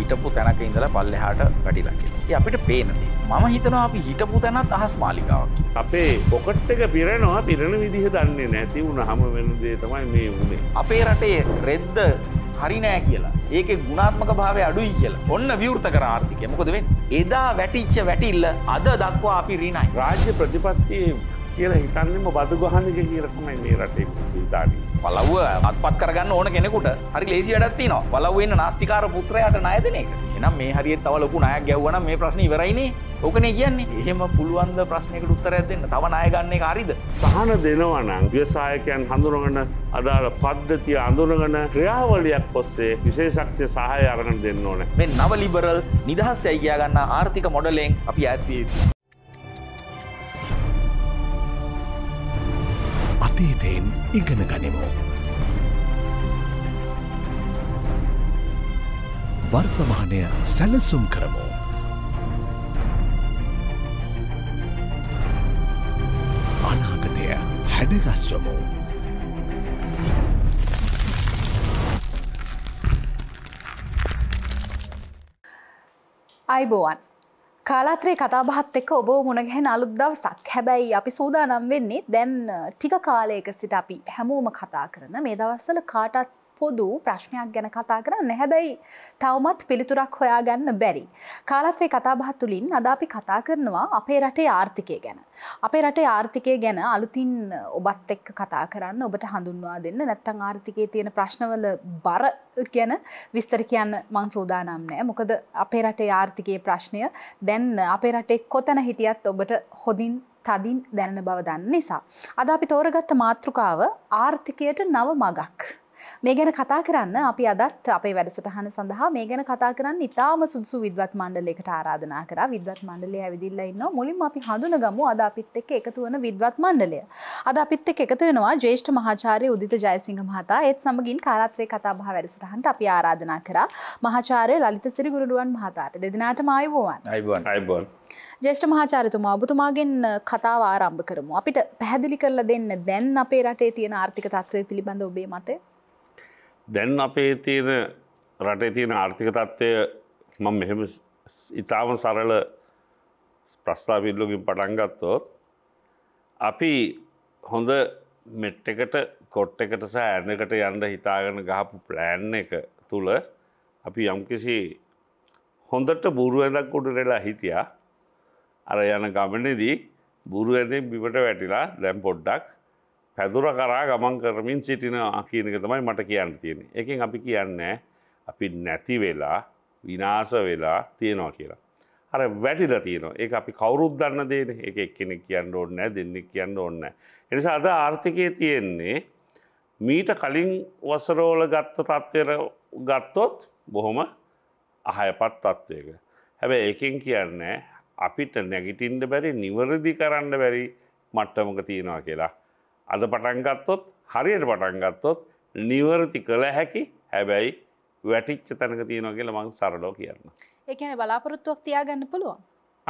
හිටපු තැනක ඉඳලා පල්ලෙහාට වැටිලා කියලා. අපිට පේනද. මම හිතනවා අපි හිටපු තැනත් අහස් මාලිකාවක්. අපේ පොකට් එක පිරෙනවා පිරෙන විදිහ දන්නේ නැති වුණාම වෙන දේ තමයි මේ වුනේ. අපේ රටේ රෙද්ද හරි නෑ කියලා. ඒක ගුණාත්මක භාවය අඩුයි කියලා. ඔන්න විවෘත කර ආර්ථිකය. මොකද වෙන්නේ? එදා වැටිච්ච වැටිල්ල අද දක්වා අපි රිණයි. රාජ්‍ය ප්‍රතිපත්තියේ කියලා හිතන්නම බදු ගහනක කියරකම මේ රටේ සීතානී. පලව්ව අත්පත් කරගන්න ඕන කෙනෙකුට හරි ලේසි වැඩත්ති නවා පලව්වෙන්න නාස්තිකාර පුත්‍රයට නායදන එක එනම් මේ හරිත් තවලකු නය ගැව්වන මේ ප්‍රශ්න ඉවරයිනේ ඕකනේ කියන්නේ එහෙම පුළුවන්ද ප්‍රශ්නයකට උත්තරයක් දෙන්න තව නායගන්නේ හරිද. සහන දෙනවනම් ව්‍යසායකයන් හඳුරගන අදාළ පද්ධතිය අඳුරගන ක්‍රියාවලියක් ඔස්සේ විශේෂක්ෂය සහය අරගන දෙන්න ඕන. මේ නව ලිබරල් නිදහස් ඇයිගයාගන්න ආර්ථික මොඩලෙන් අපි ඇත්වේ. අතීතයෙන් ඉගෙන ගනිමු. වර්තමානය සැලසුම් කරමු. අනාගතය හැඩගස්වමු. අයිබෝවන් කාලාත්‍රේ කතාබහත් එක්ක ඔබ මුණගැහෙන අලුත් දවසක් හැබැයි අපි සූදානම් වෙන්නේ දැන් ටික කාලයක සිට අපි හැමෝම කතා කරන මේ දවස්සල කාටත් පොදු ප්‍රශ්නයක් ගැන කතා කරන්න හැබැයි තවමත් පිළිතුරක් හොයාගන්න බැරි. කාලත්‍රේ කතාබහ තුළින් අද අපි කතා කරනවා අපේ රටේ ආර්ථිකය ගැන. අපේ රටේ ආර්ථිකය ගැන අලුතින් ඔබත් එක්ක කතා කරන්න ඔබට හඳුන්වා දෙන්න නැත්තං ආර්ථිකයේ තියෙන ප්‍රශ්නවල බර ගැන විස්තර කියන්න මං සෝදානම් නෑ මොකද අපේ රටේ ආර්ථිකයේ ප්‍රශ්නය දැන් අපේ රටේ කොතැන හිටියත් ඔබට හොඳින් තදින් දැන බව දන්න නිසා. අද අපි තෝරගත්ත මාතෘකාව ආර්ථිකයට නව මගක්. මේ ගැන කතා කරන්න අපි අදත් අපේ වැඩසටහන සඳහා මේ ගැන කතා කරන්න ඉතාම සුදුසු විද්වත් මණ්ඩලයකට ආරාධනා කරා විද්වත් මණ්ඩලය ඇවිදිල්ලා ඉන්නවා මුලින්ම අපි හඳුනගමු අද අපිත් එක්ක එකතු වන විද්වත් මණ්ඩලය. අද අපිත් එක්ක එකතු වෙනවා ජ්‍යෙෂ්ඨ මහාචාර්ය උදිත ජයසිංහ මහතා ඒත් සමගින් කාරාත්‍රයේ කතාබහ වැඩසටහනට අපි ආරාධනා කරා මහාචාර්ය ලලිත සිරි ගුරුඩුවන් මහතාට දෙදිනාටම ආයුබෝවන්. ආයුබෝවන්. ආයුබෝවන්. ජේෂ්ඨ මහාචාරතුමා ඔබතුමාගෙන් කතාව ආරම්භ කරමු. අපිට පැහැදිලි කරලා දෙන්න දැන් අපේ රටේ තියෙන ආර්ථික තත්ත්වය පිළිබඳ ඔබේ මතය. දැන් අපේ තියෙන රටේ තියෙන ආර්ථික තත්ත්වය මම මෙහෙම ඉතාම සරල ප්‍රස්ථාපිල්ලුකින් පටන්ගත්තොත් අපි හොඳ මෙට් එකට කොට් එකට සහ ඇඳකට යන්න හිතාගෙන ගහපු ප්ලෑන් එක තුළ අපි යම්කිසි හොඳට බූරු ඇඳක් උඩරලා හිටියා අර යන ගමනේදී බුරු ඇඳෙන් බිමට වැටිලා දැම් පොඩ්ඩක් පැදුර කරා ගමන් කරමින් සිටින අකීනක තමයි මට කියන්න තියෙන එකෙන් අපි කියන්න අපි නැති වෙලා විනාස වෙලා තියෙනවා කියලා අර වැටිල තියෙනවා ඒ අපි කවුරුත් දන්න දේන එක එක්කෙනෙක් කියන්න ඕන්න දෙන්නෙක් කියන්න ඕන්න. එනිසා අද ආර්ථිකය තියෙන්නේ මීට කලින් වසරෝල ගත්ත තත්වර ගත්තොත් බොහොම අහයපත් තත්ත්වයක. හැබැ ඒකෙන් කියන්නේ අපිට නැගිටින්ට බැරි නිවරදි කරන්න බැරි මට්ටමක තියෙනවා කියලා. අද පටන්ගත්තොත් හරියට පටන්ගත්තොත් නිවරති කළ හැකි හැබැයි වැටිච්ච තැනක තියෙන කියල මං සරලෝ කියන්න. ඒකන බලාපොරොත්තුවක් තියාගන්න පුළුවන්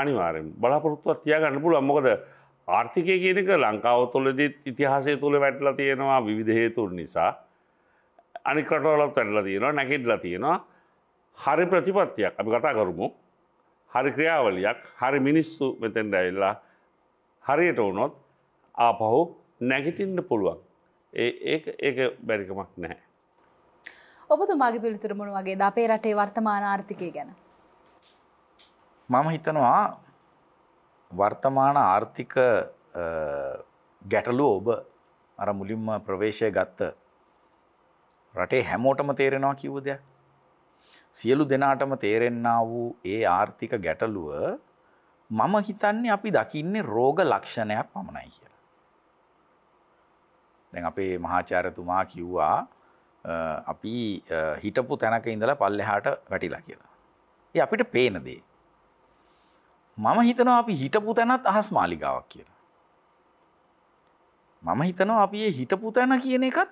අනිවාරෙන් බලාපොරොත්තුවක් තියාගන්න පුළුව මොකද ආර්ථිකය කියනක ලංකාව තුොලදත් ඉතිහාසය තුළ වැටලා තියෙනවා විධහේතුර නිසා අනි කටවලත් වැටලා තියෙනවා නැකෙටලා තියෙනවා හරි ප්‍රතිපත්තියක් අපි කතා කරමු හරි ක්‍රියාවලියක් හරි මිනිස්සු මෙතැන්ට ඇල්ලා හරියට වුනොත් ආපහු නැගිටින්න පුළුවන් ඒ ඒ බැරිකමක් නැහැ. ඔබතුමාගේ පිළිතුරමුණු වගේ ද අපේ රටේ වර්තමාන ආර්ථිකය ගැන. මම හිතනවා වර්තමාන ආර්ථික ගැටලු ඔබ අර මුලින්ම ප්‍රවේශය ගත්ත රටේ හැමෝටම තේරෙනවා කිව්ව දෙයක්. සියලු දෙනාටම තේරෙන්න්න වූ ඒ ආර්ථික ගැටලුව මම හිතන්නේ අපි දකින්නේ රෝග ලක්ෂණයක් පමණයි කියලා. දැන් අපේ මහාචාරතුමා කිව්වා අපි හිටපු තැනක ඉඳලා පල්ලෙහාට වැටිලා කියලා. ඒ අපිට පේන දේ. මම හිතනවා අපි හිටපු තැනත් අහස් මාලිගාවක් කියලා. මම හිතනවා අපි ඒ හිටපු තැන කියන එකත්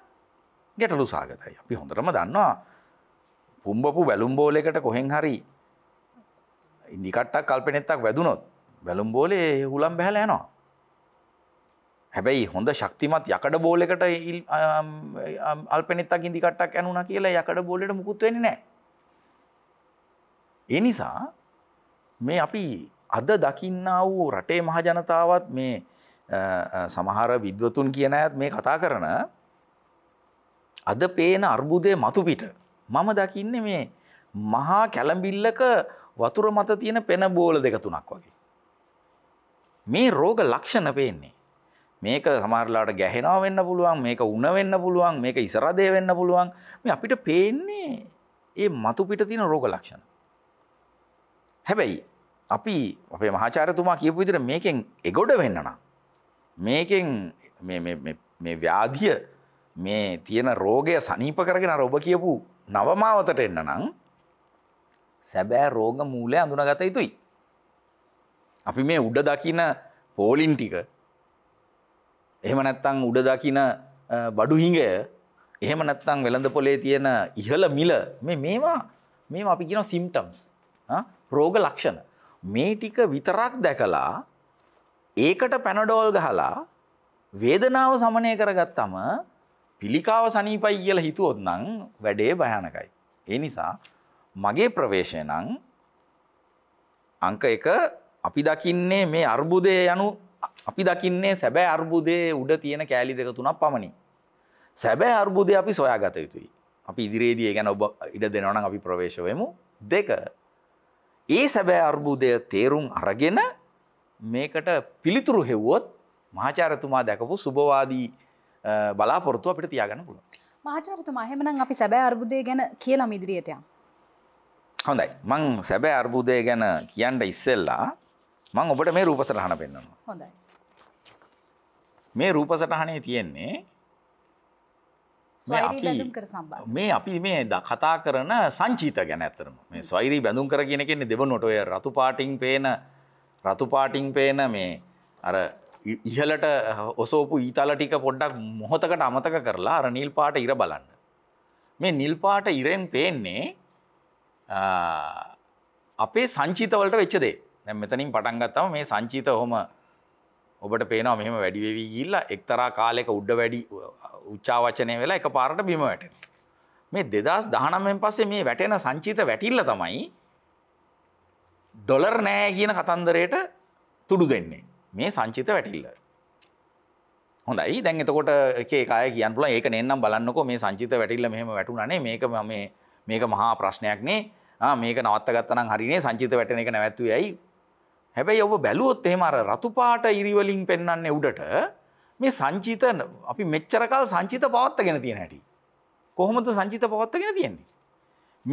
ගැටලු සාගතයි. අපි හොඳටම දන්නවා පුම්බපු බැලුම් බෝලයකට කොහෙන් හරි ඉදිකට්ටක් කල්පනෙත්තක් වැදුනොත් බැලුම් බෝලේ හුලම් බැහැලා යනවා. හැබැයි හොඳ ශක්තිමත් යකඩ බෝලකට අල්පනෙත් අකින්දි කට්ටක් ඇනුන කියලා යකඩ බෝලට මුකුත් වෙන්නේ නෑ. ඒ නිසා මේ අපි අද දකින්න වූ රටේ මහජනතාවත් මේ සමහර විද්වතුන් කියන ඇත් මේ කතා කරන අද පේන අර්බුදය මතුපිට මම දකින්නේ මේ මහා කැලඹිල්ලක වතුර මත තියෙන පෙන බෝල දෙක තුනක් වගේ. මේ රෝග ලක්ෂණ පේන්නේ. මේක සමහරලාට ගැහෙනවා වෙන්න පුළුවන් මේක උණ වෙන්න පුළුවන් මේක ඉසරදේ වෙන්න පුළුවන් මේ අපිට පේන්නේ ඒ මතු පිට තියෙන රෝග ලක්ෂණ. හැබැයි අපි අපේ මහාචාර්යතුමා කියපු විදිහට මේකෙන් එගොඩ වෙන්න නම් මේකෙන් මේ මේ මේ ව්‍යාධිය මේ තියෙන රෝගය සනීප කරගෙන අර ඔබ කියපු නවමාවතට එන්න නම් සැබෑ රෝග මූලය අඳුනගත යුතුයි. අපි මේ උඩ දකින පෝලින් ටික එහෙම නැත්තං උඩ දකින බඩු හිඟය එහෙම නැත්තං වෙළඳ පොලේ තියෙන ඉහළ මිල මේ මේවා මේවා අපි කියන සිම්ටම්ස් රෝග ලක්ෂණ මේ ටික විතරක් දැකලා ඒකට පැනඩෝල් ගහලා වේදනාව සමනය කරගත්තම පිළිකාව සනීපයි කියලා හිතුවොත් නම් වැඩේ භයානකයි. ඒ නිසා මගේ ප්‍රවේශය නම් අංක එක අපි දකින්නේ මේ අර්බුදය යනු අපි දකින්නේ සැබෑ අර්බුදයේ උඩ තියෙන කෑලි දෙක තුනක් පමණි. සැබෑ අර්බුදය අපි සොයාගත යුතුයි. අපි ඉදිරියේදී ගැන ඔබ ඉඩ දෙනවනම් අපි ප්‍රවේශ වෙමු. දෙක. ඒ සැබෑ අර්බුදය තේරුම් අරගෙන මේකට පිළිතුරු හෙව්වොත් මහාචාරතුමා දැකපු සුභවාදී බලාපොරොත්තු අපිට තියාගන්න පුළුවන්. මහාචාරතුමා එහෙමනම් අපි සැබෑ අර්බුදය ගැන කියලා ඉදිරියට යමු. හොඳයි. මං සැබෑ අර්බුදය ගැන කියන්න ඉස්සෙල්ලා මං ඔබට මේ රූපසටහන පෙන්වනවා. හොඳයි. මේ රූප සටහනේ තියෙන්නේ මේ අපි මේ ද කතා කරන සංචීත ගැන ඇතරම මේ ස්වෛරී බැඳුම් කර කියෙන කෙන්නේ දෙබනොට ඔය රතු පාටිං පේන රතු පාටිං පේන මේ අර ඉහලට ඔසෝපු ඊතල ටික පොඩ්ඩක් මොහොතකට අමතක කරලා අර නිල් පාට ඉර බලන්න. මේ නිල් පාට ඉරෙන් පේන්නේ අපේ සංචීතවලට වෙච්චදේ දැ මෙතනින් පටන්ගත්තම මේ සංචීත හොම ඔබට පේනවා මෙහෙම වැඩි වෙවි ගිහිල්ලා එක්තරා කාලයක උඩ වැඩි උච්චාවචනය වෙලා එක පාරට බිම වැටෙනවා. මේ 2019න් පස්සේ මේ වැටෙන සංචිත වැටිල්ල තමයි ඩොලර් නෑ කියන කතන්දරයට තුඩු දෙන්නේ. මේ සංචිත වැටිල්ල. හොඳයි දැන් එතකොට එක එක අය කියන්න පුළුවන් ඒක නෙන්නම් බලන්නකෝ මේ සංචිත වැටිල්ල මෙහෙම වැටුණානේ මේක මේ මේක මහා ප්‍රශ්නයක් නේ ආ මේක නවත්ත ගත්තා නම් හරිනේ සංචිත වැටෙන එක නැවැත්තුවේ ඇයි හැබැයි ඔබ බැලුවොත් එහෙම අර රතු පාට ඉරිවලින් පෙන්වන්නේ උඩට මේ සංචිත අපි මෙච්චරකල් සංචිත පවත්තගෙන තියෙන හැටි. කොහොමද සංචිත පවත්තගෙන තියෙන්නේ?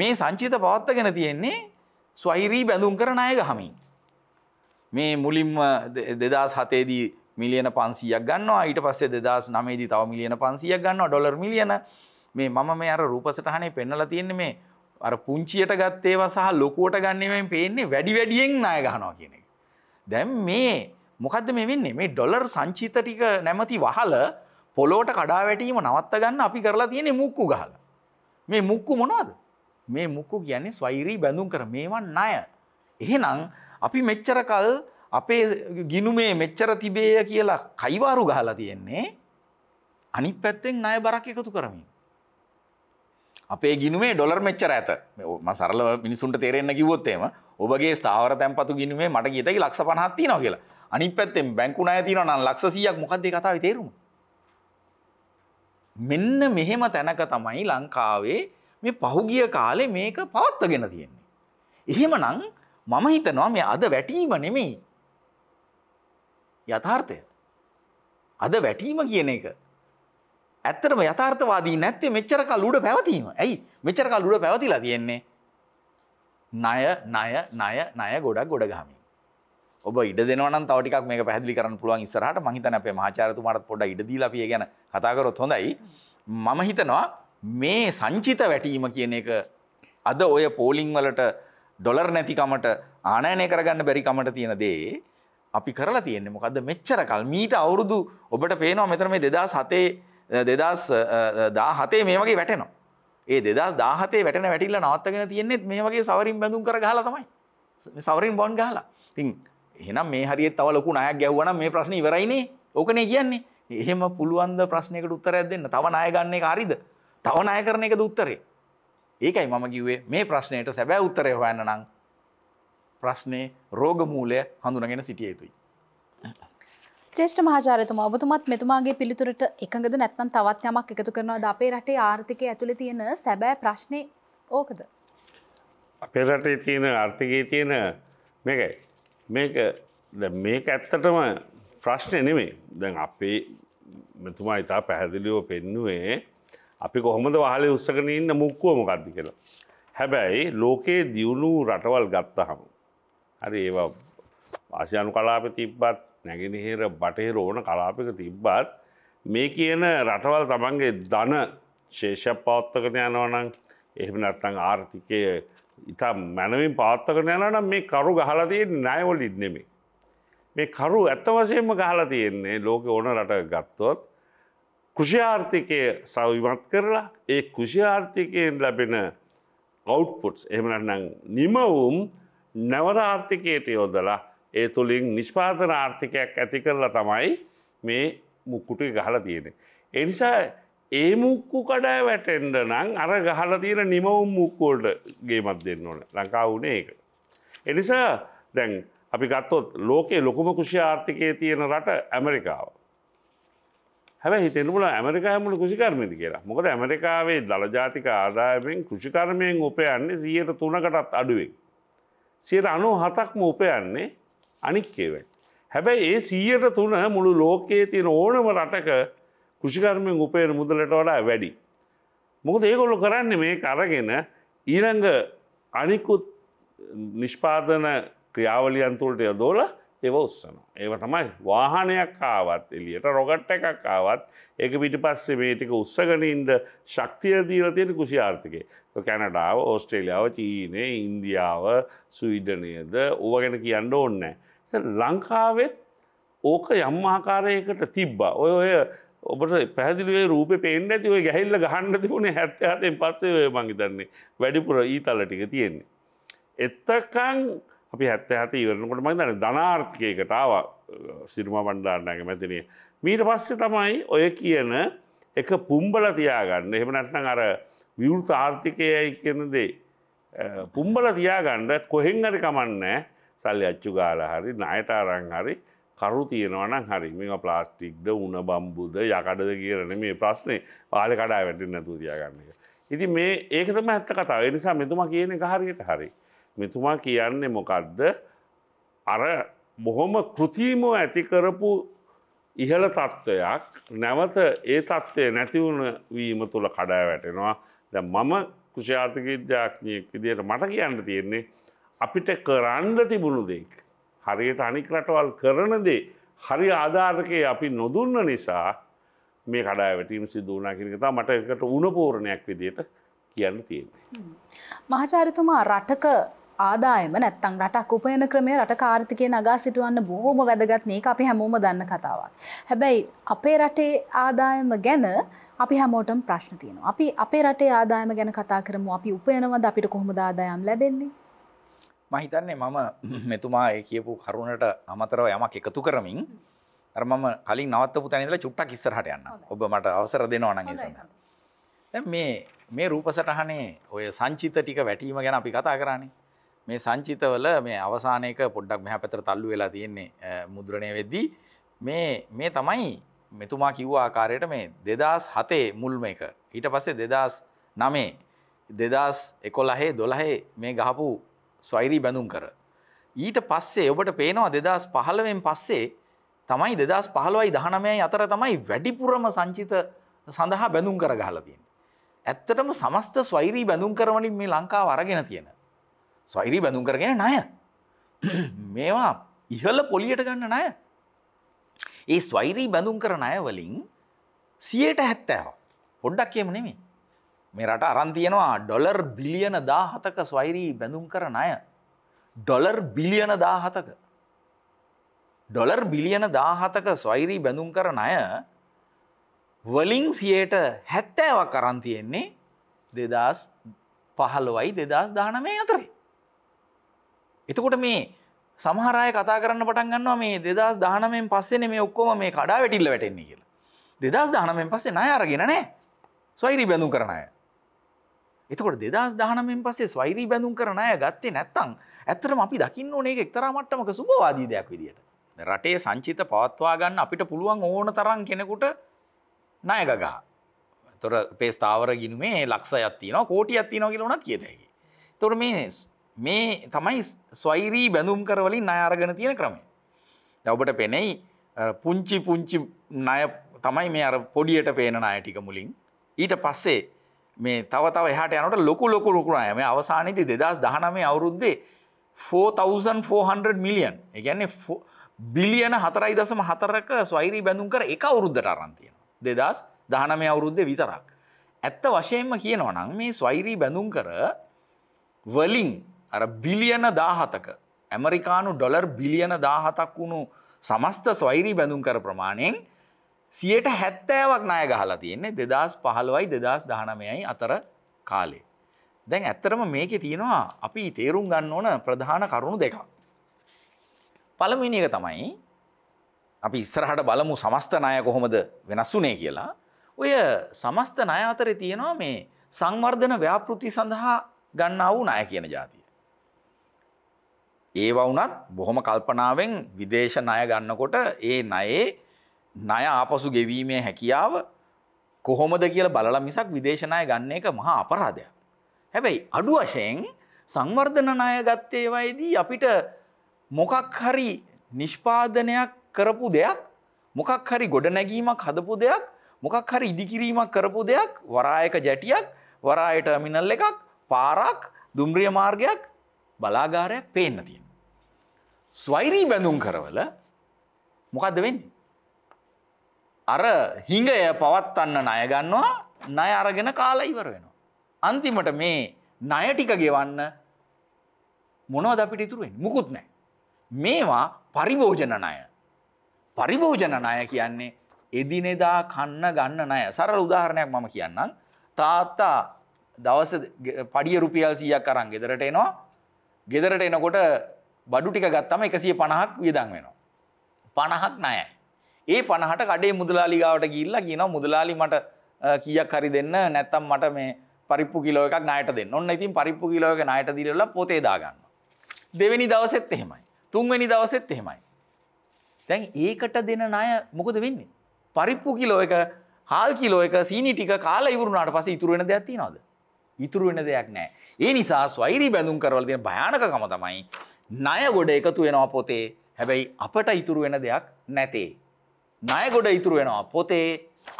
මේ සංචිත පවත්තගෙන තියෙන්නේ ස්වෛරී බැඳුම් කරන අය ගහමින්. මේ මුලින්ම 2007 දී මිලියන 500ක් ගන්නවා ඊට පස්සේ 2009 දී තව මිලියන 500ක් ගන්නවා ඩොලර් මිලියන මේ මම මේ අර රූපසටහනේ පෙන්නලා තියෙන්නේ මේ අර පුංචියට ගත් ඒවා සහ ලොකුවට ගන්න ඒවායින් පේන්නේ වැඩි වැඩියෙන් ණය ගහනවා කියන එක. දැම් මේ මොකක්ද මේ වෙන්නේ මේ ඩොලර් සංචිත ටික නැමති වහල පොලෝට කඩා වැටීම නවත්ත ගන්න අපි කරලා තියෙන මුක්කු ගහල මේ මුක්කු මොනාද මේ මුක්කු කියන්නේ ස්වෛරී බැඳුම් කර මේවන් නය එහෙනම් අපි මෙච්චර කල් අපේ ගිනුමේ මෙච්චර තිබේය කියලා කයිවාරු ගහලා තියෙන්නේ අනිත් පැත්තෙන් ණය බරක් එකතු කරමින් අපේ ගිනුමේ ඩොර් මෙච්චර ඇත ම සරල මිනිසුන්ට තේරෙන්න්න කිවොත්තේම ඔබගේ ස්ථාවර තැන්පතු ගිනුමේ මට ගීතයි ලක්ෂ පනහත්ති නො කියලා අනි පැත්තෙන් බැංකුණ ඇතින නම් ලක්ෂසියක් මොකක්ද කතාව තේරුම්. මෙන්න මෙහෙම තැනක තමයි ලංකාවේ මේ පහුගිය කාලෙ මේක පවත්වගෙන තියෙන්නේ. එහෙම නං මම හිතනවා මේ අද වැටීම නෙමෙයි. යථාර්ථය. අද වැටීම කියන එක ඇත්තටම යථාර්ථවාදී නැත්තේ මෙච්චර කල් උඩ පැවතීම. ඇයි? මෙච්චර කල් උඩ පැවතිලා තියෙන්නේ. ණය ණය ණය ණය ගොඩක් ගොඩ ගහමින්. ඔබ ඉඩ දෙනවා නම් තව ටිකක් මේක පැහැදිලි කරන්න පුළුවන් ඉස්සරහට. මං හිතන්නේ අපේ මහාචාර්යතුමාටත් පොඩ්ඩක් ඉඩ දීලා අපි ඒ ගැන කතා කරොත් හොඳයි. මම හිතනවා මේ සංචිත වැටීම කියන එක අද ඔය පෝලිං වලට ඩොලර් නැතිකමට ආනයනය කරගන්න බැරිකමට තියෙන දේ අපි කරලා තියෙන්නේ මොකද්ද මෙච්චර කල් මීට අවුරුදු ඔබට පේනවා මෙතන මේ 2007 දෙදස් දා හතේ මේ වගේ වැටනවා. ඒ දෙදස් දාහතේ වැටන වැටිල්ල නවත්තගෙන තියෙන්නේෙත් මේ වගේ සවරින් බැඳුම් කර ගහලා තමයි සවරින් බොන් ගහලා තින් එහෙනම් මේ හරි තව ලොකු අය ගැව්වන මේ ප්‍රශ්න ඉවරයිනේ ඕකනේ කියන්නේ එහෙම පුළුවන්ද ප්‍රශ්නයකට උත්තරයක් දෙන්න තව අය ගන්නේ හරිද තව අය කරන එකද උත්තරේ ඒකයි මම කිව්වේ මේ ප්‍රශ්නයට සැබෑ උත්තරය හොයන්න නම් ප්‍රශ්නේ රෝගමූලය හඳුනගෙන සිටිය යුතුයි ජේෂ්ඨ මහාචාර්යතුමා ඔබතුමත් මෙතුමාගේ පිළිතුරට එකඟද නැත්නම් තවත් යමක් එකතු කරනවද අපේ රටේ ආර්ථිකය ඇතුලේ තියෙන සැබෑ ප්‍රශ්නේ ඕකද? අපේ රටේ තියෙන ආර්ථිකයේ තියෙන මේක මේක දැන් මේක ඇත්තටම ප්‍රශ්නේ නෙමෙයි. දැන් අපේ මෙතුමා ඉතා පැහැදිලිව පෙන්නුවේ අපි කොහොමද වහලේ උස්සගෙන ඉන්න මුක්කුව මොකද්ද කියලා. හැබැයි ලෝකයේ දියුණු රටවල් ගත්තහම හරි ඒවා ආසියානු කලාප තිබ්බත් නැගෙනහිර බටහිර ඕන කලාපික තිබ්බත් මේ කියන රටවල් තමන්ගේ ධන ශේෂ පවත්තකට යනවනම් එහෙම නැත්තං ආර්ථිකය ඉතා මැනවින් පාත්තකට යනනම් මේ කරු ගහලතිය නෑවලින් නෙමේ. මේ කරු ඇත්ත වසයෙන්ම ගහලා තියෙන්නේ ලෝක ඕන රට ගත්තොත් කෘෂිආර්ථිකය සවිමත් කරලා ඒ කෘෂිආර්ථිකයෙන් ලැබෙන කවට්පුට්ස් එහමනනම් නිමවුම් නැවර ආර්ථිකයට යොදලා ඒ තුළින් නිෂ්පාතන ආර්ථිකයක් ඇති කරලා තමයි මේ මුක්කුටි ගහල තියෙන. එනිසා ඒ මුක්කු කඩෑ වැටෙන්ඩ නම් අර ගහල තියෙන නිමවුම් මුක්කෝල්ට ගේමත් දෙන්න ඕන ලංකා වුණේ එක. එනිසා දැන් අපි ගත්තොත් ලෝකයේ ලොකුම කුෂි ආර්ථිකය තියෙන රට ඇමරිකාව. හැබ හිතෙනමුල ඇමරිකාහමට කෘෂිකර්මති කියලා මොකද ඇමරිකාවේ දළජාතික ආදායමෙන් කෘෂිකර්මයෙන් උපයන්නේ සියයට තුනකටත් අඩුවෙන්. සියට අනු හතක්ම උපයන්නේ අනික්කේවෙන්. හැබැයි ඒ සීයට තුන මුළු ලෝකයේ තියෙන ඕනම රටක කෘෂිකර්මෙන් උපයන මුදලට වඩා වැඩි. මොකද ඒගොල්ලො කරන්න මේ අරගෙන ඊළඟ අනිකුත් නිෂ්පාදන ක්‍රියාවලියන්තුලට යදෝල ඒව උත්සන. ඒව තමයි වාහනයක් ආවත් එලියට රොගට්ට එකක් ආවත් ඒක පිටි පස්සේ මේටික උත්සගනීන්ට ශක්තිය දීල තියෙන කුෂි ආර්ථිකේ කැනඩාව ඕස්ට්‍රේලියාව චීනය ඉන්දියාව සුවිඩනයද ඕවගෙන කියන්න ඕන්නෑ. ලංකාවෙත් ඕක යම් ආකාරයකට තිබ්බා ඔය ඔය ඔබට පැදිලේ රූප පේෙන් ඇති ඔය ගැහිල්ල ගහන්න තිබුණ හැත්තයාටෙන් පස්සේ මංගිතන්නේ වැඩිපුර ඊ තල ටික තියෙන්නේ. එත්තකං අපි හැත්ත හත ඉවරනකොට මහිතන ධනාර්ථකයකටාව සිරුමා බණ්ඩාන්නක මැතිනේ. මීට පස්ස තමයි ඔය කියන එක පුම්බල තියාගන්න එහෙම නැටන අර විවෘත ආර්ථිකයයි කියනදේ. පුම්බල තියාගණ්ඩ කොහෙංගට කමන්නෑ සල්ලි අච්චු ගාල හරි නයට අරං හරි කරු තියෙනවනම් හරි මේ ප්ලාස්ටික්ද උන බම්බුද යකඩද කියරන මේ ප්‍රශ්නය පාල කඩා වැටෙන් නැතු තියාගන්න එක. ඉති මේ ඒකතම ඇත්ත කතාව නිසා මෙතුමා කියන එක හරියට හරි. මෙතුමා කියන්නේ මොකක්ද අර බොහොම කෘතිීමෝ ඇතිකරපු ඉහළ තත්ත්වයක් නැවත ඒ තත්ත්වය නැතිවුණ වීම තුළ කඩා වැටෙනවා දැ මම කෘෂාතික විද්‍යාඥයක් විදියට මට කියන්න තියෙන්නේ අපිට කරන්න තිබුණු දෙක්. හරියට අනික් රටවල් කරන දේ හරි ආධාරකය අපි නොදුන්න නිසා මේ කඩාවැටීම සිදුවනා කිරිකතා මට එකට උනපෝරණයක් විදියට කියන්න තියෙන. මහචාරිතුමා රටක ආදායම නැත්තං රටක් උපයන ක්‍රමේ රට කාර්ථිකය නගා සිටුවන්න බොහෝම වැදගත් නේක අපි හැමෝම දන්න කතාවක්. හැබැයි අපේ රටේ ආදායම ගැන අපි හැමෝටම ප්‍රශ්න තියෙනවා. අපි අපේ රටේ ආදායම ගැන කතා කරමු අපි උපයනවද අපිට කොහොමද ආදායම් ලැබෙන්නේ? මහිතන්නේ මම මෙතුමා ඒ කියපු කරුණට අමතරව යමක් එකතු කරමින් අර මම කලින් නවත්තපු තැනදලා චුට්ටක් ඉස්සරහට යන්න. ඔබ මට අවසර දෙනවා නම් ඒ සඳහා. දැන් මේ මේ රූපසටහනේ ඔය සංචිත ටික වැටීම ගැන අපි කතා කරානේ. මේ සංචිතවල මේ අවසාන එක පොඩ්ඩක් මෙහා පැත්තට තල්ලු වෙලා තියෙන්නේ මුද්‍රණය වෙද්දී මේ මේ තමයි මෙතුමා කිව්ව ආකාරයට මේ 2007 මුල්ම එක. ඊට පස්සේ 2009 2011 12 මේ ගහපු ස්වෛරී බැඳුම් කර. ඊට පස්සේ ඔබට පේනවා දෙදස් පහළවෙන් පස්සේ තමයි දෙදස් පහළවයි දහනමයයි අතර තමයි වැඩිපුරම සංචිත සඳහා බැඳුම් කර ගහලතින්. ඇත්තටම සමස්ත ස්වෛරී බැඳුම් කරවලින් මේ ලංකා වරගෙන තියෙන. ස්වෛරී බැඳුම් කරගෙන නය. මේවා ඉහල පොලියට ගන්න නය. ඒ ස්වෛරී බැඳුම් කරන අයවලින් සියයට හැත්තෑවා. පොඩ්ඩක් කියම නෙමේ මේ රට අරන්තියනවා ඩොලර් බිලියන දාහතක ස්වෛරී බැඳුම් කරන අය. ඩොලර් බිලියන දාහතක. ඩොලර් බිලියන දාහතක ස්වෛරී බැඳුම් කරන අය වලින් සියට හැත්තෑවක් කරන්තියෙන්නේ දෙදස් පහළොවයි දෙදස් දානමය අතරේ. එතකොට මේ සමහරය කතා කරන්න පටන් ගන්නවා මේ දෙදස් දානමෙන් පස්සෙන මේ ඔක්කොම මේ කඩා වැටිල්ල වැටෙන්නේ කියලා. දෙදස් දානමෙන් පස්සේ නය අරගෙන නෑ ස්වෛරී බැඳු කරන අය. එතකොට දෙදස් දහනමින් පසේ ස්වෛරී බැඳුම් කරන අය ගත්තේ නැත්තං ඇත්තරම අපි දකින්න ඕනේ එක්තරමට්ටමක සුභවාදී දෙයක් විදිට. රටේ සංචිත පවත්වා ගන්න අපිට පුළුවන් ඕන තරම් කෙනෙකුට නයගගා. තොර පේ ස්ථාවර ගිනුමේ ලක්ෂ යත්තින කෝටි අත්තිනෝ කියලනත් කියදැකි. තොර මේ මේ තමයි ස්වෛරී බැඳුම් කරවලින් අයාරගෙන තියෙන ක්‍රමය. දැවබට පෙනෙයි පුංචි පුංචි නය තමයි මේ අර පොඩියට පේන අය ටික මුලින් ඊට පස්සේ මේ තව තව එහට යනට ලොකු ලොකු ලොකුණය මේ අවසානති දෙදස් දහනමේ අවුරුද්දේ 4400 මිලියන් එකන්නේ බිලියන හතරයි දසම හතරක ස්වෛරී බැඳුම් කර එක අවුරුද්ධට අරන්තියෙන දෙදස් දහනමේ අවුරුද්ධ විතරක් ඇත්ත වශයෙන්ම කියනවනම් මේ ස්වෛරී බැඳුම් කර වලින් අර බිලියන දාහතක ඇමරිකානු ඩොලර් බිලියන දාහතක් වුණු සමස්ත ස්වෛරී බැඳුම් කර ප්‍රමාණයෙන් සියට හැත්තෑවක් ණය ගහලා තියෙන්නේ දෙදස් පහළුවයි දෙදස් දානමයයි අතර කාලේ. දැන් ඇත්තරම මේක තියෙනවා අපි තේරුම් ගන්න ඕන ප්‍රධාන කරුණු දෙක. පළමිනික තමයි අපි ඉස්සරහට බලමු සමස්ත ණය කොහොමද වෙනස් වුනේ කියලා. ඔය සමස්ත ණය අතරේ තියෙනවා මේ සංවර්ධන ව්‍යාපෘති සඳහා ගන්නා වූ ණය කියන જાතිය. ඒව වුණත් බොහොම කල්පනාවෙන් විදේශ ණය ගන්නකොට ඒ ණයේ ණය ආපසු ගෙවීමේ හැකියාව කොහොමද කියල බලල මිසක් විදේශනාය ගන්න එක මහා අපරාධයක්. හැබැයි අඩු වශයෙන් සංවර්ධන ණය ගත්තේවයිදී අපිට මොකක් හරි නිෂ්පාදනයක් කරපු දෙයක් මොකක් හරි ගොඩනැගීමක් හදපු දෙයක් මොකක් හරි ඉදිකිරීමක් කරපු දෙයක් වරායක ජැටියක් වරායට මිනල් එකක් පාරක් දුම්රිය මාර්ගයක් බලාගාරයක් පේන්න තියෙන. ස්වෛරී බැඳුම් කරවල මොකක්ද වෙන්නේ අර හිඟය පවත්වන්න ණයගන්නවා ණය අරගෙන කාලා ඉවර වෙනවා. අන්තිමට මේ ණය ටික ගෙවන්න මොනවද අපිට ඉතුරු වෙන්නේ? මුකුත් නැහැ. මේවා පරිභෝජන ණය. පරිභෝජන ණය කියන්නේ එදිනෙදා කන්න ගන්න ණය. සරල උදාහරණයක් මම කියන්නම්. තාත්තා දවස පඩිය රුපියල් 100ක් අරන් ගෙදරට එනවා. ගෙදරට එනකොට බඩු ටික ගත්තම 150ක් වියදම් වෙනවා. 50ක් ණයයි. ඒ පණහට කඩේ මුදලාලිගාවට ගිල්ලා කියනවා මුදලාලි මට කියක් හරි දෙන්න නැත්තම් මට මේ පරිප්පු කිලෝ එකක් ණයට දෙන්න. ඔන්න ඉතින් පරිප්පු කිලෝ එක ණයට දීලා පොතේ දාගන්නවා. දෙවෙනි දවසෙත් එහෙමයි. තුන්වෙනි දවසෙත් එහෙමයි. දැන් ඒකට දෙන ණය මොකද වෙන්නේ? පරිප්පු කිලෝ එක, හාල් කිලෝ එක, සීනි ටික කාලා ඉවරුනාට පස්සේ ඉතුරු වෙන දෙයක් තියනවද? ඉතුරු වෙන දෙයක් නැහැ. ඒ නිසා ස්වෛරී බැඳුම් කරවල තියෙන භයානකකම තමයි ණය ගොඩ එකතු වෙනවා පොතේ. හැබැයි අපට ඉතුරු වෙන දෙයක් නැතේ. ණයගොඩ ඉතුරු වෙනවා පොතේ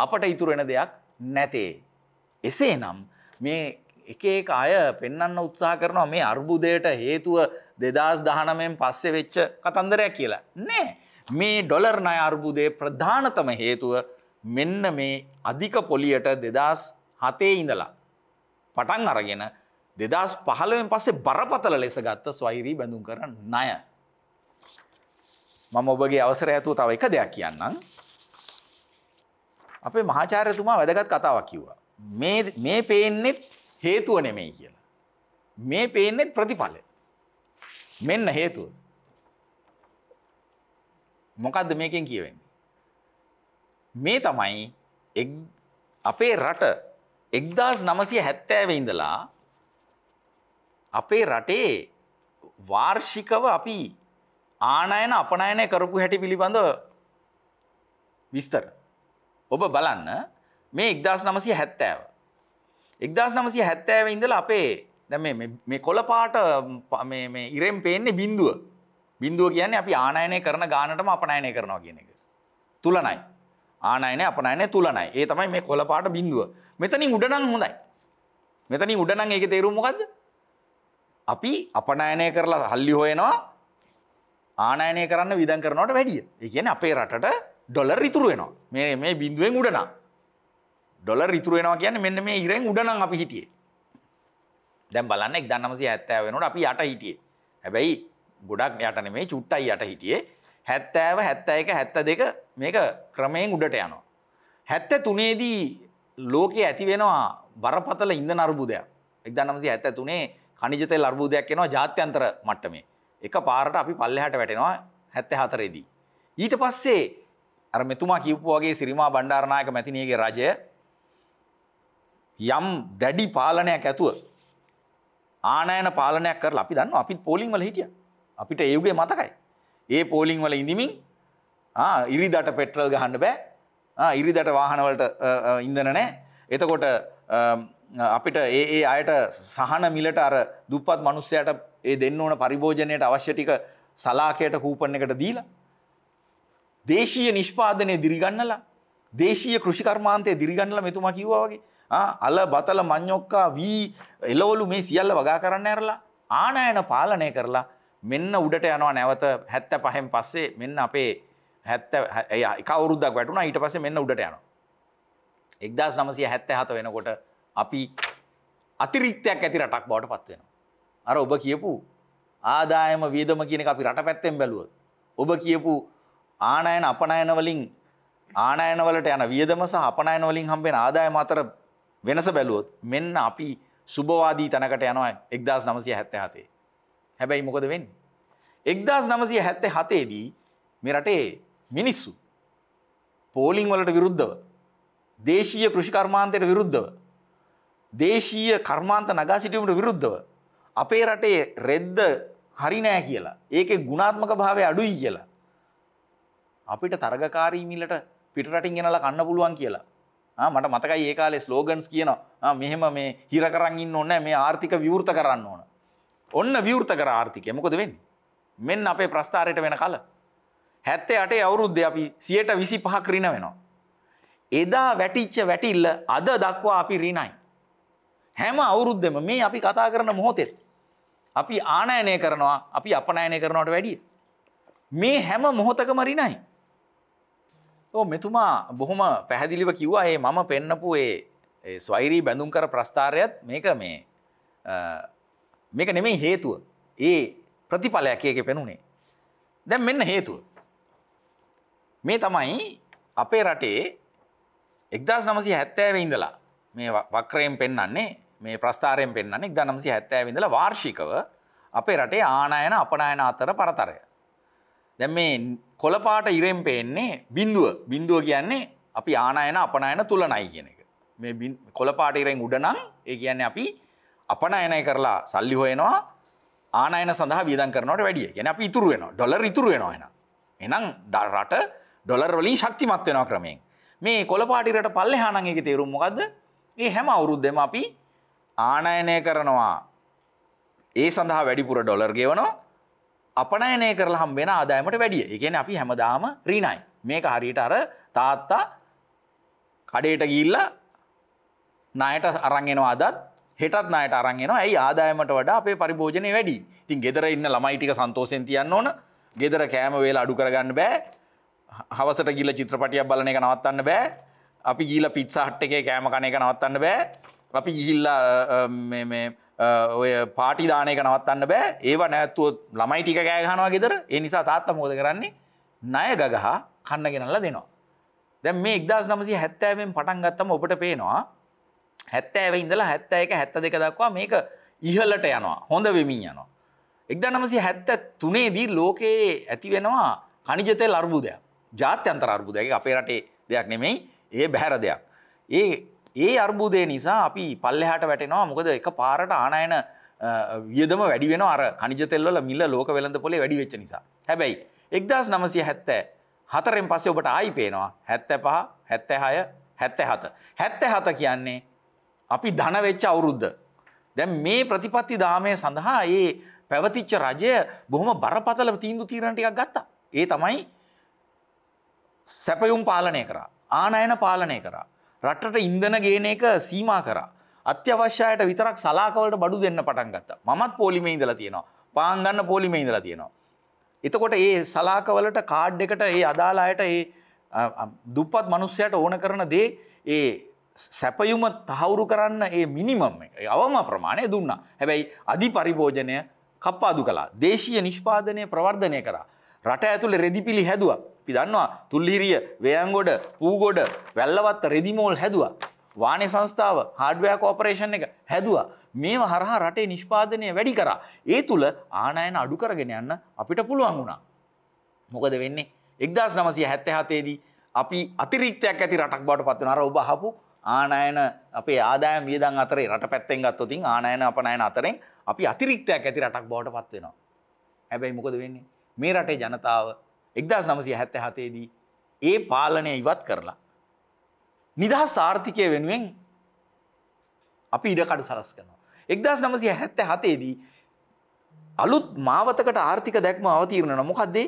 අපට ඉතුරු වෙන දෙයක් නැතේ. එසේනම් මේ එක එක අය පෙන්වන්න උත්සාහ කරනවා මේ අර්බුදයට හේතුව දෙදස් දහනමෙන් පස්සෙ වෙච්ච කතන්දරයක් කියලා. නෑ මේ ඩොලර් නය අර්බුදේ ප්‍රධානතම හේතුව මෙන්න මේ අධික පොලියට දෙදස් හතේ ඉඳලා. පටන් අරගෙන දෙදස් පහළවෙන් පස්සේ බරපතල ලෙස ගත්ත ස්වෛරී බැඳුම් කරන්න නය. මම ඔබගේ අවසර ඇතුව තව එක දෙයක් කියන්නම්. අපේ මහාචාර්යතුමා වැදගත් කතාවක් කිව්වා. මේ මේ පේන්නේ හේතුව නෙමෙයි කියලා. මේ පේන්නේ ප්‍රතිඵලය. මෙන්න හේතුව. මොකද්ද මේකෙන් කියවෙන්නේ? මේ තමයි අපේ රට 1970 ඉඳලා අපේ රටේ වාර්ෂිකව අපි ආනයන අපනයනය කරපු හැටි පිළිබඳ විස්තර ඔබ බලන්න මේ ඉක්දස් නමසය හැත්තෑව. එක්දස් නමසය හැත්තෑව ඉඳල අපේ දැ මේ කොලපාට ඉරෙම් පේන්නේ බින්දුව බින්දුව කියන්නේ අපි ආනයනය කරන ගානටම අපනයනය කරනවා කියන එක. තුලනයි. ආනයන අපනයනය තුලනයි ඒ තමයි මේ කොලපාට බින්දුව මෙතනින් උඩනං හොඳයි. මෙතනින් උඩනං ඒක තේරුම්මකක්ද අපි අපනයනය කරලා හල්ලි හොයනවා ආනයනය කරන්න විදන් කරනවට වැඩිය. ඒ කියන අපේ රටට ඩොලර් ඉතුරුවෙනවා මේ මේ බිඳුවෙන් උඩනා ඩොලර් ඉතුරුවෙනවා කියන්න මෙන්න මේ ඉරෙන් උඩනම් අපි හිටියේ දැම් බලන්න එක් දන්නමසි ඇත්තෑ වෙනට අපි යට හිටියේ හැබැයි ගොඩක් යටන මේ චුට්ටයි යට හිටියේ හැත්තෑව හැත්ත එක හැත්ත දෙක මේක ක්‍රමයෙන් උඩට යනවා. හැත්ත තුනේදී ලෝකයේ ඇති වෙනවා බරපතල ඉඳ නර්බුදයක් එක් දන්නමසි ඇත්ත තුනේ කනිජතය ලර්බූදයක් එනවා ජාත්‍යන්තර මට්ටමේ එක පාරට අපි පල්ලෙහට වැටෙනවා හැත්ත හතරේදී. ඊට පස්සේ අර මෙතුමා කිව්පු වගේ සිරිමා බණ්ඩාරනායක මැතිනියගේ රජය යම් දැඩි පාලනයක් ඇතුව ආනයන පාලනයක් කර අපි දන්න අපිත් පෝලිං වල හිටිය අපිට ඒවගේ මතකයි ඒ පෝලිං වල ඉඳමින් ඉරිදට පෙට්‍රල් ගහන්න බෑ ඉරිදට වාහනවලට ඉඳන නෑ එතකොට අපිට ඒ ඒ අයට සහන මිලට අර දුප්පත් මනුස්සයට ඒ දෙන්න ඕන පරිභෝජනයට අවශ්‍ය ටික සලාකයට කූපන්න එකට දීලා දේශීය නිෂ්පාදනය දිරිගන්නලා දේශීය කෘෂිකර්මාන්තය දිරිගන්නලා මෙතුමා කිව්වා වගේ අල බතල මං්ඥොක්කා වී එලවලු මේ සියල්ල වගා කරන්න ඇරලා ආනයන පාලනය කරලා මෙන්න උඩට යනවා නැවත හැත්ත පහෙන් පස්සේ මෙන්න අපේ හැත්ත කවරුද්දක් වැටුණ ඊට පස මෙන්න උඩට යන. එක්දස් නමසය හැත්ත හත වෙනකොට අපි අතිරික්තයක් ඇති රටක් බවට පත්වෙන. අර ඔබ කියපු ආදායම වීදම කියනක අපි රට පැත්තෙන් බැලුව. ඔබ කියපු ආනයන අපනයන වලින් ආනයන වලට යන වියදම සහ අපනයන වලින් හම්බෙන ආදායම අතර වෙනස බැලුවොත් මෙන්න අපි සුභවාදී තැනකට යනවා 1977. හැබැයි මොකද වෙන්නේ? 1977 දී මේ රටේ මිනිස්සු පෝලිං වලට විරුද්ධව දේශීය කෘෂිකර්මාන්තයට විරුද්ධව දේශීය කර්මාන්ත නගා සිටීමට විරුද්ධව අපේ රටේ රෙද්ද හරි නෑ කියලා ඒකේ ගුණාත්මක භාවය අඩුයි කියලා අපිට තරගකාරීමිලට පිටරටින් ගෙනල කන්න පුළුවන් කියලා මට මතකයි ඒ කාලේ ස්ලෝගන්ස් කියනවා මෙහෙම මේ හිර කරන්න ඉන්න ඕන්න මේ ආර්ථික විවෘත කරන්න ඕන ඔන්න විවෘත කර ආර්ථිකය මොකද වෙන්න මෙන්න අපේ ප්‍රස්ථාරයට වෙන කල හැත්තේ අටේ අවුරුද්ධ අපි සියට විසි පහක් රින වෙනවා. එදා වැටිච්ච වැටිල්ල අද දක්වා අපි රිනයි. හැම අවුරුද්ධම මේ අපි කතා කරන මොහොතෙත්. අපි ආනයනය කරනවා අපි අපනෑනය කරනවට වැඩිය. මේ හැම මොහොතකම රිනයි. ඕ මෙතුමා බොහොම පැහැදිලිව කිව්වා ඒ මම පෙන්නපු ඒ ස්වෛරී බැඳුම් කර ප්‍රස්ථාරයත් මේක මේ මේක නෙමෙයි හේතුව ඒ ප්‍රතිඵලයක් ඒක පෙනුනේ දැන් මෙන්න හේතුව මේ තමයි අපේ රටේ එක්දස් නමසි හැත්තෑව ඉඳලා මේ වක්‍රයෙන් පෙන්න්නේ මේ ප්‍රස්ථාරයෙන් පෙන්න්නේ එක්ද නම්සි හැත්තෑ ඉඳලා වාර්ෂිකව අපේ රටේ ආනායන අපනායන අතර පරතරය දැන් මේ කොළපාට ඉරෙන් පේන්නේ බිින්දුව බිින්දුව කියන්නේ අපි ආනායන අපනයන තුළනයි කියන එක මේ කොළපාට ඉරෙන් උඩනම් ඒ කියන්නේ අපි අපනයනය කරලා සල්ලි හොයනවා ආනයන සඳහා වියදන් කරනවට වැඩිය ගැන අපි ඉතුරු වෙන ඩොලර් ඉතුරු වෙනවා එන එනම් රට ඩොලර් වලින් ශක්තිමත් වෙනවා ක්‍රමයෙන් මේ කොළපාටිරට පල්ලෙ හානන් එක තේරුම් මොකක්ද ඒ හැම අවුරුද්දෙම අපි ආනයනය කරනවා ඒ සඳහා වැඩිපුර ඩොලර් ගෙවනවා අපනයනය කරලා හම් වෙන ආදායමට වැඩිය එකන අපි හැමදාම රීණයි මේක හරියට අර තාත්තා කඩේට ගිල්ල නායට අරංගෙනවා අදත් හෙටත් නායට අරංගෙනවා ඇයි ආදායමට වඩා අපේ පරිභෝජනය වැඩි තින් ගෙදර ඉන්න ළමයිටික සන්තෝසෙන් තියන්න ඕන ගෙදර කෑම වේල අඩු කරගන්න බෑ හවසට ගිල්ල චිත්‍රපටියක් බලන එක නවත්තන්න බෑ අපි ගීල පිත්සාහට් එකේ කෑම කන එක නවත්තන්න බෑ අපි ගිහිල්ලා ඔය පාටි දානයක නවත්තන්න බෑ ඒවා නැත්තුව ළමයි ටික ගෑගහනවා ගෙදර ඒ නිසා තාත්ත මෝද කරන්නේ ණය ගගහ කන්න ගෙනල්ලා දෙනවා. දැන් මේ 1970 හැත්තෑවෙන් පටන් ගත්තම ඔබට පේනවා හැත්තෑව ඉඳලා 71 72 දක්වා මේක ඉහළට යනවා හොඳ වෙමින් යනවා. 1973 දී ලෝකයේ ඇති වෙනවා කනිජ තෙල් අර්බුදයක්. ජාත්‍යන්තර අර්බුදයක්. අපේ රටේ දෙයක් නෙමෙයි. ඒ බහැර දෙයක්. ඒ ඒ අර්බුදය නිසා අපි පල්ලෙහාට වැටෙනවා මොකද එක පාරට ආනායන වියදම වැඩි වෙන අර කනිජතෙල්වල මිල්ල ලෝක වෙළඳ පොලේ වැඩි වෙච්ච නිසා. හැබැයි එක්දස් නමසය හැත්තෑ හතරෙන් පස්සේ ඔබට ආයි පේනවා හැත්ත පහ හැත්තැ හය හැත්තැ හත. හැත්තැ හත කියන්නේ අපි ධනවෙච්ච අවුරුද්ධ. දැන් මේ ප්‍රතිපත්ති දාමය සඳහා ඒ පැවතිච්ච රජය බොහොම බරපතල තීන්දු තීරණටික් ගත්තා. ඒ තමයි සැපයුම් පාලනය කරා ආනයන පාලනය කරා රටට ඉන්දන ගේන එක සීමා කරා. අත්‍යවශ්‍යයට විතරක් සලාකවලට බඩු දෙන්න පටන් ගත්තා. මමත් පොලිමේ ඉඳලා තියෙනවා. පාන් ගන්න පොලිමේ ඉඳලා තියෙනවා. එතකොට ඒ සලාකවලට කාඩ් එකට ඒ අදාළ අයට ඒ දුප්පත් මිනිස්සයාට ඕන කරන දේ ඒ සැපයුම තහවුරු කරන්න ඒ මිනිමම් එක. ඒ අවම ප්‍රමාණය දුන්නා. හැබැයි අධි පරිභෝජනය කප්පාදු කළා. දේශීය නිෂ්පාදනය ප්‍රවර්ධනය කරා. රට ඇතුළේ රෙදිපිලි හැදුවා. අපි දන්නවා තුල්හිරිය වයන්ගොඩ පූගොඩ වැල්ලවත්ත රෙදිමෝල් හැදවා. වානේ සංස්ථාව හාඩවයා කෝපරේෂන් එක හැදවා. මේ හරහා රටේ නිෂ්පාදනය වැඩි කරා. ඒ තුළ ආනායන අඩු කරගෙන යන්න අපිට පුළුවන් වුණා. මොකද වෙන්නේ එක්දස් නමසය හැත්ත හතේදී අපි අතිරික්තයක් ඇති රටක් බවට පත්වන අර ඔබහපු ආනායන අපේ ආදායම් වියදන් අතරේ රට පැත්තෙන් ගත්තොතින් ආනායන අපනයන අතරෙන් අපි අතිරික්තයක් ඇති රටක් බවට පත්වෙනවා. හැබැයි මොකද වෙන්නේ මේ රටේ ජනතාව එක්දස් නමසය හැත්ත හතේදී ඒ පාලනය ඉවත් කරලා. නිදහස් ආර්ථිකය වෙනුවෙන් අපි ඉඩකඩු සලස් කරනවා. එක්දස් නමසය හැත්ත හතේදී අලුත් මාවතකට ආර්ථික දැක්ම අවතීරණ මොකක්දේ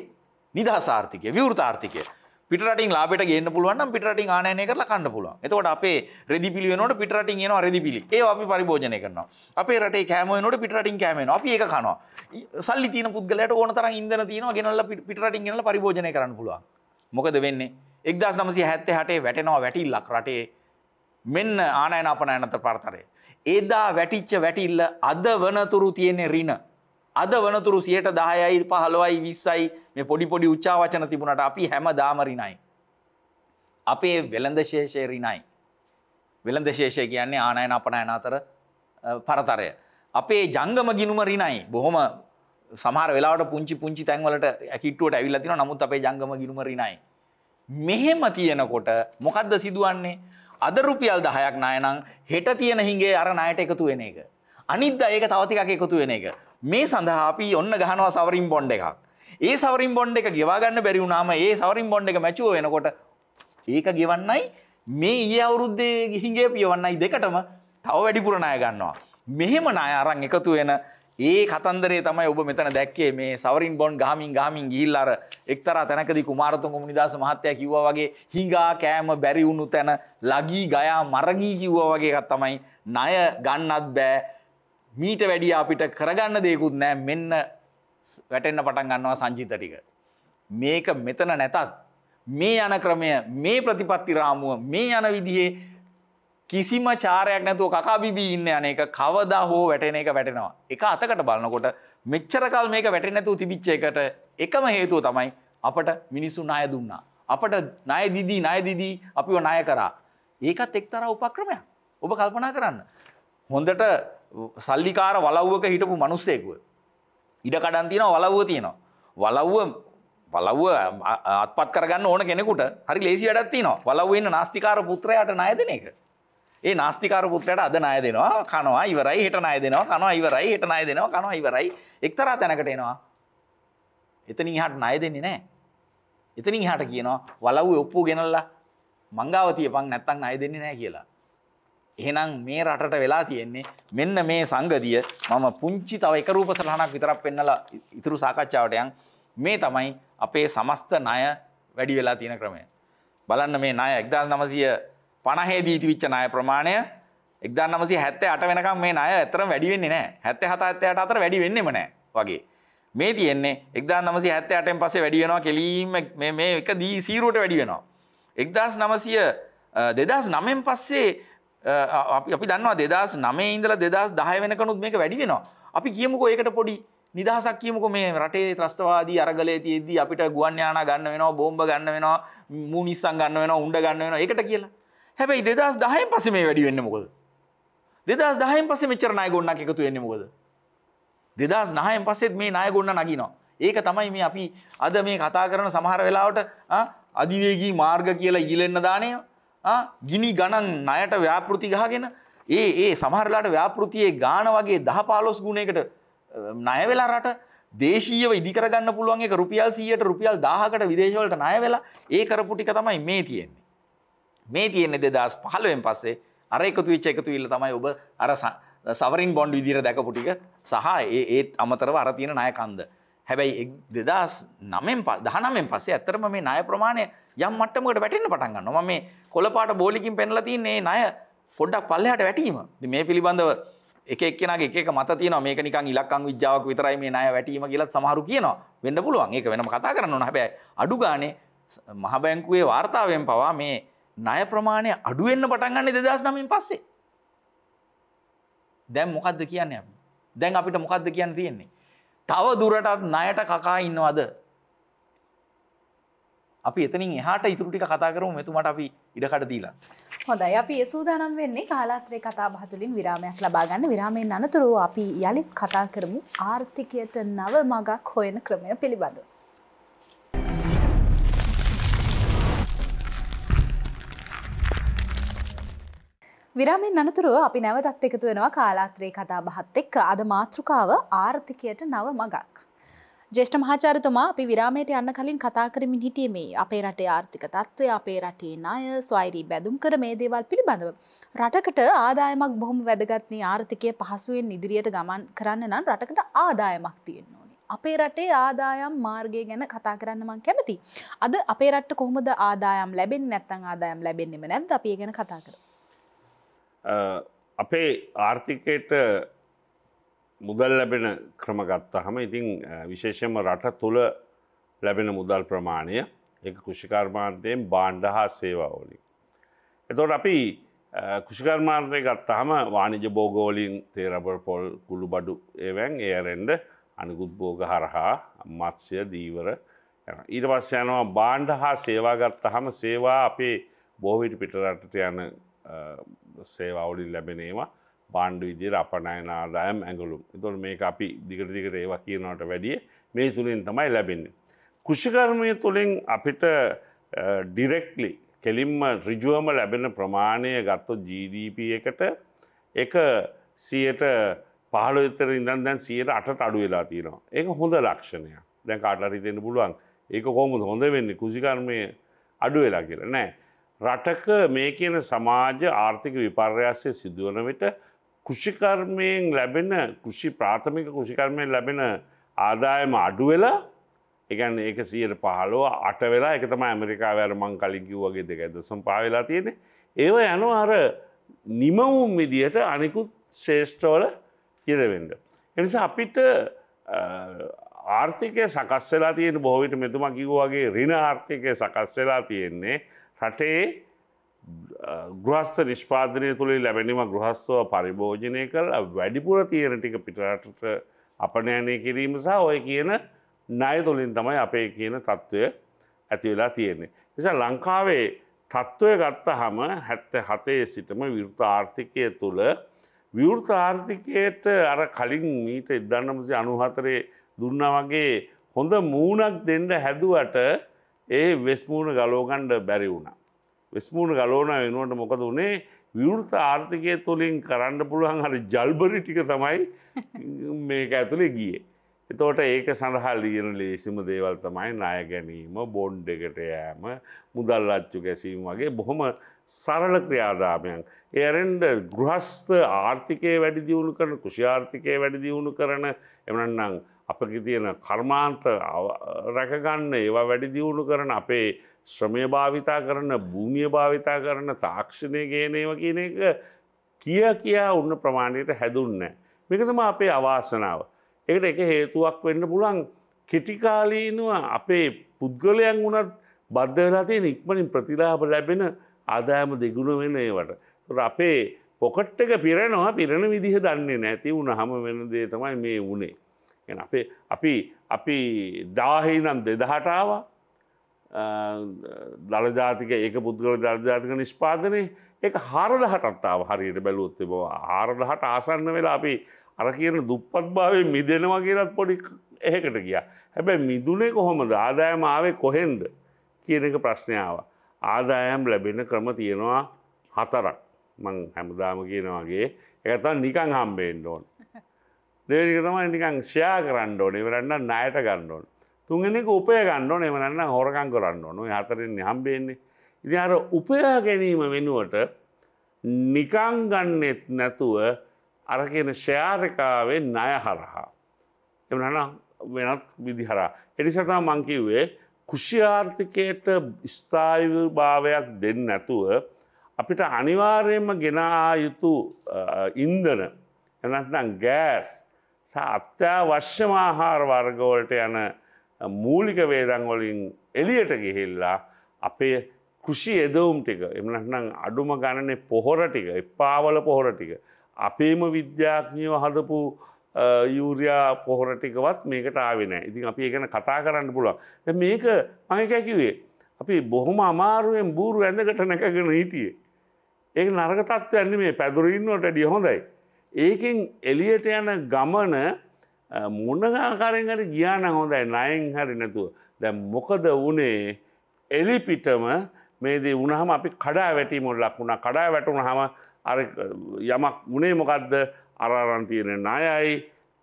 නිදහස් ආර්ථිකය විවෘත ආර්ථිකය පිටරටින් ලාබෙට ගන්න පුළුවන් පිටරටින් ආනයනය කරලා කන්න පුළුවන් එතකොට අපේ රෙදි පිළිවෙනට පිටරටින් යනවා රෙදි පිළි ඒ අපි පරිභෝජනය කරනවා අපේ රටේ කෑමනට පිටරටින් කෑමෙන අපි ඒක කනවා සල්ලි තින පුද්ගලට ඕන තර ඉදන තියනවා ගෙනල්ල පිටරටින් ගෙනල පරිභෝජනය කරන්න පුළුවන් මොකද වෙන්නේ එක්දස් නමසි හැත්තේ හටේ වැටෙනවා වැටිල්ලක් රටේ මෙන්න ආනයන අපන ඇනත පර්තරය එදා වැටිච්ච වැටිල්ල අද වනතුරු තියෙන්නේ රින අද වනතුරු සියයට දායයි පහළොවයි විස්සයි මේ පොඩිපොඩි උච්චාවචන තිබුණට අපි හැම දාමරිනයි. අපේ වෙළඳ ශේෂය රිනයි. වෙළඳ ශේෂය කියන්නේ ආනයන අපනයන අතර පරතරය. අපේ ජංගම ගිනුම රිනයි බොහොම සමහර වෙලාට පුංචි පුංචි තැන්වලට ඇකිට්ටුවට ඇවිල්ලා තිනවා නමුත් අපේ ජංගම ගිනුම රිනයි. මෙහෙම තියෙනකොට මොකද්ද සිදුවන්නේ? අද රුපියල් 10ක් ණය නම් හෙට තියෙන හිඟේ අර ණයට එකතු වෙන එක. අනිද්දා ඒක තව ටිකක් එකතු වෙන එක. මේ සඳහාපී ඔන්න ගහනවා සවරින් බොන්්ඩ එකක්. ඒ සවරින් බොන්්ඩ එක ගෙවාගන්න බැරිවුනාම ඒ සවරින් බොන්්ඩ එක මැචුව වෙනකොට ඒක ගෙවන්නයි මේ ඒ අවුරුද්දේ ගිහිගේ පියවන්නයි දෙකටම තව වැඩිපුර ණය ගන්නවා. මෙහෙම ණය අරන් එකතු වෙන ඒ කතන්දරේ තමයි ඔබ මෙතන දැක්කේ මේ සවරින් බොන්් ගාමින් ගාමින් ගිහිල් අර එක්තරා තැනකදි කුමාරතුන් කුමනිදාස මහත්තයා කිව්වා වගේ හිඟා කෑම බැරි වුණු තැන ලගී ගයා මරගී කිව්වා වගේ එකක් තමයි ණය ගන්නත් බෑ මීට වැඩිය අපිට කරගන්න දෙයකුත් නෑ මෙන්න වැටෙන්න පටන් ගන්නවා සංජීත ටික. මේක මෙතන නැතත් මේ යන ක්‍රමය මේ ප්‍රතිපත්ති රාමුව මේ යන විදිහේ කිසිම චාරයක් නැතුව කකාබිබී ඉන්න යන එක කවදා හෝ වැටෙන එක වැටෙනවා. එක අතකට බලනකොට මෙච්චරකල් මේක වැටෙන නැතුව තිබිච්ච එකට එකම හේතුව තමයි අපට මිනිස්සු ණය දුන්නා. අපට ණය දිදී ණය දිදී අපිව ණය කරා. ඒකත් එක්තරා උපක්‍රමයක්. ඔබ කල්පනා කරන්න. හොඳට සල්ලිකාර වලව්වක හිටපු මනුස්සයෙකුව. ඉඩකඩන් තියෙන වලව්ව තියෙනවා. වලව්ව වලව්ව අත්පත් කරගන්න ඕන කෙනෙකුට හරි ලේසි වැඩක් තියෙනවා. වලව්ව ඉන්න නාස්තිකාර පුත්‍රයාට ණය දෙන එක. ඒ නාස්තිකාර පුත්‍රයාට අද ණය දෙනවා. කනවා ඉවරයි හෙට ණය දෙනවා. කනවා ඉවරයි හෙට ණය දෙනවා. කනවා ඉවරයි එක්තරා තැනකට එනවා. එතනින් එහාට ණය දෙන්නේ නැහැ. එතනින් එහාට කියනවා වලව්වේ ඔප්පු ගෙනල්ලා මංගාව තියපන් නැත්තම් ණය දෙන්නේ නැහැ කියලා. එහෙනම් මේ රටට වෙලා තියෙන්නේ මෙන්න මේ සංගතිය මම පුංචි තව එක රූප සටහනක් විතරක් පෙන්නලා ඉතුරු සාකච්ඡාවට යන් මේ තමයි අපේ සමස්ත ණය වැඩි වෙලා තියෙන ක්‍රමය. බලන්න මේ ණය 1950 දී ඉතිවිච්ච ණය ප්‍රමාණය 1978 වෙනකම් මේ ණය ඇත්තටම වැඩි වෙන්නේ නැහැ. 77 78 අතර වැඩි වෙන්නෙම නැහැ වගේ. මේ තියෙන්නේ 1978න් පස්සේ වැඩි වෙනවා කෙලීම මේ මේ එක දී 0ට වැඩි වෙනවා. 1900 2009න් පස්සේ අපි දන්නවා දෙදස් නමේ ඉඳල දෙදස් දහය වෙනකනුත් මේක වැඩි වෙනවා. අපි කියමුකෝ ඒකට පොඩි නිදහසක් කියමුකෝ මේ රටේ ත්‍රස්තවාදී අරගලේ තියෙද්දි අපිට ගුවන් යානා ගන්න වෙනවා බෝම්බ ගන්න වෙනවා මූනිස්සන් ගන්න වෙනවා උණ්ඩ ගන්න වෙනවා ඒකට කියලා. හැබැයි 2010න් පස්සේ මේ වැඩි වෙන්නේ මොකද? 2010න් පස්සේ මෙච්චර ණය ගොන්නක් එකතු වෙන්නේ මොකද? 2009න් පස්සෙත් මේ ණය ගොන්න නගිනවා. ඒක තමයි මේ අපි අද මේ කතා කරන සමහර වෙලාවට අධිවේගී මාර්ග කියලා ඉගිලෙන්න දානේ ගිනි ගණන් ණයට ව්‍යාපෘති ගහගෙන ඒ ඒ සමහරලාට ව්‍යාපෘතියේ ගාන වගේ 10 15 ගුණයකට ණය වෙලා රට දේශීයව ඉදිකරගන්න පුළුවන් එක රුපියල් 100ට රුපියල් 1000කට විදේශවලට ණය වෙලා ඒ කරපු ටික තමයි මේ තියෙන්නේ. මේ තියෙන්නේ 2015න් පස්සේ අර එකතු වෙච්ච එකතු විල්ල තමයි ඔබ අර සවරින් බොන්ඩ් විදිහට දැකපු ටික සහ ඒ ඒත් අමතරව අර තියෙන ණය කන්ද. හැබැයි 2009න් 19න් පස්සේ ඇත්තටම මේ ණය ප්‍රමාණය යම් මට්ටමකට වැටෙන්න පටන් ගන්නවා. මම මේ කොළපාට බෝලකින් පෙන්ලා තින්නේ ණය පොඩ්ඩක් පල්ලෙහාට වැටීම. ඉතින් මේ පිළිබඳව එක එක්කෙනාගේ එක එක මත තියෙනවා. මේක නිකන් ඉලක්කම් විද්‍යාවක් විතරයි මේ ණය වැටීම කියලා සමහරු කියනවා. වෙන්න පුළුවන්. ඒක වෙනම කතා කරන්න ඕන. හැබැයි අඩු ගානේ මහ බැංකුවේ වාර්තාවෙන් පවා මේ ණය ප්‍රමාණය අඩු වෙන්න පටන් ගන්නේ 2009න් පස්සේ. දැන් මොකද්ද කියන්නේ අපි? දැන් අපිට මොකද්ද කියන්න තියෙන්නේ? තව දුරටත් ණයට කකා ඉන්නවද? අපි එතනින් එහාට ඉතුරු ටික කතා කරමු මෙතුමට අපි ඉඩකඩ දීලා. හොඳයි අපි ඒ සූදානම් වෙන්නේ කාලාත්‍රේ කතා බහ තුළින් විරාමයක් ලබා ගන්න. විරාමයෙන් අනතුරුව අපි යලිත් කතා කරමු ආර්ථිකයට නව මගක් හොයන ක්‍රමය පිළිබඳව. විරාමෙන් අනතුරුව අපි නැවතත් එකතු වෙනවා කාලාත්‍රයේ කතා බහත් එක්ක අද මාතෘකාව ආර්ථිකයට නව මගක්. ජේෂ්ඨ මහාචාරතුමා අපි විරාමයට යන්න කලින් කතා කරමින් හිටියේ මේ අපේ රටේ ආර්ථික තත්ත්වය අපේ රටේ ණය ස්වෛරී බැඳුම් කර මේ දේවල් පිළිබඳව රටකට ආදායමක් බොහොම වැදගත් නේ ආර්ථිකය පහසුවෙන් ඉදිරියට ගමන් කරන්න නම් රටකට ආදායමක් තියෙන්න ඕනේ අපේ රටේ ආදායම් මාර්ගය ගැන කතා කරන්න මං කැමති. අද අපේ රට්ට කොහොමද ආදායම් ලැබෙන්නේ නැත්නම් ආදායම් ලැබෙන්නෙම නැද්ද අපි ඒ ගැන කතා කරමු. අපේ ආර්ථිකයට මුදල් ලැබෙන ක්‍රම ගත්තහම ඉතිං විශේෂම රට තුළ ලැබෙන මුදල් ප්‍රමාණය එක කෘෂිකර්මාර්ථයෙන් බාණ්ඩ හා සේවාවලින්. එතොට අපි කෘෂිකර්මාර්ථය ගත්තහම වානිජ බෝගෝලින් තේරබර් පොල් කුළු බඩු ඒවැන් ඒරෙන්ඩ අනිකුත් බෝග හරහා මත්සය දීවර ඊට පස්ස යනවා බාණ්ඩ හා සේවා ගත්තහම සේවා අපේ බෝවිට පිටරටට යන සේවවලින් ලැබෙනේවා බාණ්ඩු විදිර අපනයනාදායම් ඇඟලුම් එතොට මේ අපි දිගට දිගට ඒවා කියනවට වැඩිය මේ තුළින් තමයි ලැබෙන්නේ. කෘෂිකර්මය තුළින් අපිට ඩිරෙක්ලි කෙලින්ම රිජුවම ලැබෙන ප්‍රමාණය ගත්ත GDP එකට එක සියට පහළ විතර ඉඳන් දැන් සියට අටට අඩු වෙලා තියෙනවා. ඒක හොඳ ලක්ෂණයක්. දැන් කාටලා හිතෙන්න පුළුවන්. ඒක කොහොමද හොඳ වෙන්නේ? කෘෂිකර්මය අඩු වෙලා කියලා. නෑ. රටක මේ කියන සමාජ ආර්ථික විපර්යාසය සිදුවන විට කෘෂිකර්මයෙන් ලැබෙන කෘෂි ප්‍රාථමික කෘෂිකර්මයෙන් ලැබෙන ආදායම අඩුවෙලා එකන් ඒක සියට පහලෝ අට වෙලා එක තම ඇමරිකාව අර මං කලින් කිව්වගේ දෙක ඇදසම් පාවෙලා තියෙන ඒව යනු අර නිමවුම් විදිහට අනිකුත් ශේෂ්ඨවල යදවෙඩ. එනිසා අපිට ආර්ථිකය සකස් වෙලා තියෙන බොහවිට මෙතුමා කිව්වාගේ රින ආර්ථිකය සකස් වෙලා තියෙන්නේ රටේ ගෘහස්ත නිෂ්පාදනය තුළේ ලැබැනිම ගෘහස්තව පරිභෝජනය කළ වැඩිපුර තියෙන ටික පිටරටට අපනෑනය කිරීම සහ ඔය කියන නය තුළින් තමයි අපේ කියන තත්ත්වය ඇතිවෙලා තියෙන්නේ. නිසා ලංකාවේ තත්ත්වය ගත්ත හම හැත්ත හතේ සිටම විෘත ආර්ථිකය තුළ විවෘත ආර්ථිකයට අර කලින් මීට ඉදන්නමසි අනුහතරේ දුන්න වගේ හොඳ මූනක් දෙන්න හැදුවට ඒ වෙස්මූුණ ගලෝගණ්ඩ බැරි වුණා. වෙස්මූුණ ගලෝන වෙනුවට මොකද වනේ විවෘත ආර්ථිකය තුළින් කරන්න පුළුවන් හරි ජල්බරි ටික තමයි මේක ඇතුළේ ගියේ. එතෝට ඒක සඳහා ලියන ලේසිම දේවල් තමයි ණය ගැනීම බොන්්ඩ එකට යෑම මුදල් අච්චු ගැසීම වගේ බොහොම සරල ක්‍රියාදාමයන්. එරෙන්ඩ ගෘහස්ථ ආර්ථිකය වැඩිදිියුණු කරන කුෂාර්ථිකය වැඩිදිියුණු කරන එමනන්නම් අපගේ තියෙන කර්මාන්ත රැකගන්න ඒවා වැඩි දියුණු කරන අපේ ශ්‍රමය භාවිතා කරන භූමිය භාවිතා කරන තාක්ෂණය ගේනව කියන එක කිය කියා උන්න ප්‍රමාණයට හැදුන්න. මේකතම අපේ අවාසනාව. එකට එක හේතුවක් වෙන්න පුළන් කෙටිකාලීනුව අපේ පුද්ගලයන් වුණත් බද්ධ වෙලාතිය ඉක්මනින් ප්‍රතිලාබ ලැබෙන ආදායම දෙගුණ වෙන ඒවට. අපේ පොකට් එක පිරෙනවා පිරණ විදිහ දන්නේ නැති වුණ හම වෙන දේ තමයි මේ වනේ. අපේ අපි අපි දාහහිනම් දෙදහටාව දළජාතික ඒක පුද්ගල දර්ජාතික නිෂ්පාදනය ඒ හරද හටත්තාව හරියට බැලුවොත්තේ බව ආරද හට ආසන්න වෙලා අපි අර කියන දුප්පත් භාවය මිදෙනවා කියලත් පොඩි එහෙකට ගිය. හැබැ මිදුනේ කොහොමද ආදායම ආවේ කොහෙන්ද කියන එක ප්‍රශ්නාව. ආදායම් ලැබෙන ක්‍රම තියෙනවා හතරක් මං හැමදාම කියනවාගේ එකතන් නිකං හම්බෙන්ඩ ඕන්. දෙවැනික තමයි නිකං ෂයා කරන්න ඕනේ වරන්න ණයට ගන්න ඕන. තුන්වෙනික උපය ගන්න ඕනේ වරන්න හොරකම් කරන්න ඕන. ඔය හතරෙන් හම්බෙන්නේ. ඉතින් අර උපයා ගැනීම වෙනුවට නිකං ගන්නෙත් නැතුව අර කියන ෂයාරිකාවේ ණය හරහා. එවනම් වෙනත් විදිහරා. එනිසා මං කිව්වේ කෘෂි ආර්ථිකයට ස්ථායු භාවයක් දෙන්න නැතුව අපිට අනිවාර්යයෙන්ම ගෙනා යුතු ඉන්ධන එනත්නම් ගෑස් අත්‍යවශ්‍යම ආහාර වර්ගෝලට යන මූලික වේදංවලින් එලියට ගිහිල්ලා අපේ කෘෂි එදවුම් ටික එමනටනම් අඩුම ගණනේ පොහොර ටික එපාවල පොහොර ටික. අපේම විද්‍යාඥයෝ හදපු යූරයා පොහොර ටිකවත් මේකට ආවෙන ඉතින් අපි ගැන කතා කරන්න පුළුවන් මේක මඟකැකිවේ අපි බොහොම අමාරුවෙන් බූරු ඇඳකට නැකගෙන හිටියේ. ඒ නරගතත්ව ඇන්නේ මේ පැදුරඉන්නවට ඩිය හොඳයි. ඒකෙන් එලියට යන ගමන මුණගාකාරෙන්ට ගියාන හොඳයි නයෙන් හරි නැතුව. දැ මොකද වනේ එලිපිටම මේදී උනහම අපි කඩා වැටීමොල් ලක්ුණා කඩා වැටුණ හම අර යමක් වනේ මොකක්ද අරාරන්තීරෙන නායයි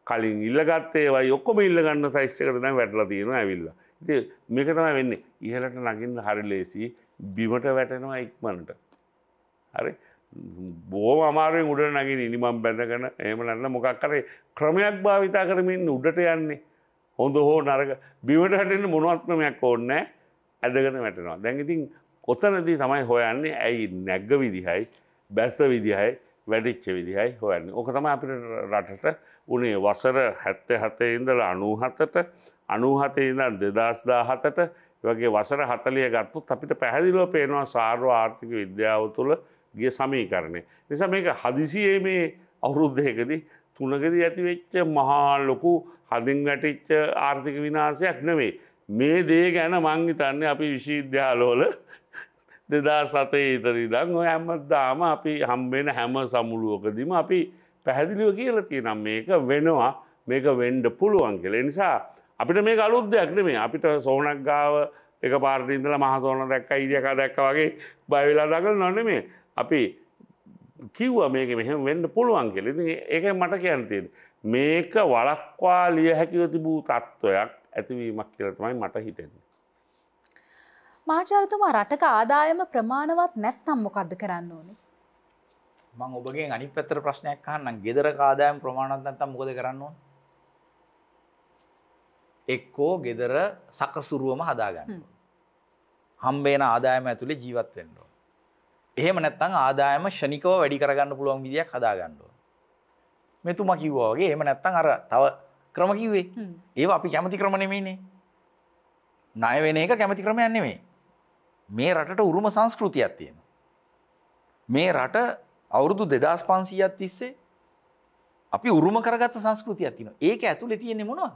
කලින් ඉල්ලගත්තේ වයි ඔක්කොම ඉල්ලගන්න තයිස්සකරන වැටල තියෙන ඇවිල්ල. ඉති මේක තමයි වෙන්නේ ඉහලට නගින්න හරි ලේසි බිමට වැටෙනවා ඉක්මනට. හරි බෝම අමාරුවෙන් උඩ නගෙන නිමම් බැඳගෙන එම නන්න මොකක් කරේ ක්‍රමයක් භාවිතා කරමින් උඩට යන්නේ. හොඳ හෝ නරක බිවටටන්න මොනවත්ක්‍රමයක් ඕන්නෑ ඇදගෙන වැටනවා. දැඟඉතින් කොතනදී තමයි හොයන්නේ ඇයි නැග්ග විදිහයි බැස්ස විදිහයි වැඩිච්ච විදිහයි හොයන්න. ඕක තම අපිට රටට උනේ වසර හැත්ත හතේඉදල අනූහතට අනූහතේඉදල් දෙදස්දා හතට වගේ වසර හතලිය ගත්තුත් අපිට පැහැදිලෝ පේනවා සාර්ව ආර්ථික විද්‍යාව තුළ ගිය සමීකරණය. නිසා මේක හදිසියේ මේ අවුරුද්ධයකදී තුනකද ඇතිවෙච්ච මහා ලොකු හදින් වැටිච්ච ආර්ථික විනාසයක් නෙවේ. මේ දේ ගැන මංගිතන්නේ අපි විශීද්‍යාලෝල දෙදා සතේ ඉතරිදං ඔය හැමත්දාම අපි හම්බෙන හැම සමුළුවකදීම අපි පැහැදිලිව කියලති නම් මේක වෙනවා මේක වෙන්ඩ පුළුවන් කියල නිසා අපිට මේ අලුද්දයක් නෙමේ අපිට සෝනක් ගාව එක පාර්ටින්දල මහසෝන දැක්ක ඉදිකා දැක්ක වගේ බයවෙලා දකල් නොනෙමේ අපි කිව්ව මේක මෙහෙම වෙන්න පුළුවන් කෙල ඉති ඒක මට කියනතිද. මේක වලක්වා ලිය හැකිව තිබූ තත්ත්වයක් ඇතිවීමක් කියලතමයි මට හිතෙන්නේ. මාචාරතුමා රටක ආදායම ප්‍රමාණවත් නැත්තම් මොකක්ද කරන්න ඕනේ. මං ඔබගේ අනි පැතර ප්‍රශ්නයක් හන්න ගෙදර කාදායම් ප්‍රමාණත් නැතම් මොකද කරන්න එක්කෝ ගෙදර සකසුරුවම හදාගන්න. හම්බේන ආදායම ඇතුළේ ජීවත් වෙන්නවා. එහෙම නැත්තං ආදායම ෂණිකව වැඩි කරගන්න පුළුවන් විදිියක් හදාගන්නඩුව. මෙතුම කිව්වාගේ එහෙම නැත්තං අර තව ක්‍රම කිවේ ඒ අපි කැමති ක්‍රමණෙමේනේ. නයවෙන එක කැමති ක්‍රමයන්න මේ. මේ රටට උරුම සංස්කෘතියක් තියෙන. මේ රට අවුරුදු දෙදස් පන්සීයක් තිස්සේ අපි උරුම කරගත්ත සංස්කෘතියක් තින ඒක ඇතුළෙ තියෙන්නේ මොනවා.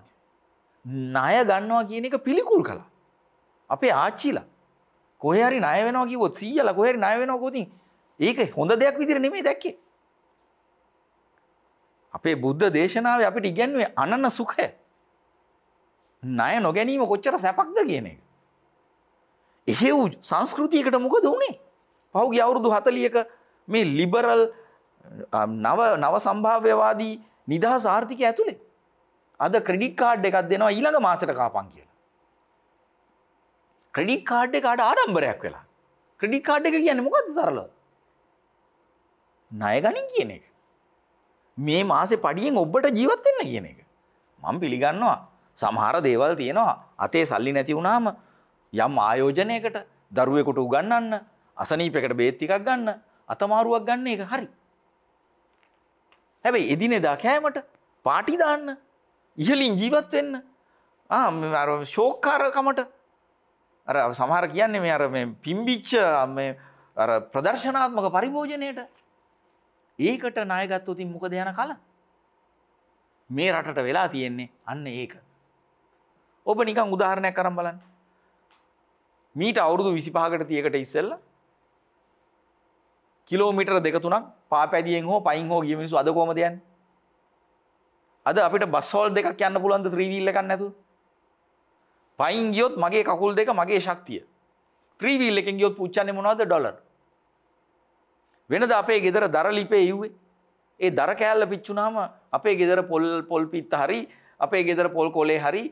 ණය ගන්නවා කියන එක පිළිකුල් කලා. අපේ ආච්චිලා කොහරි නය වෙනවා කිවොත් සීියල කොහරි නය වෙනවා කොතින් ඒක හොඳ දෙයක් විදිර නෙමේ දැක්කේ අපේ බුද්ධ දේශනාව අපිට ඉගැන්වේ අනන්න සුඛය නය නොගැනීම කොච්චර සැපක්ද කියන එක එහෙව් සංස්කෘතියකට මොකද වුණේ පහුගේ අවුරුදු හතලියක මේ ලිබරල් නව නව සම්භාව්‍යවාදී නිදහ සාර්ථික ඇතුළේ අද ක්‍රඩිට් කාඩ් එකක් දෙනවා ඊළඟ මාසට කාපන් කිය ක්‍රඩි කාඩ් එකට ආඩම්බරයක් වෙලා ක්‍රඩි කාඩ් එක කියන්නේ මොකක්ද සරල ණය ගනින් කියන එක මේ මාසේ පඩියෙන් ඔබට ජීවත් වෙන්න කියන එක මම පිළිගන්නවා සමහර දේවල් තියෙනවා අතේ සල්ලි නැති වුණාම යම් ආයෝජනයකට දරුවෙකුට උගන්වන්න අසනීපයකට බේත් ටිකක් ගන්න අතමාරුවක් ගන්න එක හරි හැබැයි එදිනෙදා කෑමට පාටි දාන්න ඉහලින් ජීවත් වෙන්න ආ ෂෝක්කාරකමට අර සමහර කියන්නේ මේ අර මේ පිම්බිච්ච මේ අර ප්‍රදර්ශනාත්මක පරිභෝජනයට ඒකට ණයගත්තොත් ඉතින් මොකද යන කල මේ රටට වෙලා තියෙන්නේ අන්න ඒක ඔබ නිකන් උදාහරණයක් අරන් බලන්න මීට අවුරුදු 25කට 30කට ඉස්සෙල්ලා කිලෝමීටර දෙක තුනක් පාපැදියෙන් හෝ පයින් හෝ ගිය මිනිස්සු අද කොහමද යන්නේ අද අපිට බස් හෝල් දෙකක් යන්න පුළුවන්ද 3 wheel එකක් නැතුව පයින් ගියොත් මගේ කකුල් දෙක මගේ ශක්තිය. ත්‍රීවීල් එකෙන් ගියොත් පුච්චන්නේ මොනවද ඩොලර්. වෙනද අපේ ගෙදර දර ලිපේ ඉව්වේ. ඒ දර කෑල්ල පිච්චුනාම අපේ ගෙදර පොල් පොල් පිත්ත හරි අපේ ගෙදර පොල් කොලේ හරි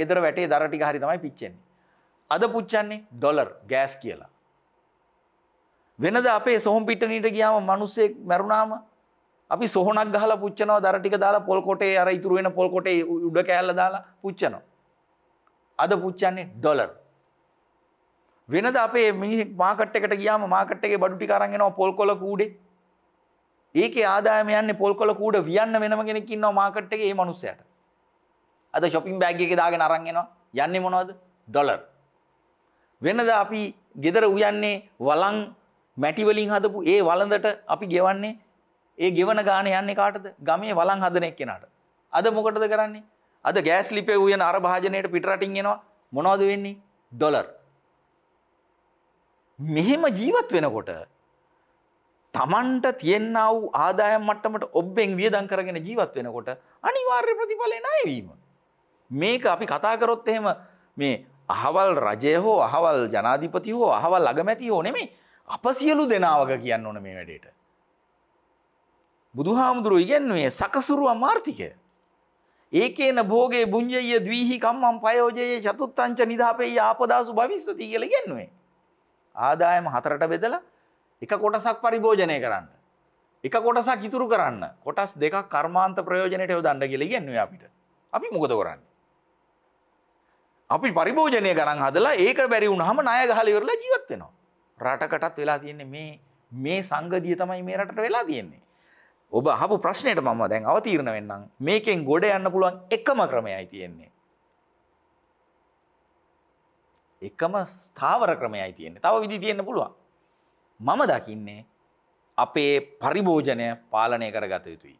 ගෙදර වැටේ දර ටික හරි තමයි පිච්චෙන්නේ. අද පුච්චන්නේ ඩොලර් ගෑස් කියලා. වෙනද අපේ සොහොම් පිටනීට ගියාම මිනිස්සෙක් මැරුණාම අපි සොහොනක් ගහලා පුච්චනවා දර ටික දාලා පොල් කොටේ අර ඉතුරු වෙන පොල් කොටේ උඩ කෑල්ල දාලා පුච්චනවා. අද පුච්චන්නේ ඩොලර්. වෙනද අපේ මිනිහෙක් මාකට් එකට ගියාම මාකට් එකේ බඩු ටික අරන් එනවා පොල් කොළ කූඩේ. ඒකේ ආදායම යන්නේ පොල් කොළ කූඩ වියන්න වෙනම කෙනෙක් ඉන්නවා මාකට් එකේ ඒ මනුස්සයාට. අද shopping bag එකේ දාගෙන අරන් එනවා. යන්නේ මොනවද? ඩොලර්. වෙනද අපි ගෙදර උයන්නේ වලං මැටි වලින් හදපු ඒ වළඳට අපි ගෙවන්නේ ඒ ගෙවන ගාන යන්නේ කාටද? ගමේ වළං හදන එක්කෙනාට. අද මොකටද කරන්නේ? අද ගෑස් ලිපේ වයන අර භාජනයට පිටරටින් එනවා මොනවද වෙන්නේ ඩොලර්. මෙහෙම ජීවත් වෙනකොට තමන්ට තියෙන්න්නාව ආදායම් මට්ටමට ඔබ්බෙන් වියදං කරගෙන ජීවත් වෙනකොට අනිවාර්ය ප්‍රතිඵලය නයවීම. මේක අපි කතාකරොත් එහෙම මේ අහවල් රජය හෝ අහවල් ජනාධිපති හෝ අහවල් අගමැති හෝ නෙමේ අප සියලු දෙනාවක කියන්න ඕන මේ වැඩේට. බුදුහාමුදුරුව ඉගැන්වේ සකසුරුව මාර්ථිකය ඒකේන භෝගේ බුංජය දවීහි කම්මම් පයෝජයේ චතුත්තංච නිදාපේ ආපදාසු භවිස්සති කියල ගෙන්නුවේ. ආදායම හතරට බෙදලා එක කොටසක් පරිභෝජනය කරන්න. එක කොටසක් ඉතුරු කරන්න කොටස් දෙක කර්මාන්ත ප්‍රයෝජනයට යො දන්න කියල ගෙන්නුව අපිට අපි මොකද කරන්න. අපි පරිභෝජනය ගණන් හදලා ඒක බැරි වුණහම ණය ගහලිවරලා ජීවත්වෙනවා. රටකටත් වෙලා තියන්නේ මේ මේ සංගදිය තමයි මේ රටට වෙලා තියෙන්නේ. ඔබ අහපු ප්‍රශ්නයට මම දැන් අවතීරණ වෙන්නම් මේකෙන් ගොඩ යන්න පුළුවන් එකම ක්‍රමයයි තියෙන්නේ. එකම ස්ථාවර ක්‍රමයයි තියෙන්නේ. තව විදි තියෙන්න පුළුවන්. මම දකින්නේ අපේ පරිභෝජනය පාලනය කරගත යුතුයි.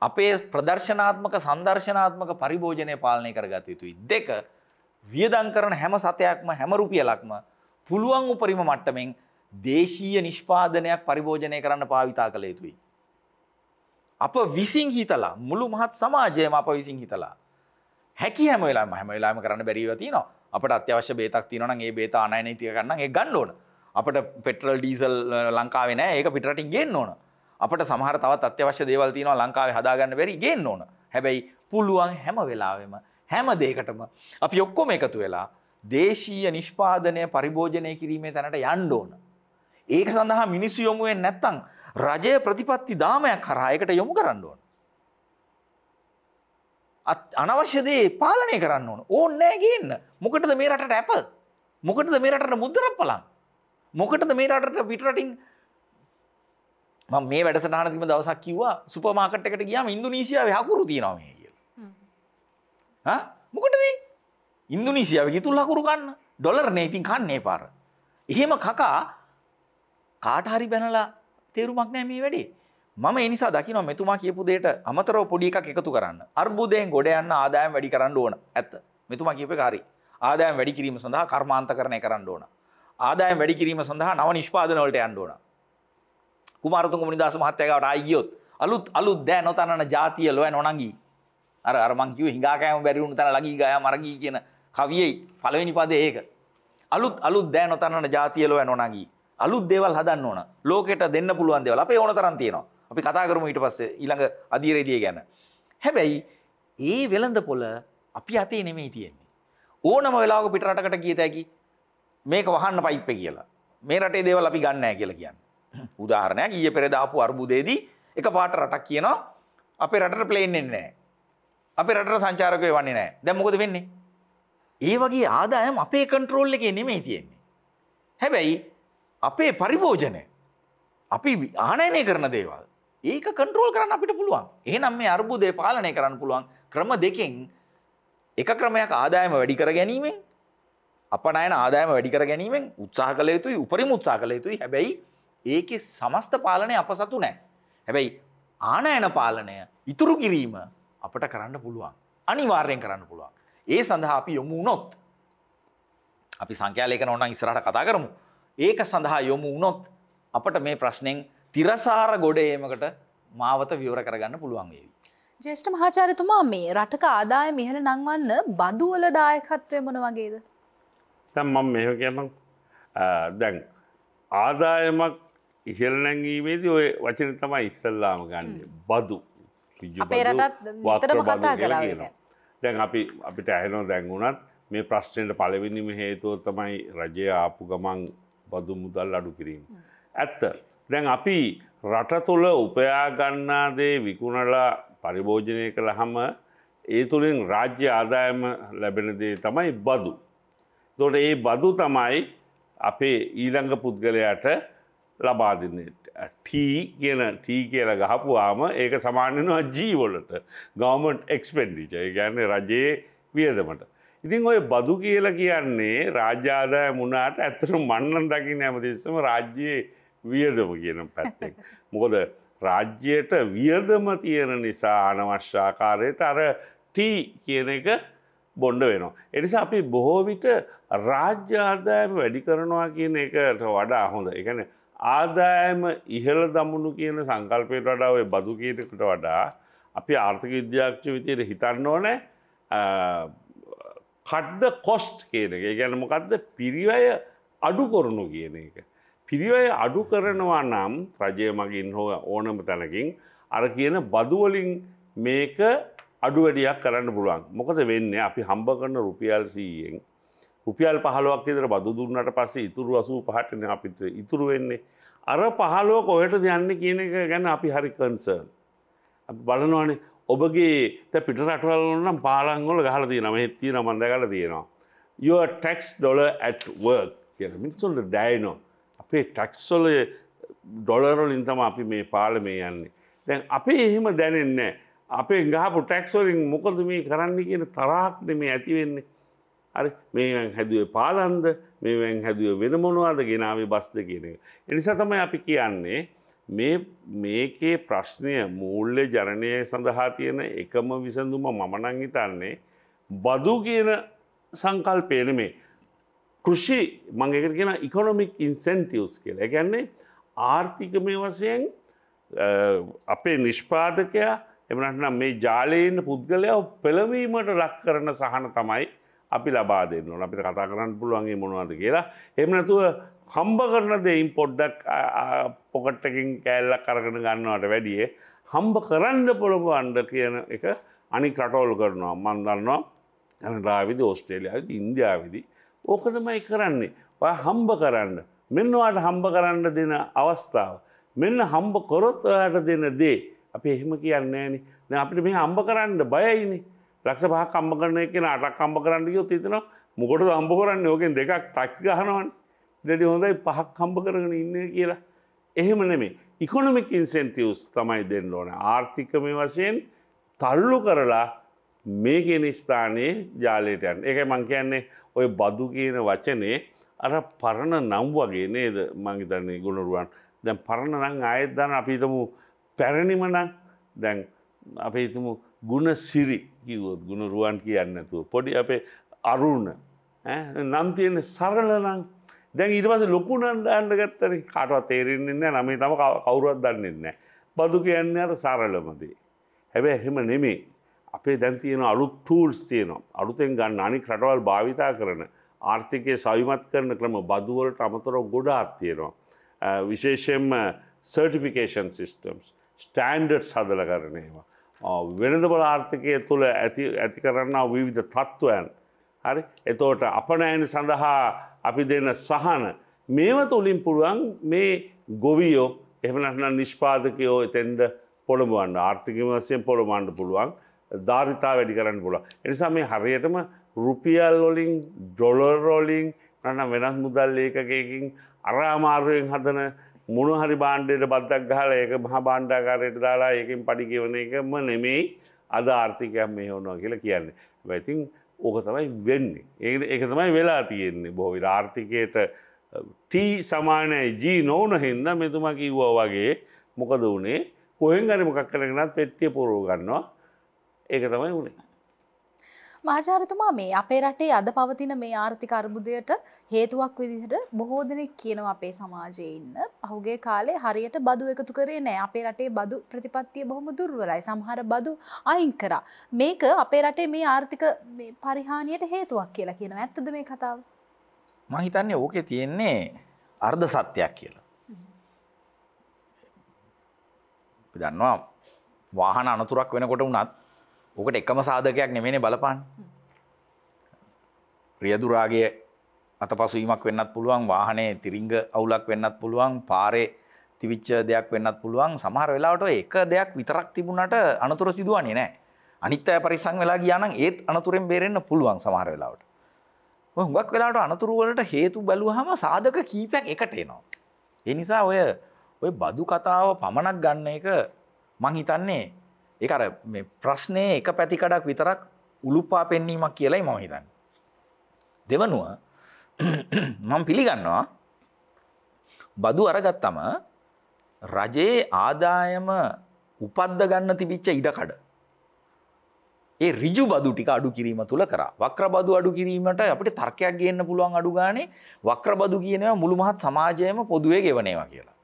අපේ ප්‍රදර්ශනාත්මක සංදර්ශනාත්මක පරිභෝජනය පාලනය කරගත යුතුයි. දෙක වියදම් කරන හැම සතයක්ම හැම රුපියලක්ම පුළුවන් උපරිම මට්ටමින් දේශීය නිෂ්පාදනයක් පරිභෝජනය කරන්න පාවිතා කළ යුතුයි. අප විසින් හිතලා මුළු මහත් සමාජයම අප විසින් හිතලා. හැකි හැම වෙලාවෙම හැම වෙලාවෙම කරන්න බැරිව තියෙනවා. අපට අත්‍යවශ්‍ය බේතක් තියෙනවා නම් ඒ බේත ආනයනය තිය ගන්න ඒ ගන්න ඕන. අපට පෙට්‍රල් ඩීසල් ලංකාවේ නෑ ඒක පිටරටින් ගේන්න ඕන. අපට සමහර තවත් අත්‍යවශ්‍ය දේවල් තියෙනවා ලංකාවේ හදාගන්න බැරි ගේන්න ඕන. හැබැයි පුළුවන් හැම වෙලාවෙම හැම දෙයකටම අපි ඔක්කොම එකතු වෙලා දේශීය නිෂ්පාදනය පරිභෝජනය කිරීමේ තැනට යන්න ඕන. ඒක සඳහා මිනිස්සු යොමුුවෙන් නැත්තං රජය ප්‍රතිපත්ති දාමයක් හරායකට යොමු කරන්න ඕන. අනවශ්‍යදේ පාලනය කරන්න ඕන ඕන්න නෑගන්න මොකටද මේ රටට ඇපල් මොකටද මේ රටට මුද්දරක් පලන් මොකටද මේ රටට පිටරටින් මේ වැඩසටානතිම දවසක් කිව්වා සුපමාකට් එකට ගියාම ඉන්දුනීසියාව හකුරු තියනවේ කිය මොකටද ඉන්දුනීසියාව ගිතුල් හකුරුගන්න ඩොලර් නේතින් කන්නේ පාර. එහෙම කකා කාටහරි බැනලා තේරුමක් නෑ මේ වැඩේ. මම ඒ නිසා දකිනවා මෙතුමා කියපු දෙයට අමතරව පොඩි එකක් එකතු කරන්න. අර්බුදයෙන් ගොඩ යන්න ආදායම් වැඩි කරන්න ඕන. ඇත්ත. මෙතුමා කියප එක හරි. ආදායම් වැඩි කිරීම සඳහා කර්මාන්තකරණය කරන්න ඕන. ආදායම් වැඩි කිරීම සඳහා නව නිෂ්පාදන වලට යන්න ඕන. කුමාරතුංග මුනිදාස මහත්තයාගාවට ආයි ගියොත් අලුත් අලුත් දෑ නොතනන ජාතිය ලොය නොනඟී. අර අර මං කිව්වේ හිඟා කෑම බැරි වුණු තැන ලගී ගෑ මරගී කියන කවියේ පළවෙනි පදේ ඒක. අලුත් අලුත් දෑ නොතනන ජාතිය ලොය නොනඟී. අලුත් දේවල් හදන්න ඕන ලෝකෙට දෙන්න පුළුවන් දේවල් අපේ ඕන තරම් තියෙනවා අපි කතා කරමු ඊට පස්සේ ඊළඟ අධීරේදිය ගැන හැබැයි ඒ වෙළඳ පොළ අපි අතේ නෙමෙයි තියෙන්නේ ඕනම වෙලාවක පිටරටකට ගිය තැකි මේක වහන්න පයිප්පේ කියලා මේ රටේ දේවල් අපි ගන්න නැහැ කියලා කියන්නේ උදාහරණයක් ඊයේ පෙරේද ආපු අර්බුදයේදී එක පාට රටක් කියනවා අපේ රටට ප්ලේන් එන්නේ නැහැ අපේ රටට සංචාරකයෝ එවන්නේ නැහැ දැන් මොකද වෙන්නේ ඒ වගේ ආදායම් අපේ කන්ට්‍රෝල් එකේ නෙමෙයි තියෙන්නේ හැබැයි අපේ පරිභෝජනය අපි ආනයනය කරන දේවල් ඒක කන්ට්‍රෝල් කරන්න අපිට පුළුවන් ඒනම් මේ අර්බුදය පාලනය කරන්න පුළුවන් ක්‍රම දෙකින් එක ක්‍රමයක් ආදායම වැඩි කර ගැනීමෙන් අපනයන ආදායම වැඩි කර ගැනීමෙන් උත්සාහ කළ යුතුයි උපරිම උත්සාහ කළ යුතුයි හැබැයි ඒකෙ සමස්ත පාලනය අප සතු නෑ හැබැයි ආනයන පාලනය ඉතුරු කිරීම අපට කරන්න පුළුවන් අනිවාර්යෙන් කරන්න පුළුවන් ඒ සඳහා අපි යොමු වුණොත් අපි සංඛ්‍යාලේකන ඕනම් ඉස්සරහට කතා කරමු ඒක සඳහා යොමු වුණොත් අපට මේ ප්‍රශ්නෙන් තිරසාර ගොඩ ඒමකට මාවත විවර කරගන්න පුළුවන් වේවි. ජේෂ්ඨ මහාචාර්යතුමා මේ රටක ආදායම ඉහළ නංවන්න බදු වල දායකත්වය මොන වගේද? දැන් මම මෙහෙම කියන්නම්. දැන් ආදායමක් ඉහළ නැංවීමේදී ඔය වචන තමයි ඉස්සල්ලාම ගන්න. බදු. අපේ රටත් නිතරම කතා කරන්නේ. දැන් අපි අපිට ඇහෙනවා දැන් උනත් මේ ප්‍රශ්නෙට පළවෙනිම හේතුව තමයි රජය ආපු ගමන් බදු මුදල් අඩු කිරීම. ඇත්ත. දැන් අපි රට තුළ උපයාගන්නාදේ විකුණලා පරිභෝජනය කළ හම ඒ තුළින් රාජ්‍ය ආදායම ලැබෙනදේ තමයි බදු. තොට ඒ බදු තමයි අපේ ඊළඟ පුද්ගලයාට ලබාදින්නේ. ටී කියන ටී කියල ගහපුවාම ඒක සමානනවා ජීවොලට ගවමන්් එක්ස්පෙන්ඩිච ගැන්නේ රජයේ වියදමට. ඉතින් ඔය බදු කියල කියන්නේ රාජ්‍යාදාය මුණට ඇත්තට මන්නන් දකින ඇමතිස්සම රාජ්‍යයේ වියදම කියන පැත්තෙක්. මොකොද රාජ්‍යයට වියදම තියෙන නිසා අනවශ්‍යාකාරයට අර ටී කියන එක බොන්ඩ වෙනවා. එනිසා අපි බොහෝවිට රාජ්‍යාදායම වැඩි කරනවා කියන එකට වඩා හොඳ එකන ආදායම ඉහළ දමුණු කියන සංකල්පයට වඩා ඔය බදු කියනකට වඩා අපි ආර්ථක විද්‍යාක්ෂ විතියට හිතන්න ඕනෑ කඩ්ද කොස්ට් කියන එක ගැනමකක්ද පිරිවය අඩු කොරනු කියන එක. පිරිවය අඩු කරනවා නම් රජය මගින් හෝ ඕනම තැනකින් අර කියන බදුවලින් මේක අඩුවැඩියක් කරන්න පුළුවන් මොකද වෙන්න අපි හම්බ කරන රුපියල් සීයෙන් රුපියල් පහලොක් ඉදර බදු දුන්නට පස්සේ ඉතුරු අසූ පහටන අපිට ඉතුරු වෙන්නේ අර පහලෝ කොහට දයන්න කියන එක ගැන අපි හරි කන්සර්න් බලනවානේ ඔබගේ ත පිට රටවල්නම් පාලංගොල ගහලදී නම හිත්තින මන්දගල තියෙනවා. ය ටෙක්ස් ඩොල ඇට් වර්ක් කියන මිනිසුන්ට දැයනෝ. අපේ ටැක්ස්ොල ඩොලරොලින් තම අපි මේ පාලමේ යන්නේ. දැන් අපි එහෙම දැනෙන්න අපේ ගහපු ටැක්ස්වලින් මොකද මේ කරන්න කියන තරාක්න මේ ඇතිවෙන්නේ. හරි මේන් හැදුවේ පාලන්ද මේවැන් හැදුව වෙන මොනවාද ගෙනාවේ බස්ද කියන එක. එනිසා තමයි අපි කියන්නේ මේ මේකේ ප්‍රශ්නය මූල්්‍ය ජනනය සඳහා තියෙන එකම විසඳුම මමනං හිතන්නේ බදු කියන සංකල්පයන මේ කෘෂි මංගේකට කියෙන ඉකොනොමික් ඉන්සෙන්ටියස් කියල ගැන්නේ ආර්ථිකමය වසයෙන් අපේ නිෂ්පාදකයා එමනටනම් මේ ජාලයෙන් පුද්ගලයා පෙළවීමට ලක් කරන සහන තමයි අපි ලබා දෙන්න ඕන අපිට කතා කරන්න පුළුවන්ගේ මොනවද කියලා එම නැතුව හම්බ කරන දෙයින් පොඩ්ඩක් පොකට්ටකින් කෑල්ලක් කරගෙන ගන්නවට වැඩිය හම්බ කරන්න පොළොඹ අන්ඩ කියන එක අනි කටෝල් කරනවා මන් දන්නවා ඇනඩාවිදි ඔස්ට්‍රේලියාව ඉන්දියාවිදි ඕකදමයි කරන්නේ ඔය හම්බ කරන්න මෙන්නවාට හම්බ කරන්න දෙන අවස්ථාව මෙන්න හම්බ කොරොත් ඔයාට දෙන දේ අපි එහෙම කියන්නේ නෑනේ අපිට මේ හම්බ කරන්න බයයිනේ ලක්ෂ පහ කම්බ කරන කෙන අටක් කම්බ කරන්න යොත් තිතන මොකොට දම්බ කරන්න යෝකෙන් දෙකක් ටක්ස් ගහනවන් ඩඩි හොඳයි පහක් කම්බ කරගෙන ඉන්න කියලා එහෙම නෙමේ ඉකොනොමික් ඉන්සෙන්ටියස් තමයි දෙන්න ඕන ආර්ථිකමය වශයෙන් තල්ලු කරලා මේකෙන ස්ථානයේ ජාලයටයන් එක මං කියන්නේ ඔය බදු කියන වචනේ අර පරණ නම් වගේ නේද මංගිතන්නේ ගුණරුවන් දැන් පරණ නම් ආයෙත් දන්න අපිතමු පැරණිමනම් දැන් අපිතුමු ගුණසිරි කිව්වොත් ගුණරුවන් කියන්න නැතුව පොඩි අපේ අරුණ නම් තියෙන සරලනම් දැන් ඉටපස ලොකුණන් අන්න ගත්තර කටවත් තේරෙන්න්න නමේ තම කවුරුවත් දන්නන්න. බදු කියන්න අට සරලමදේ. හැබැ එහෙම නෙමේ අපේ දැන් තියෙන අලුත් ටූල්ස් තියනවා අලුතෙන් ගන්න අනි කටවල් භාවිතා කරන ආර්ථිකය සවිමත් කරන ක්‍රම බදුවලට අමතරව ගොඩාත් තියෙනවා. විශේෂයෙන්ම සර්ටිෆිකේෂන් සිිස්ටම්ස් ස්ටෑන්ඩඩ් සදල කරනේවා. වෙනදබල ආර්ථකය තුළ ඇති කරන්නා විවිධ තත්ත්වයන්. හරි එතෝට අපනෑන සඳහා අපි දෙන සහන මේව තුළින් පුළුවන් මේ ගොවියෝ එමනන නිෂ්පාදකයෝ එතෙන්ට පොළමුුවන්ඩ ආර්ථිකම වසයෙන් පොළොමන්ඩ පුළුවන් ධාරිතා වැඩි කරන්න පුළා. එනිසා මේ හරියටම රුපියල්ලොලින් ඩොලර්රෝලිං නන වෙනත් මුදල් ඒකකයකින් අරාමාර්ුවෙන් හදන මුණු හරි බාණ්ඩයට බද්දක් ගහල ඒක මහා බාණ්ඩාකාරයට දාලා ඒකින් පඩිගවන එකම නෙමෙයි අද ආර්ථිකයක් මේ ඔන්නවා කියලා කියන්නේ. වැතින් ඕක තමයි වෙන්නේ. ඒ එක තමයි වෙලා තියෙන්නේ බොහොවි ආර්ථිකයට ටී සමානයි ජී නොවන හින්ද මෙතුමා කිව්වා වගේ මොකද වනේ කොහෙන් ගරි මොකක් කරගෙනත් පෙට්ටිය පුරෝගන්නවා ඒක තමයි වනේ. මහාචාර්යතුමා මේ අපේ රටේ අද පවතින මේ ආර්ථික අර්බුදයට හේතුවක් විදිහට බොහෝ දෙනෙක් කියනවා අපේ සමාජයේ ඉන්න පහුගේ කාලේ හරියට බදු එකතු කරේ නෑ අපේ රටේ බදු ප්‍රතිපත්තිය බොහොම දුර්වලයි සමහර බදු අයින් කරා මේක අපේ රටේ මේ ආර්ථික පරිහානියට හේතුවක් කියලා කියනවා ඇත්තද මේ කතාව මහිතන්නේ ඕකේ තියෙන්නේ අර්ධ සත්‍යයක් කියලා. දන්නවා වාහන අනතුරක් වෙනකොට වුණත් ඕකට එකම සාධකයක් නෙමෙන බලපාන්න. රියදුරාගේ අත පසුවීමක් වෙන්නත් පුළුවන් වාහනේ තිරිංග අවුලක් වෙන්නත් පුළුවන් පාරේ තිවිච්ච දෙයක් වෙන්නත් පුළුවන් සමහර වෙලාවට එක දෙයක් විතරක් තිබුණට අනතුර සිදුවන්නේ නෑ. අනිත් අය පරිස්සම් වෙලා ගියා නම් ඒත් අනතුරෙන් බේරෙන්න පුළුවන් සමහර වෙලාවට. ඔය හුඟක් වෙලාවට අනතුරු වලට හේතු බැලුවාම සාධක කීපයක් එකට එනවා. ඒ නිසා ඔය ඔය බදු කතාව පමණක් ගන්න එක මං හිතන්නේ ඒ අර ප්‍රශ්නය එක පැතිකඩක් විතරක් උළුපා පෙන්නීමක් කියලයි මහිතන්. දෙවනුව මං පිළිගන්නවා බදු අරගත්තම රජයේ ආදායම උපද්ද ගන්න තිබිච්ච ඉඩකඩ. ඒ රිජු බදු ටික අඩු කිරීම තුළ කරා වක්‍ර බදු අඩු කිරීමට අපිට තර්කයක් ගේන්න පුළුවන් අඩු ගානේ වක්‍ර බදු කියනවා මුළු මහත් සමාජයම පොදුවේ ගෙවනේවා කියලා.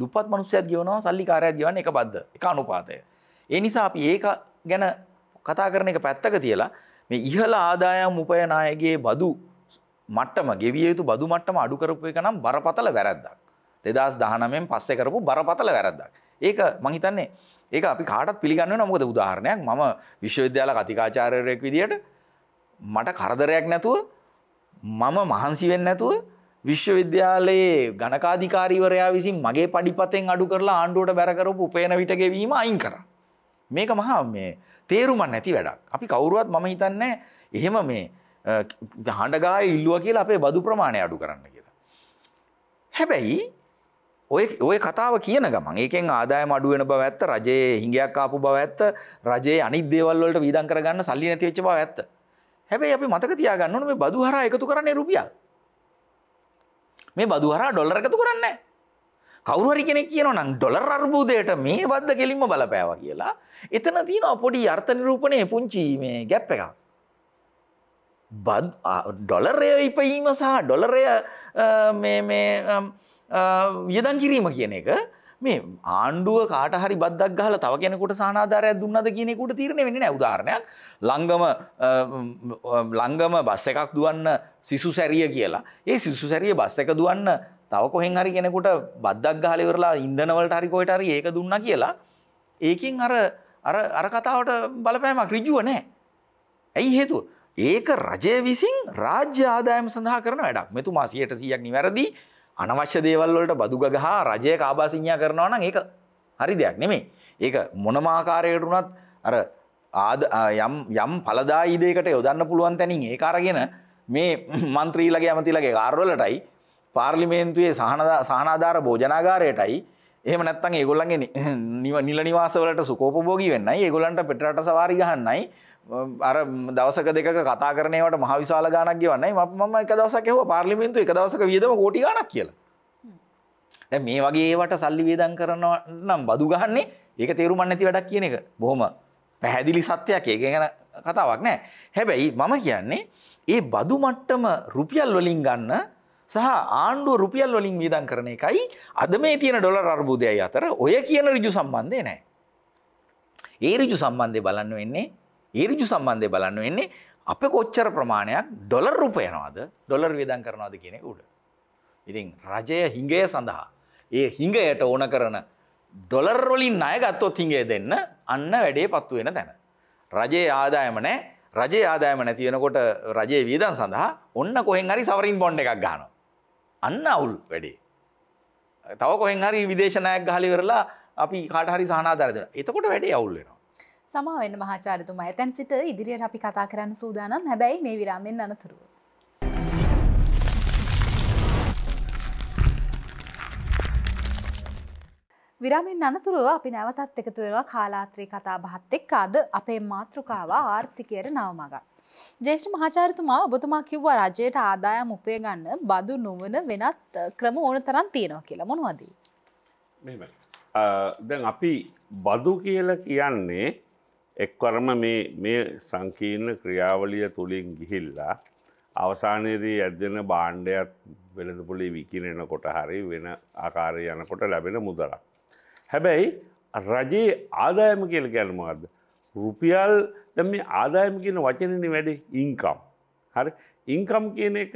දුප්පත් මිනිස්සුත් ගෙවනවා සල්ලි කාර්යයත් ගෙවන්නේ එක බද්ද එක අනුපාතය. ඒ නිසා අපි ඒක ගැන කතා කරන එක පැත්තක තියලා මේ ඉහළ ආදායම් උපයන අයගේ බදු මට්ටම ගෙවිය යුතු බදු මට්ටම අඩු කරපු එක නම් බරපතල වැරද්දක්. 2019න් පස්සේ කරපු බරපතල වැරද්දක්. ඒක මං හිතන්නේ ඒක අපි කාටත් පිළිගන්න වෙනවා. මොකද උදාහරණයක් මම විශ්වවිද්‍යාල කතිකාචාර්යවරයෙක් විදියට මට කරදරයක් නැතුව මම මහන්සි වෙන්නේ නැතුව විශ්වවිද්‍යාලයේ ගණකාධිකාරීවරයා විසින් මගේ පඩිපතෙන් අඩු කරලා ආණ්ඩුවට බැර කරපු උපයන විට ගෙවීම අයින් කරා. මේක මහා මේ තේරුමක් නැති වැඩක්. අපි කවුරුවත් මම හිතන්නේ එහෙම මේ හඬගාය ඉල්ලුවා කියලා අපේ බදු ප්‍රමාණය අඩු කරන්න කියලා. හැබැයි ඔය ඔය කතාව කියන ගමන් ඒකෙන් ආදායම අඩු වෙන බව ඇත්ත රජයේ හිඟයක් ආපු බව ඇත්ත රජයේ අනිත් දේවල් වලට වීදම් කරගන්න සල්ලි නැති වෙච්ච බව ඇත්ත. හැබැයි අපි මතක තියාගන්න ඕනේ මේ බදු හරහා එකතු කරන්නේ රුපියල්. මේ බදු හරහා ඩොලර් එකතු කරන්නේ නැහැ. කවරුහරි කෙනෙක් කියනනම් ඩොලර් අර්බුදයට මේ වද්ද කෙලින්ම බලපෑව කියලා එතන තියෙනවා පොඩි අර්ථ නිරූපණයේ පුංචි මේ ගැප් එකක්. බද් ඩොලරය ඉපයීම සහ ඩොලරය මේ මේ වියදම් කිරීම කියන එක මේ ආණ්ඩුව කාට හරි බද්දක් ගහලා තව කෙනෙකුට සහනාධාරයක් දුන්නද කියන එකට තීරණය වෙන්නේ නැහැ. උදාහරණයක් ලංගම ලංගම බස් එකක් දුවන්න සිසු සැරිය කියලා. ඒ සිසු සැරිය බස් එක දුවන්න තව කොහෙන් හරි කෙනෙකුට බද්දක් ගහල ඉවරලා ඉන්ධනවලට හරි කොහෙට හරි ඒක දුන්නා කියලා ඒකෙන් අර අර අර කතාවට බලපෑමක් ඍජුව නැහැ. ඇයි හේතුව? ඒක රජය විසින් රාජ්‍ය ආදායම සඳහා කරන වැඩක්. මෙතුමා 100%ක් නිවැරදි. අනවශ්‍ය දේවල් වලට බදුග ගහා රජය කාබාසිඤ්ඤා කරනවා නම් ඒක හරි දෙයක් නෙමෙයි. ඒක මොනම ආකාරයකට වුණත් අර ආද යම් යම් ඵලදායී දෙයකට යොදන්න පුළුවන් තැනින් ඒක අරගෙන මේ മന്ത്രിලාගේ ඇමතිලාගේ කාර්වලටයි පාර්ලිමේන්තුවේ සහනාධාර භෝජනාගාරයටයි එහෙම නැත්තං ඒගොල්ලන්ගේ නිල නිවාසවලට සුකෝපභෝගී වෙන්නයි ඒගොලන්ට පෙටරට සවාරි ගහන්නයි අර දවසක දෙක කතා කරනවට මහවිශාල ගානක් ගවන්නයි මම එක දවසක් හව පාර්ලිමින්තු එක දවසක වියදම කෝටි ගණක් කියලා මේ වගේ ඒවට සල්ලි වේදන් කරනවා නම් බදු ගහන්නේ ඒක තේරුම් නැති වැඩක් කියන එක බොහොම පැහැදිලි සත්‍යයක් ඒක ගැන කතාවක් නෑ හැබැයි මම කියන්නේ ඒ බදු මට්ටම රුපියල් වලින් ගන්න සහ ආණ්ඩුව රුපියල් වලින් වීදන් කරන එකයි අද මේ තියෙන ඩොලර් අර්බුදයයි අතර ඔය කියන ඍජු සම්බන්ධය නෑ. ඒ ඍජු සම්බන්ධය බලන්න වෙන්නේ ඒ ඍජු සම්බන්ධය බලන්න වෙන්නේ අප කොච්චර ප්‍රමාණයක් ඩොලර් රුපයනවාද ඩොලර් වේදන් කරනවාද කියන එක උඩ. ඉතින් රජය හිඟය සඳහා ඒ හිඟයට ඕන කරන ඩොලර් වලින් ණය ගත්තොත් හිඟය දෙන්න අන්න වැඩේ පත්තු වෙන තැන. රජයේ ආදායම නැහැ. රජයේ ආදායම නැති වෙනකොට රජයේ වියදම් සඳහා ඔන්න කොහෙන් හරි සවරින් බොන්ඩ් එකක් ගන්නවා. අන්න අවුල් වැඩේ. තව කොහෙන් හරි විදේශනායක් ගහලා ඉවරලා අපි කාට හරි සහනාධාර දෙනවා. එතකොට වැඩේ අවුල් වෙනවා. සමා වෙන්න මහාචාර්යතුමා. එතෙන් සිට ඉදිරියට අපි කතා කරන්න සූදානම්. හැබැයි මේ විරාමෙන් අනතුරුව. විරාමෙන් අනතුරුව අපි නැවතත් එකතු වෙනවා කාලාත්‍රී කතා බහත් එක්ක අද අපේ මාතෘකාව ආර්ථිකයට නවමගක්. ජේෂ්ඨ මහාචාර්යතුමා ඔබතුමා කිව්වා රජයට ආදායම් උපය ගන්න බදු නොවන වෙනත් ක්‍රම ඕන තරම් තියෙනවා කියලා මොනවද? මෙහෙමයි. දැන් අපි බදු කියලා කියන්නේ එක්වරම මේ මේ සංකීර්ණ ක්‍රියාවලිය තුලින් ගිහිල්ලා අවසානයේදී ඇදෙන බාණ්ඩයක් වෙළඳපොලේ විකිණෙනකොට හරි වෙන ආකාරය යනකොට ලැබෙන මුදලක්. හැබැයි රජයේ ආදායම කියලා කියන්නේ මොකද්ද? රුපියල් දැ මේ ආදායම කියන වචනන වැඩ ඉංකම්. හරි ඉංකම් කියන එක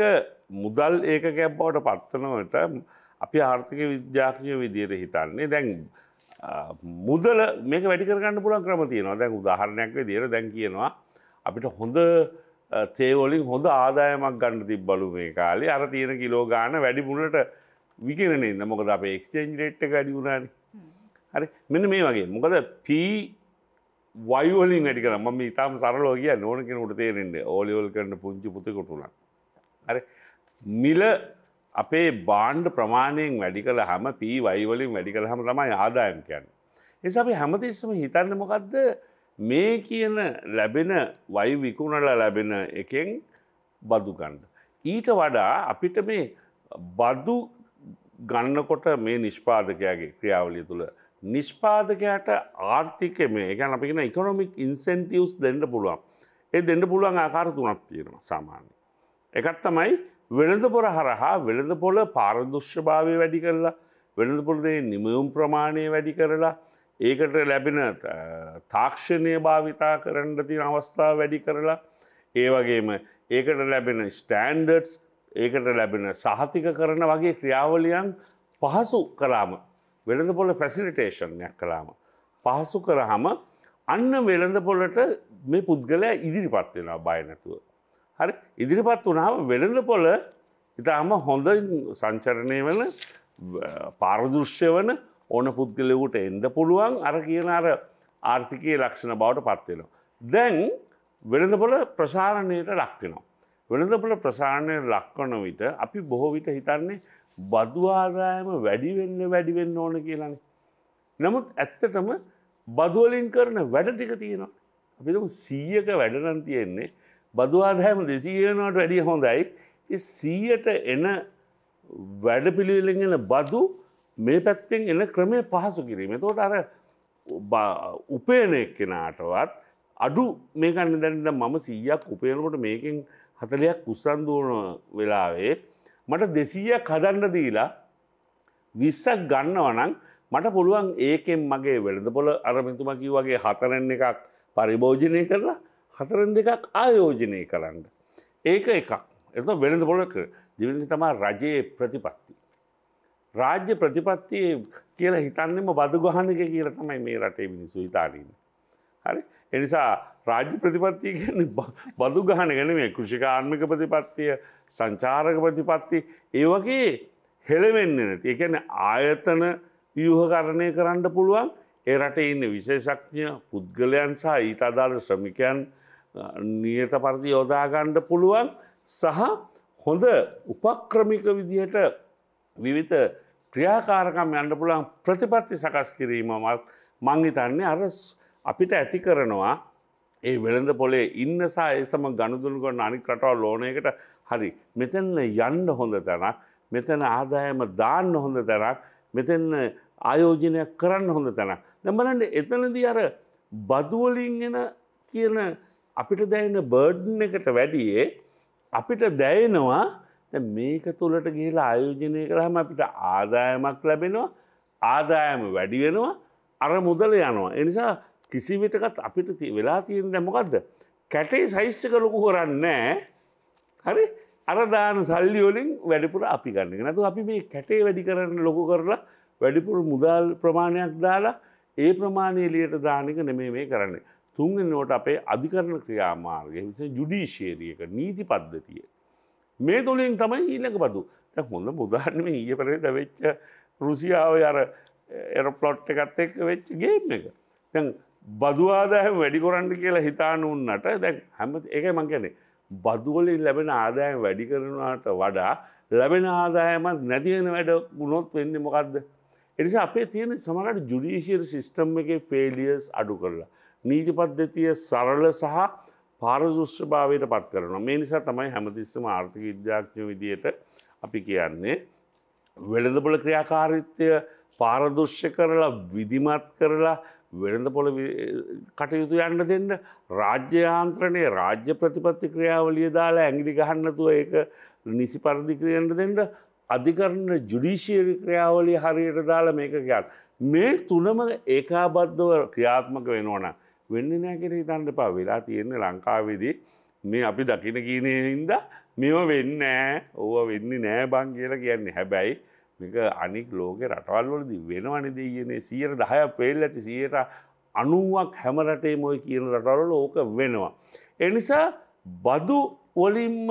මුදල් ඒක කැබ්බවට පත්වනවට අපි ආර්ථික විද්‍යාඥය විදියට හිතන්නේ දැන් මුදල මේක වැඩිකරගන්න පුළන් ක්‍රම තියනවා දැන් උදාහරණයක් දිර දැන් කියනවා අපිට හොඳ තේවලින් හොඳ ආදායමක් ගන්න තිබ්බලු මේ කාලේ අර තියෙන කිලෝ ගාන වැඩිපුුණට විකිරණේ මොකද අප එක්ස්ටේන්ජ් රේට් වැඩි වුණාන හරි මෙන්න මේ වගේ මොකද පී වයිවලින් වැඩි කර ම ඉතාම සරලෝ කිය නොනකෙන උට තේරෙන්ට ඕලිවල් කරන පුංචි පුතිකොටුන. හරි මිල අපේ බාණ්ඩ ප්‍රමාණයෙන් වැඩි කළ හම පී වයිවලින් වැඩි කළ හම තමයි ආදායම් කියන්න. එස අපි හැමතිස්සම හිතන්න මොකක්ද මේ කියන ලැබෙන වයි විකුණලා ලැබෙන එකෙන් බදුගණ්ඩ. ඊට වඩා අපිට මේ බදු ගන්නකොට මේ නිෂ්පාදකයාගේ ක්‍රියාවලිය තුළ නිෂ්පාදකයට ආර්ථික මේ ගැන අපිෙන ඉකොනොමික් ඉන්සෙන්ටියස් දෙන්න පුළුවන්. ඒ දෙන්න පුළුවන් ආකාර තුනක් තියෙනවා සාමාන්‍ය. එකත් තමයි වෙළඳ පොර හරහා වෙළඳ පොල පාරදුෂ්‍යභාවය වැඩි කරලා වෙළඳ පොළදේ නිමයුම් ප්‍රමාණය වැඩි කරලා ඒකට ලැබෙන තාක්ෂණය භාවිතා කරන්න තින අවස්ථාව වැඩි කරලා ඒවගේම ඒකට ලැබෙන ස්ටෑන්ඩර්ඩස් ඒකට ලැබෙන සහතික කරන වගේ ක්‍රියාවලියන් පහසු කරාම වෙළඳ පොල ෆැසිලිටේෂන්යක් කලාම. පහසු කරහම අන්න වෙළඳ පොලට මේ පුද්ගලයා ඉදිරිපත් වෙනවා බය නැතුව. හරි ඉදිරිපත් වනාම වෙළඳ පොල ඉතාම හොඳ සංචරණය වන පාරදෘශ්‍ය වන ඕන පුද්ගලෙකුට එන්ඩ පුළුවන් අර කියන අර ආර්ථිකය ලක්ෂණ බවට පත්වෙනවා. දැන් වෙළඳපොල ප්‍රසාරණයට ලක්වෙනවා. වෙළඳපොල ප්‍රසාරණය ලක්වන විට අපි බොහෝ විට හිතන්නේ බදුආදායම වැඩිවෙන්න වැඩිවෙන්න ඕන කියලන. නමුත් ඇත්තටම බදුවලින් කරන වැඩ ටික තියෙනවා. අපිතුම සීයක වැඩනන් තියෙන්නේ බදවාදායම දෙසීයනට වැඩිය හොඳයි සීයට එන වැඩපිළිවෙලෙන් එන බදු මේ පැත්තෙන් එන ක්‍රමය පහසු කිරීම. තෝට අර උපයනයක් කෙනාටවත් අඩු මේකන්න දැන්න මම සීයක් උපයනකොට මේකෙන් හතලයක් උස්සන්දුවන වෙලාවේ මට දෙසීය කදන්න දීලා විස්සක් ගන්නවනං මට පුළුවන් ඒකෙන් මගේ වෙළඳ පොල අරමිතුමකි වගේ හතරෙන් එකක් පරිභෝජනය කරලා හතරෙන් දෙකක් ආයෝජනය කරන්න. ඒක එකක් එත වෙළඳ පොල කර දිවිනි තමා රජයේ ප්‍රතිපත්ති. රාජ්‍ය ප්‍රතිපත්තියේ කියලා හිතන්නෙම බදු ගහන එක කියල තමයි මේ රටේ මිනිසු හිතාලන්න. හරි එනිසා රාජ්‍ය ප්‍රතිපත්තිය ගැන බදු ගහන ගැන මේ කෘෂිකාර්මික ප්‍රතිපත්තිය සංචාරක ප්‍රතිපත්ති ඒ වගේ හෙළවෙන්න නැති එකන ආයතන යහකරණය කරන්න පුළුවන් ඒ රට ඉන්න විශේෂක්ඥ පුද්ගලයන් සහ ඊට අදාළ ශ්‍රමිකයන් නියත පරදි යොදාගණ්ඩ පුළුවන් සහ හොඳ උපක්‍රමික විදිහට විවිධ ක්‍රියාකාරකම් යන්න පුළුවන් ප්‍රතිපත්ති සකස් කිරීමමත් මංහිතන්නේ අරස්. අපිට ඇති කරනවා ඒ වෙළඳ පොලේ ඉන්නසා ඒසම ගණදුන් කරන අනි කටවල් ලෝනයකට හරි මෙතැන්න යන්න හොඳ තැනක් මෙතැන ආදායම දාන්න හොඳ තැනක් මෙතැන්න ආයෝජනයක් කරන්න හොඳ තැනක් දැමලට එතනදී අර බදුවලින් එන කියන අපිට දැයින බර්ඩ්න එකට වැඩියේ අපිට දැයනවා මේක තුළට ගිහිලා ආයෝජනය කරහම අපිට ආදායමක් ලැබෙනවා ආදායම වැඩි වෙනවා අර මුදල යනවා එනිසා කිසිවිටකත් අපිට වෙලා තියෙන දැමොකක්ද. කැටේ සයිස්සක ලොකු හොරන්නෑ හරි අරදාන සල්ලිවලින් වැඩිපුර අපි ගන්න නැතු අපි මේ කැටේ වැඩි කරන්න ලොකු කරලා වැඩිපුර මුදල් ප්‍රමාණයක් දාලා ඒ ප්‍රමාණයලියට දානක නෙමේ මේ කරන්නේ. තුන්ගෙන්නවට අපේ අධිකරණ ක්‍රියාමාර්ගය විස ජුඩීශේරියක නීති පද්ධතිය. මේ තුළින් තමයි ඊලක බදු ත හොඳ මුදාරණම ඊය පරේ දවෙච්ච රුසියාව අර එරප්ලොට් එකත් එක් වෙච්ච ගේම් එක. තැන් බදවාදායම වැඩිකොරන්ඩ කියලා හිතානුන්නට දැ හැම එක මංකැනේ බදුවලින් ලැබෙන ආදායම වැඩි කරනවාට වඩා ලැබෙන ආදායමත් නැතිවෙන වැඩ ගුණොත් වෙන්න මොකක්ද. එනිසා අපේ තියෙන සමකට ජුඩීශීර සිිස්ටම් එක පේලියස් අඩු කරලා. නීති පද්ධතිය සරල සහ පාරසුෂ්භාවයට පත් කරනවා මේ නිසා තමයි හැමතිස්සම ආර්ථික විද්‍යාඥ විදියට අපි කියන්නේ. වෙළඳපොල ක්‍රියාකාරිත්වය පාරදුෂ්‍ය කරලා විදිමත් කරලා වෙළඳ පොළ කටයුතු යන්න දෙන්න රාජ්‍යයාන්ත්‍රණය රාජ්‍ය ප්‍රතිපත්ති ක්‍රියාවලිය දාලා ඇගිලි ගහන්නතුව ඒක නිසි පරදිකරයන්න දෙන්න අධිකරණ ජුඩිශීරි ක්‍රියාවලිය හරියට දාලා මේක ගන්න. මේ තුනම ඒකාබද්ධව ක්‍රියාත්මක වෙනවන. වෙන්න නෑකෙන හිතන්න පා වෙලා තියෙන්නේ ලංකාවේදී මේ අපි දකින කියනහින්ද මෙම වෙන්න ඕව වෙන්න නෑ බං කියලා කියන්නේ හැබැයි මේක අනික් ලෝකෙ රටවල්වලද වෙනවනි දෙයනේ සියයට දහය පෙල් ඇති සියයට අනුවක් හැමරටේ මොයි කියන රටවල ඕක වෙනවා. එනිසා බදු වලින්ම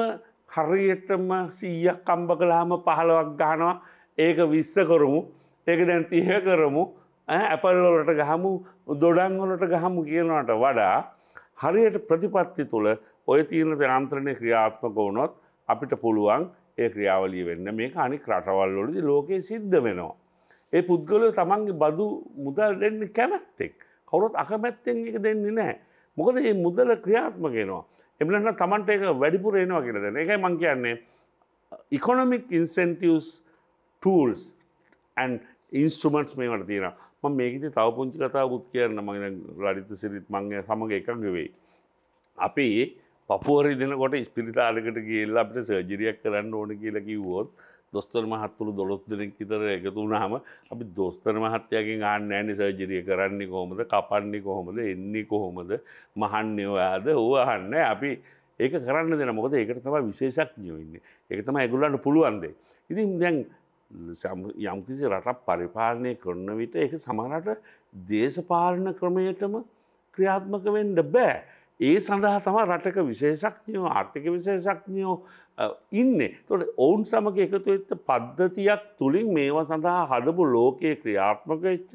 හරියටම සීයක් කම්බ කලාම පහළවක් ගානවා ඒක විස්ස කරමු ඒක දැන් තිහ කරමු ඇපල්ලොලට ගහමු දොඩංවලට ගහමු කියනවට වඩා හරියට ප්‍රතිපත්ති තුළ ඔය තියෙන තරන්ත්‍රණය ක්‍රියාත්මක වුණොත් අපිට පුළුවන් ඒ ක්‍රියාවලිය වෙන්න මේක අනි රටවල්ලොලදි ලෝකයේ සිද්ධ වෙනවා. ඒ පුද්ගලය තමන්ගේ බදු මුදල් දෙන්න කැමැත්තෙක් කවුරොත් අකමැත්තෙන් එක දෙන්නේ නෑ. මොකද මේ මුදල ක්‍රියාත්මකෙනවා. එමලන්න තමන්ට එක වැඩිපුර එනවා කියලා දෙන එකයි මං කියන්නේ economic incentives tools and instruments මේවට තියෙන ම මේකද තව පුංචි කතාවකුත් කියන්න මගේ ලඩිත සිරිත් මංගය සමඟ එකඟ වෙයි. අපේ පපුහරි දෙනකොට ස්පිරිතාලකට කියලා අපිට සර්ජරියක් කරන්න ඕන කියලා කිව්වොත් දොස්තර මහත්තුරු දොළොස් දෙනෙක් විතර එකතු වුණාම අපි දොස්තර මහත්තයාගෙන් ආන්න යන්නේ සර්ජරිය කරන්නේ කොහොමද කපන්නේ කොහොමද එන්නේ කොහොමද මහන්නේ ඔයාද ඌ අහන්නේ අපි ඒක කරන්න දෙන මොකද ඒකට තමයි විශේෂඥයෝ ඉන්නේ ඒක තමයි ඒගොල්ලන්ට පුළුවන් දේ ඉතින් දැන් යම්කිසි රටක් පරිපාලනය කරන විට ඒක සමහරට දේශපාලන ක්‍රමයටම ක්‍රියාත්මක වෙන්න බෑ ඒ සඳහා තම රටක විශේෂක්ඥයෝ ආර්ථික විශේෂක්ඥයෝ ඉන්න තොට ඔවුන් සමග එකතු එත්ත පද්ධතියක් තුළින් මේවා සඳහා හදපු ලෝකයේ ක්‍රියාත්මකච්ච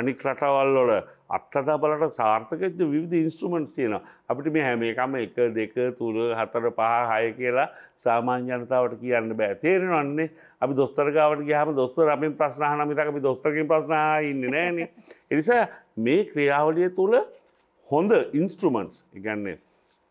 අනික් රටවල්ලොල අත්තදා බලට සාර්ථකච්ච විධ ඉන්ස්ට්‍රමන්ස් තියෙන අපිට මේ හැම එකම එක දෙක තුළ හතර පහ හය කියලා සාමාන්‍යනතාවට කියන්න බෑ තේරෙනවන්නේ අපි දොස්තරගාවට ගහම දොස්තර අපින් ප්‍රශ්නාහනමිතක අපි දොස්තරකින් ප්‍රශ්නා ඉන්න නෑන එනිසා මේ ක්‍රියාවලිය තුළ හොඳ ඉන්ස්ට්‍රමන්ස් ඉගන්නේ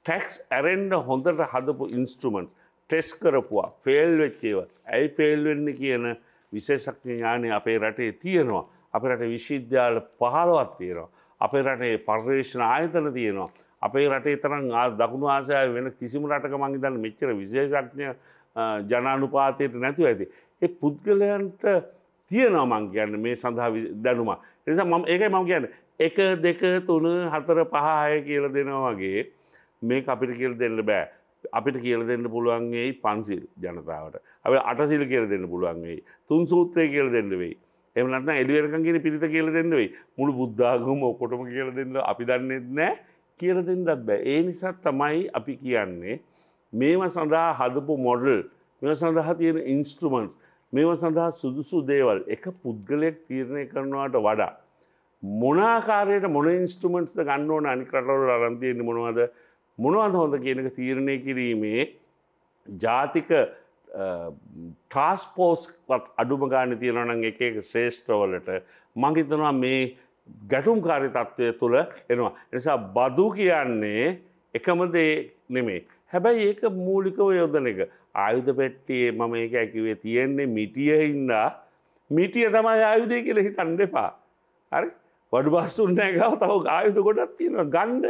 ටැක්ස් ඇරෙන්ඩ හොඳට හදපු ඉන්ස්ට්‍රමන්ස් ටෙස් කරපුවා ෆෙල් වෙච්චේව ඇයි පෙල්වෙන්න කියන විශේෂක්ඥ ඥානය අපේ රටේ තියෙනවා අපේ රට විශ්විද්‍යාල පහලවත් තියෙනවා අපේ රටේ පර්යේෂණ ආයතන තියෙනවා අපේ රටේ තරම් දකුණු ආසය වෙන කිසිම රටක මංගේදන්න මෙච්චර විශේෂඥ ජනානුපාතයට නැතුව ඇති. ඒ පුද්ගලයන්ට තියනවා මං කියන්න මේ සඳහා දැනුමා. එනිසා මම ඒකයි මම කියන්න එක දෙක තුන හතර පහය කියල දෙනවාගේ මේ අපිට කියල දෙන්න බෑ අපිට කියල දෙන්න පුළුවන්ගේ පන්සිල් ජනතාවට අප අටසිල් කියල දෙන්න පුළුවන්ගේ තුන් සූත්‍රය කියල දෙන්න වෙයි එමනන්න එඩිවරකන් කියෙන පිරිත කියල දෙන්න වෙයි මුළු බුද්ධාගම ඔක්කොටම කියල දෙන්න අපි දන්නෙත් නෑ කියල දෙන්නත් බෑ ඒ නිසාත් තමයි අපි කියන්නේ මේම සඳහා හදපු මොඩල් මෙ සඳහා තියෙන ඉන්ස්ට්‍රමන්ස් මේව සඳහා සුදුසු දේවල් එක පුද්ගලයෙක් තීරණය කරනවාට වඩා මොනාකාරයට මොන ඉන්ස්ටමෙන්ට්ස් ගන්නඕන අනි කටවල අරන්තියෙන මොනවද මොනවද හොඳ කියනක තීරණය කිරීමේ ජාතික ට්‍රස්පෝස්වත් අඩුමගාන තියෙනනන් එක ශ්‍රේෂ්ඨවලට මංහිතනවා මේ ගැටුම්කාරි තත්ත්වය තුළ එනවා. නිසා බදු කියන්නේ එකමදේ නෙමේ. හැබැයි ඒක මූලිකව යොදන එක ආයුධ පෙට්ටියේ මම ඒක ඇකිවේ තියෙන්නේ මිටිය හින්දා මිටිය තමයි ආයුධය කියල හිතන්න එපා. හරි? වඩු බස්සුන්නෑ ගව තව ආයුතු ගොඩක් තියෙන ගණ්ඩ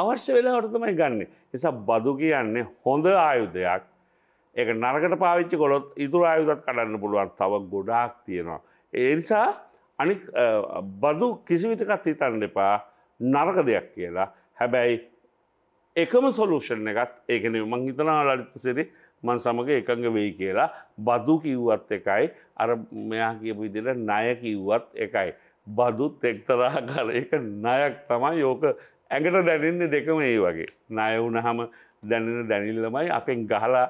අවශ්‍ය වෙලාවට තමයි ගන්න. නිසා බදු කියන්නේ හොඳ ආයුධයක් ඒක නරකට පාවිච්චි කොළොත් ඉතුර ආයුදත් කඩන්න පුළුවන් තව ගොඩාක් තියෙනවා. ඒ නිසා අනි බදු කිසිවිතකත් හිතන්න එපා නරක දෙයක් කියලා හැබැයි එකම සොලූෂන් එකත් ඒකන මං හිතනා ලලිත සිරි මන් සමඟ එකඟ වෙයි කියලා බදු කිව්වත් එකයි අර මෙයා කියපු ඉදිර ණය කිව්වත් එකයි. බදුත් එක්තරාකාර එක නයක් තමයි යෝක ඇඟට දැනන්නේ දෙකම ඒ වගේ. නය වුණහම දැනෙන දැනිල්ලමයි අපෙන් ගහලා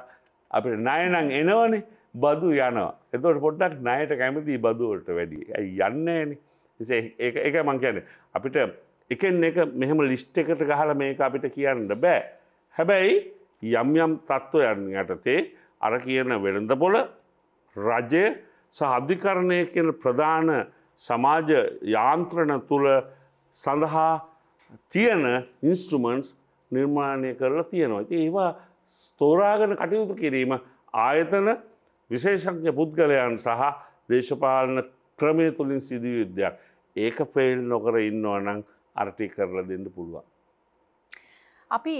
අපට නයනං එනවනේ බදු යනවා. එතවට පොට්ටක් නයට කැමති බදුවට වැඩි. ඇයි යන්නේන ඒක මං කියන අපිට එකෙන් එක මෙහෙම ලිස්්ට එකට ගහල මේක අපිට කියන්න බෑ. හැබැයි යම් යම් තත්ත්ව යන්න යටතේ අර කියන වෙළඳ පොල රජය සහධිකරණය කියන ප්‍රධාන සමාජ යාන්ත්‍රණ තුළ සඳහා තියන ඉන්ස්ට්‍රමන්ස් නිර්මාණය කරලා තියෙනවා. ති ඒවා ස්තෝරාගන කටයුතු කිරීම ආයතන විශේෂඥ පුද්ගලයන් සහ දේශපාලන ක්‍රමය තුළින් සිදියයුද්ධයක්. ඒක ෆෙල් නොකර ඉන්නවා නං අර්ටි කරලා දෙන්න පුළුවන්. අපි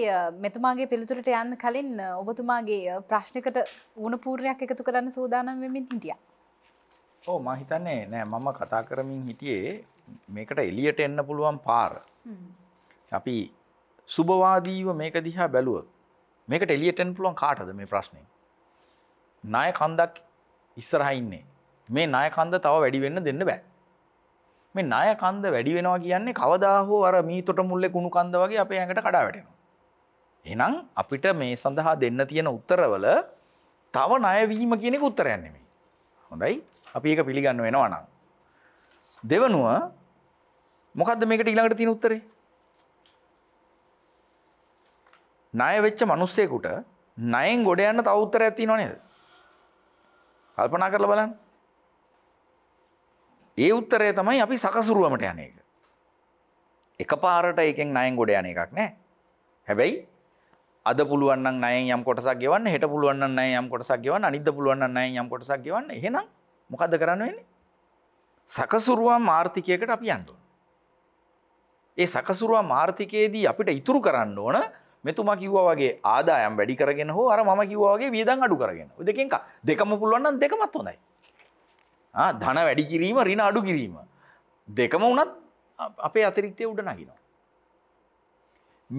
මෙතුමාගේ පිළිතුරට යන්න කලින් ඔබතුමාගේ ප්‍රශ්නකට වුණපූර්ණයක් එකතු කරන්න සූදානම් වෙමින් හිටියා. ඕ මං හිතන්නේ නෑ මම කතා කරමින් හිටියේ මේකට එලියට එන්න පුළුවන් පාර. අපි සුභවාදීව මේක දිහා බැලුවොත් මේකට එලියට එන්න පුළුවන් කාටද මේ ප්‍රශ්නේ? ණය කන්දක් ඉස්සරහා ඉන්නේ. මේ ණය කන්ද තව වැඩි වෙන්න දෙන්න බෑ. මේ ණය කන්ද වැඩි වෙනවා කියන්නේ කවදා හෝ අර මීතොට මුල්ලේ කුණු කන්ද වගේ අපේ ඇඟට කඩා වැටෙනවා. එහෙනම් අපිට මේ සඳහා දෙන්න තියෙන උත්තරවල තව ණය වීම කියන එක උත්තරයක් නෙමෙයි. හොඳයි. අපි ඒක පිළිගන්න වෙනවා නම්. දෙවනුව මොකද්ද මේකට ඊළඟට තියෙන උත්තරේ? ණය වෙච්ච මිනිස්සෙකුට ණයෙන් ගොඩ යන්න තව උත්තරයක් තියෙනව නේද? කල්පනා කරලා බලන්න. ඒ උත්තරය තමයි අපි සකසුරුවමට යන එක. එකපාරට එකෙන් ණයෙන් ගොඩ යන එකක් නෑ. හැබැයි අද පුළුවන් නම් ණයෙන් යම් කොටසක් ගෙවන්න, හෙට පුළුවන් නම් ණයෙන් යම් කොටසක් ගෙවන්න, අනිද්දා පුළුවන් නම් ණයෙන් යම් කොටසක් ගෙවන්න. එහෙනම් මොකක්ද කරන්න වෙන්නේ? සකසුරුවම් ආර්ථිකයකට අපි යන්න ඒ සකසුරුවම් ආර්ථිකයේදී අපිට ඉතුරු කරන්න ඕන මෙතුමා කිව්වා වගේ ආදායම් වැඩි කරගෙන හෝ අර මම කිව්වා වගේ වියදම් අඩු කරගෙන. ඔය දෙකෙන් දෙකම පුළුවන් නම් දෙකමත් හොඳයි. ආ ධන වැඩි කිරීම ඍණ අඩු කිරීම. දෙකම වුණත් අපේ අතිරික්තය උඩ නගිනවා.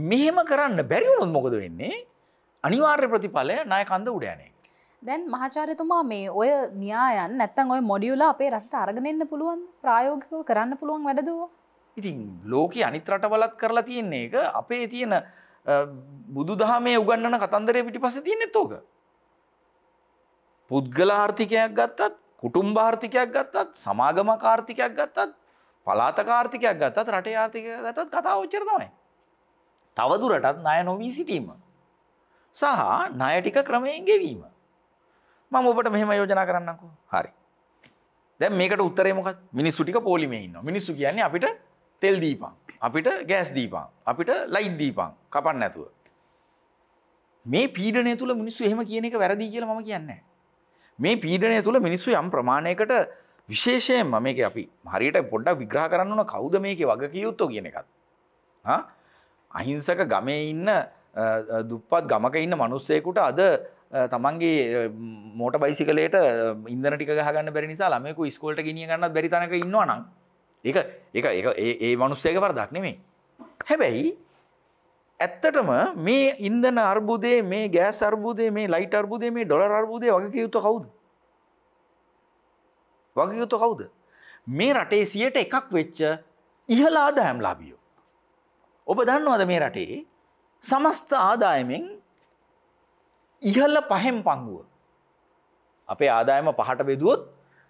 මෙහෙම කරන්න බැරි වුණොත් මොකද වෙන්නේ? අනිවාර්ය ප්‍රතිඵලය ණය කන්ද උඩ යන එක. දැන් මහාචාරයතුමා මේ ඔය න්‍යායන් නැත්තන් ඔය මොඩියුල අපේ රට අරගෙනන්න පුළුවන් ප්‍රයෝගිකව කරන්න පුළුවන් වැඩදුව. ඉතින් ලෝක අනිත් රටවලත් කරලා තියෙන්නේ එක අපේ තියෙන බුදු දහමේ උගන්නන කතන්දරය පිටි පස තියන්නේ තෝක. පුද්ගලාර්ථිකයක් ගත්තත් කුටුම් භාර්ථිකයක් ගත්තත් සමාගම කාර්ථිකයක් ගත්තත් පලාතකාර්ථිකයක් ගත්තත් රටේ ආර්ථිකය ගතත් කතා ඔච්චර තමයි. තවදුරටත් නය නොවී සිටීම. සහ නයටික ක්‍රමයෙන් ගෙවීම. මම ඔබට මෙහෙම යෝජනා කරන්නකෝ හරි දැන් මේකට උත්තරේ මොකක්ද මිනිස්සු ටික පොලිමේ ඉන්නවා මිනිස්සු කියන්නේ අපිට තෙල් දීපන් අපිට ගෑස් දීපන් අපිට ලයිට් දීපන් කපන්න නැතුව මේ පීඩනය තුළ මිනිස්සු එහෙම කියන එක වැරදි කියලා මම කියන්නේ මේ පීඩනය තුළ මිනිස්සු යම් ප්‍රමාණයකට විශේෂයෙන්ම මේක අපි හරියට පොඩ්ඩක් විග්‍රහ කරන්න ඕන කවුද මේකේ වගකියයුත්තෝ කියන එකත් අහිංසක ගමේ ඉන්න දුප්පත් ගමක ඉන්න මනුස්සයකුට අද තමන්ගේ මෝට බයිසිකලට ඉදන ටික ගහගන්න බැරි නිසා ළමයකු ස්කෝල්ට ගිනිය ගන්න බැරිතනක ඉන්නවානම් ඒ එක ඒ ඒ මනුස්සයක පරදක් නෙමේ හැබැයි ඇත්තටම මේ ඉන්දන අර්බුදේ මේ ගෑස් අර්බුදේ මේ ලයිට අර්බුදේ මේ ඩොල අර්බුදේ වගේ යුතු කවුද වගේ යුතු කවුද මේ රටේ සියට එකක් වෙච්ච ඉහලා ආදායම් ලාබියෝ ඔබ දන්නවද මේ රටේ සමස්ත ආදායමෙන් ඉහල්ල පහෙන් පංගුව. අපේ ආදායම පහට බෙදුවොත්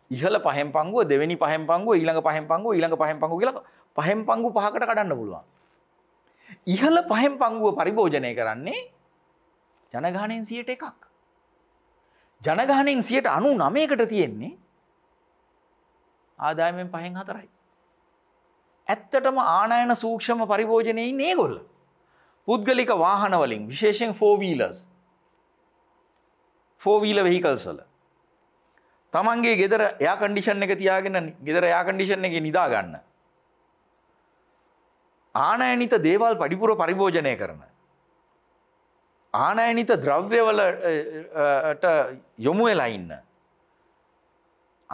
ඉහල පහෙන් පංගුව දෙවැනි පහෙන් පංගුව ඊළඟ පහෙන් පංගුව ඊළඟ පහෙන් පංගු කියලා පහෙන් පංගු පහකට කඩන්න පුළුවන්. ඉහල පහෙන් පංගුව පරිභෝජනය කරන්නේ ජනගානයෙන් සියට එකක්. ජනගානයෙන් සියට අනු නමයකට තියෙන්නේ ආදායමෙන් පහෙන් හතරයි. ඇත්තටම ආනයන සූක්ෂම පරිභෝජනයයි නේගොල්ල. පුද්ගලික වාහනවලින් විශේෂෙන් ෆෝවීලස් ෆෝවීල වෙහිකල්සල තමන්ගේ ගෙදර යා කණ්ඩිෂන් එක තියාගෙන ගෙදර යා කණ්ඩිෂන් එක නිදා ගන්න ආනයනිත දේවල් පඩිපුර පරිභෝජනය කරන ආනයනිත ද්‍රව්‍යවලට යොමු වෙලා ඉන්න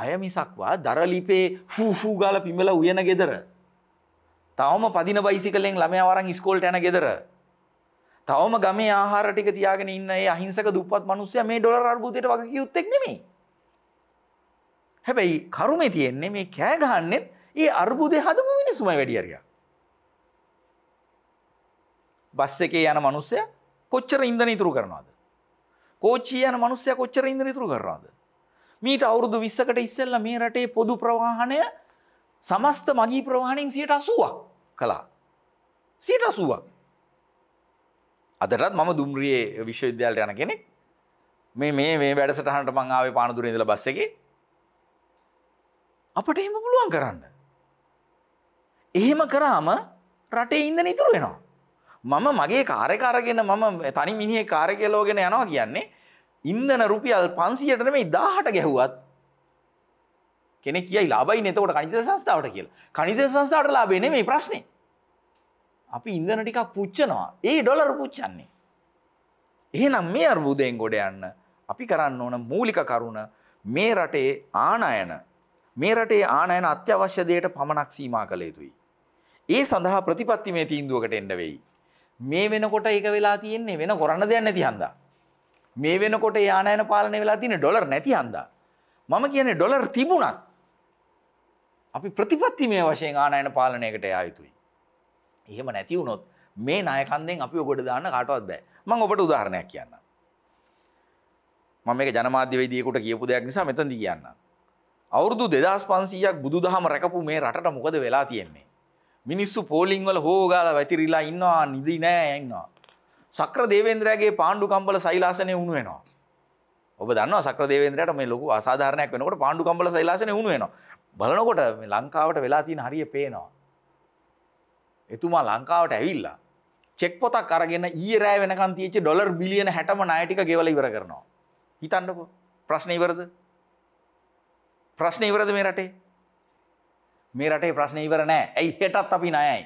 අය මිසක්වා දරලිපේ ෆූෆූ ගාල පිමල උයන ගෙදර තවම පදින බයිසිකලෙන් ළමය වරන් ස්කෝල්ට යන ගෙදර තවම ගමේ ආහාර ටික තියාගෙන ඉන්න ඒ අහිංසක දුප්පත් මිනිස්සයා මේ ඩොලර් අර්බුදයට වගේ කියුත්තේක් නෙමෙයි. හැබැයි කරුමේ තියෙන්නේ මේ කෑ ගහන්නෙත් ඒ අර්බුදේ හදපු මිනිස්සුමයි වැඩි හරියක්. බස් එකේ යන මිනිස්සයා කොච්චර ඉන්ධන ඉතුරු කරනවද? කෝච්චියේ යන මිනිස්සයා කොච්චර ඉන්ධන ඉතුරු කරනවද? මීට අවුරුදු 20කට ඉස්සෙල්ලා මේ රටේ පොදු ප්‍රවාහනය සමස්ත මගී ප්‍රවාහණයෙන් 80ක් කළා. 80ක්. අදටත් මම දුම්රියේ විශ්වවිද්‍යාලට යන කෙනෙක් මේ මේ මේ වැඩසටහනට මං ආවේ පානදුරේ ඉඳලා බස් එකේ අපට එහෙම පුළුවන් කරන්න. එහෙම කරාම රටේ ඉන්ධන ඉතුරු වෙනවා. මම මගේ කාර්යක අරගෙන මම තනි මිනිහේ කාර්යකය ලෝගෙන යනවා කියන්නේ ඉන්ධන රුපියල් 500ට නෙමෙයි 1000ට ගැහුවත් කෙනෙක් කියයි ලාභයි නේද? එතකොට කණිජ සංස්ථාවට කියලා. කණිජ සංස්ථාවට ලාභේ නෙමෙයි ප්‍රශ්නේ. අපි ඉන්දන ටිකක් පුච්චනවා ඒ ඩොලර් පුච්චන්නේ. එහෙනම් මේ අර්බුදයෙන් ගොඩ යන්න අපි කරන්න ඕන මූලික කරුණ මේ රටේ ආනයන මේ රටේ ආනයන අත්‍යවශ්‍ය දෙයට පමණක් සීමා කළ යුතුයි. ඒ සඳහා ප්‍රතිපත්ති මේ තීන්දුවකට එන්න වෙයි. මේ වෙනකොට ඒක වෙලා තියෙන්නේ වෙන කරන්න දෙයක් නැති හන්දා. මේ වෙනකොට යානයන පාලනය වෙලා තියෙන ඩොලර් නැති හන්දා. මම කියන්නේ ඩොලර් තිබුණත් අපි ප්‍රතිපත්තිමය වශයෙන් ආනයන පාලනයකට ආ යුතුයි. එහෙම නැති වුණොත් මේ නායකන්දෙන් අපි ඔකට දාන්න කාටවත් බෑ. මම ඔබට උදාහරණයක් කියන්නම්. මම මේක ජනමාධ්‍යවේදියෙකුට කියපු දෙයක් නිසා මෙතනදී කියන්නම්. අවුරුදු 2500ක් බුදුදහම රැකපු මේ රටට මොකද වෙලා තියෙන්නේ? මිනිස්සු පෝලිං වල හොෝගාලා වැතිරිලා ඉන්නවා, නිදි නෑ ඉන්නවා. සක්‍ර දේවේන්ද්‍රයාගේ පාණ්ඩු කම්බල සෛලාසනේ උණු වෙනවා. ඔබ දන්නවා සක්‍ර දේවේන්ද්‍රයාට මේ ලොකු අසාධාරණයක් වෙනකොට පාණ්ඩු කම්බල සෛලාසනේ උණු වෙනවා. බලනකොට මේ ලංකාවට වෙලා තියෙන හරිය පේනවා. එතුමා ලංකාවට ඇවිල්ලා චෙක් පොතක් අරගෙන ඊරෑ වෙනකන් තියච්ච ඩොලර් බිලියන හැටම ණයටික ගෙවල ඉවර කරනවා. හිතන්නකෝ ප්‍රශ්න ඉවරද? ප්‍රශ්න ඉවරද මේ රටේ? මේ රටේ ප්‍රශ්න ඉවර නෑ. ඇයි හෙටත් අපි ණයයි.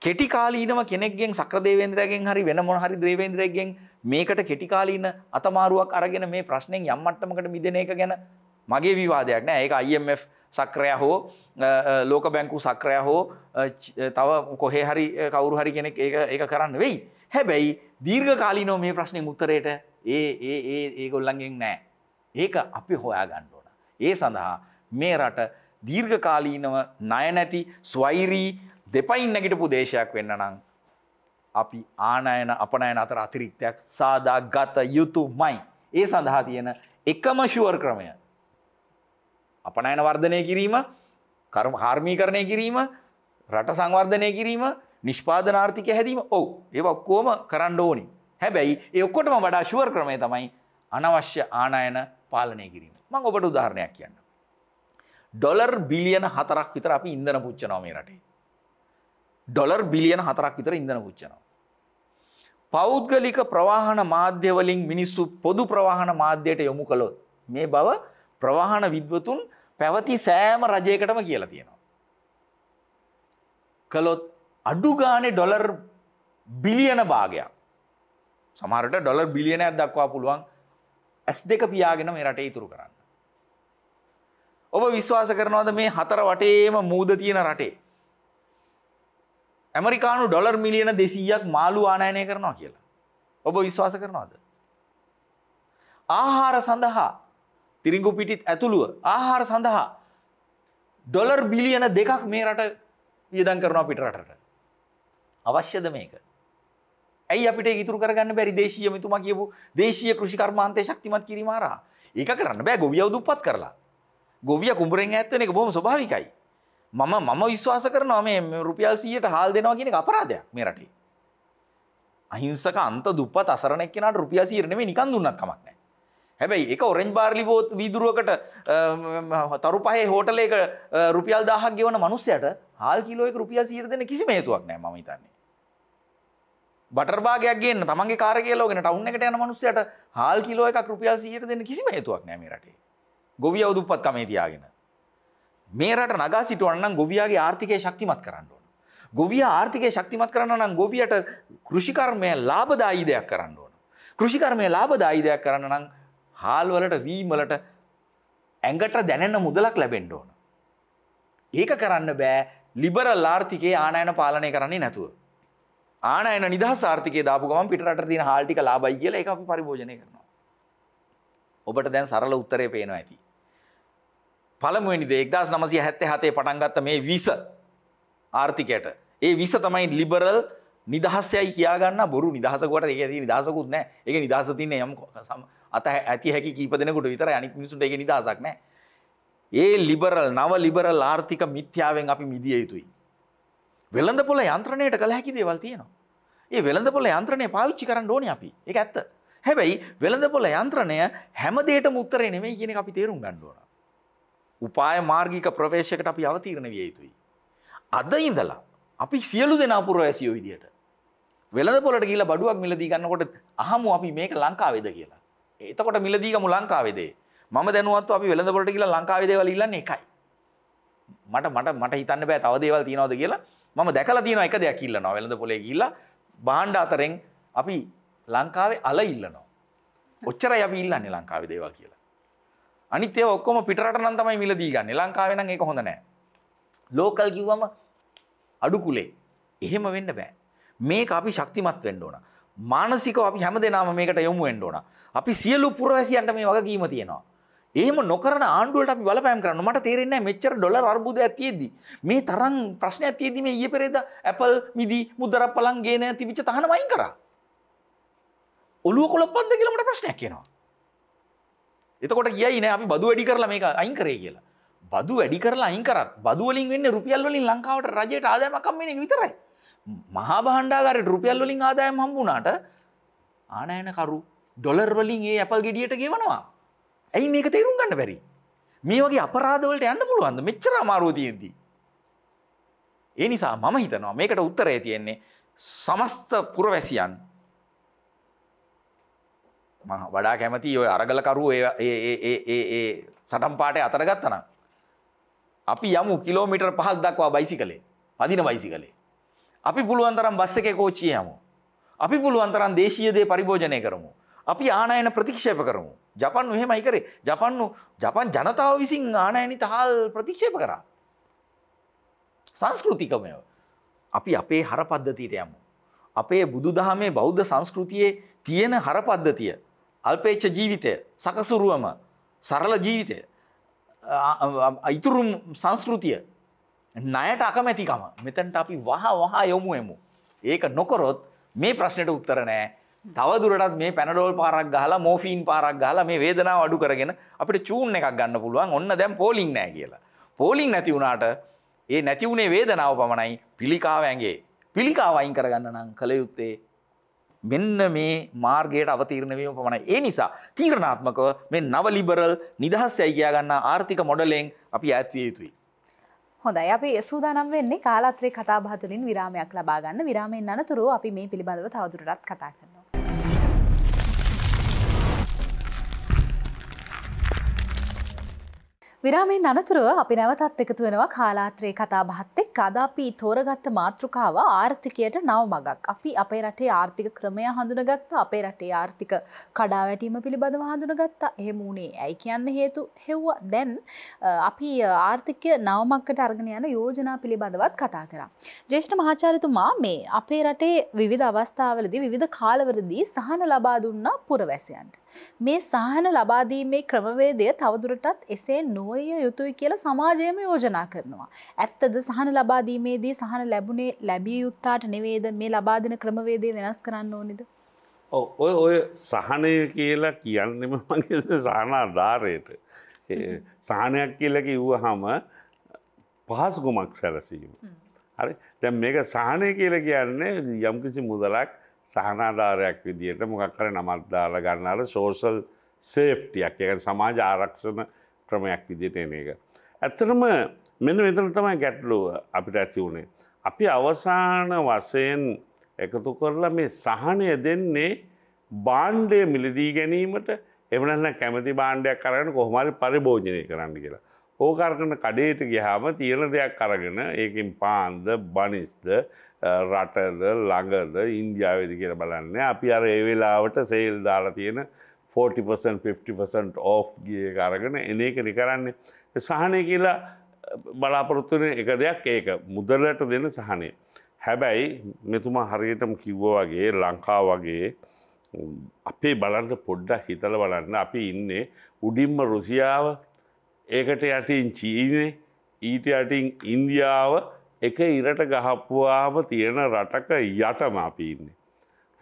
කෙටි කාලීනව කෙනෙක්ගෙන් සක්‍රදේවේන්ද්‍රයගෙන් හරි වෙන මොන හරි දේවේන්ද්‍රයෙක්ගෙන් මේකට කෙටි කාලීන අතමාරුවක් අරගෙන මේ ප්‍රශ්නෙන් යම් මට්ටමකට මිදෙන එක ගැන මගේ විවාදයක් නෑ ඒක IMF සක්‍රය හෝ ලෝක බැංකු සක්‍රය හෝ තව කොහේ හරි කවුරු හරි කෙනෙක් ඒ කරන්න වෙයි හැබැයි දීර්ඝ කාලිනෝ මේ ප්‍රශ්නය උත්තරයට ඒ ඒ ඒගොල්ලන්ගෙන් නෑ ඒක අපි හොයා ගණ්ඩෝන ඒ සඳහා මේ රට දීර්ඝකාලීනව ණය නැති ස්වෛරී දෙපයින් නැගිටපු දේශයක් වෙන්න නම් අපි ආනයන අපනයන අතර අතිරික්තයක් සාදා ගත යුතුමයි. ඒ සඳහා තියෙන එකම ශුවර් ක්‍රමය අපනයන වර්ධනය කිරීම කරම හාර්මීකරණය කිරීම රට සංවර්ධනය කිරීම නිෂ්පාධනාර්ථික හැදීම ඔවු ඒ ඔක්කෝම කරන්න ඕනි හැබැයි ඒ ඔක්කොටම වඩා ශුවර් ක්‍රමය තමයි අනවශ්‍ය ආනායන පාලනය කිරීම මං ඔබට උදාහරණයක් කියන්න. ඩොලර් බිලියන හතරක් විතර අපි ඉඳන පුච්චනවා මේ රටේ. ඩොලර් බිලියන හතරක් විතර ඉඳන පුච්චනවා. පෞද්ගලික ප්‍රවාහන මාධ්‍යවලින් මිනිස්සු පොදු ප්‍රවාහන මාධ්‍යයට යොමු කළොත් මේ බව ප්‍රවාහන විද්වතුන් පැවති සෑම රජයකටම කියලා තියෙනවා. කළොත් අඩුගානේ ඩොලර් බිලියන භාගයක් සමහරට ඩොලර් බිලියනයක් දක්වා පුළුවන් ඇස් දෙක පියාගෙන මේ රටේ ඉතුරු කරන්න. ඔබ විශ්වාස කරනවද මේ හතර වටේම මූද තියෙන රටේ. ඇමරිකානු ඩොලර් මිලියන දෙසීයක් මාළු ආනයනය කරනවා කියලා. ඔබ විශ්වාස කරනවාද. ආහාර සඳහා තිරිංගු පිටිත් ඇතුළුව ආහාර සඳහා ඩොලර් බිලියන දෙකක් මේ රට වියදන් කරනවා පිටරටට. අවශ්‍යද මේක. ඇයි අපිට ඉතුරු කරගන්න බැරි දේශීය මෙතුමා කියපු දේශීය කෘෂිකර්මාන්තය ශක්තිමත් කිරීම හරහා. ඒක කරන්න බෑ ගොවියව දුප්පත් කරලා. ගොවිය කුඹරෙන් ඈත් වෙන එක බොහොම ස්වභාවිකයි. මම මම විශ්වාස කරනවා මේ රුපියල් 100ට හාල් දෙනවා කියන එක අපරාධයක් මේ රටේ. අහිංසක අන්ත දුප්පත් අසරණ එක්කෙනාට රුපියල් 100 නෙමෙයි නිකන් දුන්නත් කමක් නැහැ. හැබැයි එක ඔරෙන්ජ් බාර්ලි බෝත් වීදුරුවකට තරු පහේ හෝටලේක රුපියල් දාහක් ගෙවන මනුස්සයට හාල් කිලෝයක රුපියල් සියර දෙන්න කිසිම හේතුවක් නෑ මම හිතන්නේ. බටර් බාගයක් ගේන්න තමන්ගේ කාර්යය ලෝගෙන ටවුන් එකට යන මනුස්සයට හාල් කිලෝ එකක් රුපියල් 100ට දෙන්න කිසිම හේතුවක් නෑ මේ රටේ. ගොවියව දුප්පත් කමේ තියාගෙන. මේ රට නගා සිටවන්න නම් ගොවියාගේ ආර්ථිකය ශක්තිමත් කරන්න ඕන. ගොවියා ආර්ථිකය ශක්තිමත් කරන්න නම් ගොවියට කෘෂිකර්මය ලාභදායී දෙයක් කරන්න ඕන. කෘෂිකර්මය ලාභදායී දෙයක් කරන්න නම් හාල්වලට වීමලට ඇඟට දැනෙන්න මුදලක් ලැබෙන්ඩ ඕන. ඒක කරන්න බෑ ලිබරල් ආර්ථිකයේ ආනයන පාලනය කරන්නේ නැතුව. ආනයන නිදහ ආර්ථිකය දාපු ගම පිටට තින හාල්ටික ලාබයි කියල එක අපි පරිභෝජනය කරනවා. ඔබට දැන් සරල උත්තරය පේනවා ඇති. පළමුවනිද එක්දස් නමසි හැත්තේ හතේ පටන්ගත්ත මේ විස ආර්ථිකයට. ඒ විස තමයි ලිබරල් නිදහස්යයි කියාගන්න බොරු නිදහසකොට ඒ ඇති නිදහසකුත් නෑ ඒ නිදහසතින්නේ යම් සම අත ඇති හැකි කීප දෙනකුට විතර අනික් මිනිසුන්ට ඒක නිදහසක් නෑ. ඒ ලිබරල් නව ලිබරල් ආර්ථික මිත්‍යාවෙන් අපි මිදිය යුතුයි. වෙළඳ පොල යන්ත්‍රණයට කළ හැකි දේවල් තියෙනවා. ඒ වෙළඳ පොල යන්ත්‍රණය පාවිච්චි කරන්න ඕනේ අපි. ඒක ඇත්ත. හැබැයි වෙළඳ පොල යන්ත්‍රණය හැම දෙයකටම උත්තරේ නෙමෙයි කියන එක අපි තේරුම් ගන්න ඕන. උපාය මාර්ගික ප්‍රවේශයකට අපි අවතීර්ණ විය යුතුයි. අද ඉඳලා අපි සියලු දෙනා පුරවැසියෝ විදියට වෙළඳ පොලට ගිහිල්ලා බඩුවක් මිලදී ගන්නකොට අහමු අපි මේක ලංකාවේද කියලා. එතකොට මිලදීගම ලංකාවේදේ මම දැනුවත්ව අපි වෙළඳපොළට කියලා ලංකාවේ දේවල් ඉල්ලන්නේ එකයි. මට මට මට හිතන්න බෑ තව දේවල් තියනවද කියලා මම දැකලා තියෙනවා එක දෙයක් ඉල්ලනවා වෙළඳපොළේ ගිහිල්ලා භාණ්ඩ අතරෙන් අපි ලංකාවේ අල ඉල්ලනවා. ඔච්චරයි අපි ඉල්ලන්නේ ලංකාවේ දේවල් කියලා. අනිත් ඒවා ඔක්කොම පිටරට නම් තමයි මිලදී ගන්නේ. ලංකාවේ නම් ඒක හොඳ නෑ. ලෝකල් කිව්වම අඩු කුලේ. එහෙම වෙන්න බෑ. මේක අපි ශක්තිමත් වෙන්න ඕන. මානසිකව අපි හැමදෙනාම මේකට යොමු වෙන්න ඕන. අපි සියලු පුරවැසියන්ට මේ වගකීම තියෙනවා. එහෙම නොකරන ආණ්ඩුවලට අපි බලපෑම් කරන්න. මට තේරෙන්නේ නැහැ මෙච්චර ඩොලර් අර්බුදයක් තියෙද්දි මේ තරම් ප්‍රශ්නයක් තියෙද්දි මේ ඊයේ පෙරේදා Apple මිදි මුද්දරක් පලන් ගේන තිබිච්ච තහනම අයින් කරා. ඔළුව කොළප්පන්ද කියලා මට ප්‍රශ්නයක් කියනවා. එතකොට කියයි නෑ අපි බදු වැඩි කරලා මේක අයින් කරේ කියලා. බදු වැඩි කරලා අයින් කරත් බදු වලින් වෙන්නේ රුපියල් වලින් ලංකාවට රජයට ආදායමක් අම්මින එක විතරයි. මහා බහණ්ඩාගරයට රුපියල් වලින් ආදායම් හම්බුණාට ආනයනකරු ඩොලර් වලින් ඒ ඇපල් ගෙඩියට ගෙවනවා. ඇයි මේක තේරුම් ගන්න බැරි. මේ වගේ අපරාධවලට යන්න පුළුවන්ද මෙච්චර අමාරුවතියෙදී. ඒ නිසා මම හිතනවා මේකට උත්තරය තියෙන්නේ සමස්ත පුරවැසියන් වඩා කැමති ඔය අරගලකරු සටම් පාටය අතරගත්තනම්. අපි යමු කිලෝමිටර් පහක් දක්වා බයිසි කළේ පදින බයිසි කළේ අපි පුළුවන්තරම් බස් එකේ කෝච්චිය යමු. අපි පුළුවන්තරම් දේශීය දේ පරිභෝජනය කරමු. අපි ආනයන ප්‍රතික්ෂේප කරමු. ජපන්නු එහෙමයි කරේ. ජපන්නු ජපන් ජනතාව විසින් ආනයනි තහල් ප්‍රතික්ෂේප කරා. සංස්කෘතිකමය. අපි අපේ හර පද්ධතියට යමු. අපේ බුදු දහමේ බෞද්ධ සංස්කෘතියේ තියෙන හර පද්ධතිය. අල්පේච්ච ජීවිතය සකසුරුවම සරල ජීවිතය. ඉතුරුම් සංස්කෘතිය ණයට අකමැතිකම මෙතැන්ට අපි වහ වහා යොමු එමු. ඒක නොකොරොත් මේ ප්‍රශ්නයට උත්තර නෑ. තවදුරටත් මේ පැනඩෝල් පාරක් ගහලා මෝෆීන් පාරක් ගහලා මේ වේදනාව අඩු කරගෙන අපිට චූන් එකක් ගන්න පුළුවන්. ඔන්න දැන් පෝලිං නෑ කියලා. පෝලිං නැති වුණාට ඒ නැති වුණේ වේදනාව පමණයි පිළිකාව ඇඟේ. පිළිකාව අයින් කරගන්න නම් කළ යුත්තේ මෙන්න මේ මාර්ගයට අවතීරණ වීම පමණයි. ඒ නිසා තීරණාත්මකව මේ නව ලිබරල් නිදහස් යයි කියා ගන්නා ආර්ථික මොඩලෙන් අපි ඈත් විය යුතුයි. හොඳයි අපි සූදානම් වෙන්නේ කාලාත්‍රේ කතාබහ තුළින් විරාමයක් ලබා ගන්න විරාමයෙන් අනතුරු අපි මේ පිළිබඳව තවදුරටත් කතා කරමු විරාමෙන් අනතුරුව අපි නැවතත් එකතු වෙනවා කාලාත්‍රයේ කතා බහත් එක්ක අද අපි තෝරගත්ත මාතෘකාව ආර්ථිකයට නව මගක්. අපි අපේ රටේ ආර්ථික ක්‍රමය හඳුනගත්තා. අපේ රටේ ආර්ථික කඩාවැටීම පිළිබඳව හඳුනගත්තා. එහෙම වුණේ ඇයි කියන්න හේතු හෙව්වා. දැන් අපි ආර්ථිකය නව මගකට අරගෙන යන යෝජනා පිළිබඳවත් කතා කරා. ජ්‍යෙෂ්ඨ මහාචාර්යතුමා මේ අපේ රටේ විවිධ අවස්ථාවලදී විවිධ කාලවලදී සහන ලබා දුන්නා පුරවැසියන්ට. මේ සහන ලබා දීමේ ක්‍රමවේදය තවදුරටත් එසේ නෝ නොවය යුතුයි කියලා සමාජයම යෝජනා කරනවා. ඇත්තද සහන ලබාදීමේදී සහන ලැබුණේ ලැබිය යුත්තාට නෙවේද මේ ලබාදන ක්‍රමවේදේ වෙනස් කරන්න ඕනිද. ඔය ඔය සහනය කියලා කියන්නෙම මගේ සහනාධාරයට. සහනයක් කියලා කිව්ව හම පහසුකුමක් සැලසීම. හරි දැ මේක සහනය කියලා කියන්නේ යම්කිසි මුදලක් සහනාධාරයක් විදියට මොකක් කර නමත්දාල ගන්නාට සෝසල් සේෆ්ටියක් එක සමාජ ආරක්ෂණ ක්‍රමයක් විදියට එන එක. ඇත්තටම මෙන්න මෙතන තමයි ගැටලුව අපිට ඇති වුණේ. අපි අවසාන වසයෙන් එකතු කරලා මේ සහනය දෙන්නේ බාණ්ඩය මිලදී ගැනීමට එමනන්න කැමති බාණ්ඩයක් කරන්න කොහොමරි පරිභෝජනය කරන්න කියලා. ඕකර්ගන කඩේට ගිහාම තියෙන දෙයක් අරගෙන ඒකින් පාන්ද බනිස්ද රටද ළඟද ඉන්දියාවේද කියලා බලන්න අපි අර ඒ වෙලාවට සේල් දාලා තියෙන ෆෝටිපසන් ෆිෆ්ටිපසන්ට ඕ් ගිය අරගෙන එන එක නිකරන්නේ. සහනය කියලා බලාපොරොත්තුන එක දෙයක් ඒක මුදල්ලට දෙන සහනය. හැබැයි මෙතුමා හරියටම කිව්ව වගේ ලංකා වගේ අපේ බලන්ට පොඩ්ඩක් හිතල බලන්න අපි ඉන්නේ උඩින්ම රුසියාව ඒකට යටින් චීනේ ඊට යටින් ඉන්දියාව එක ඉරට ගහපුවාම තියෙන රටක යටම අපි ඉන්නේ.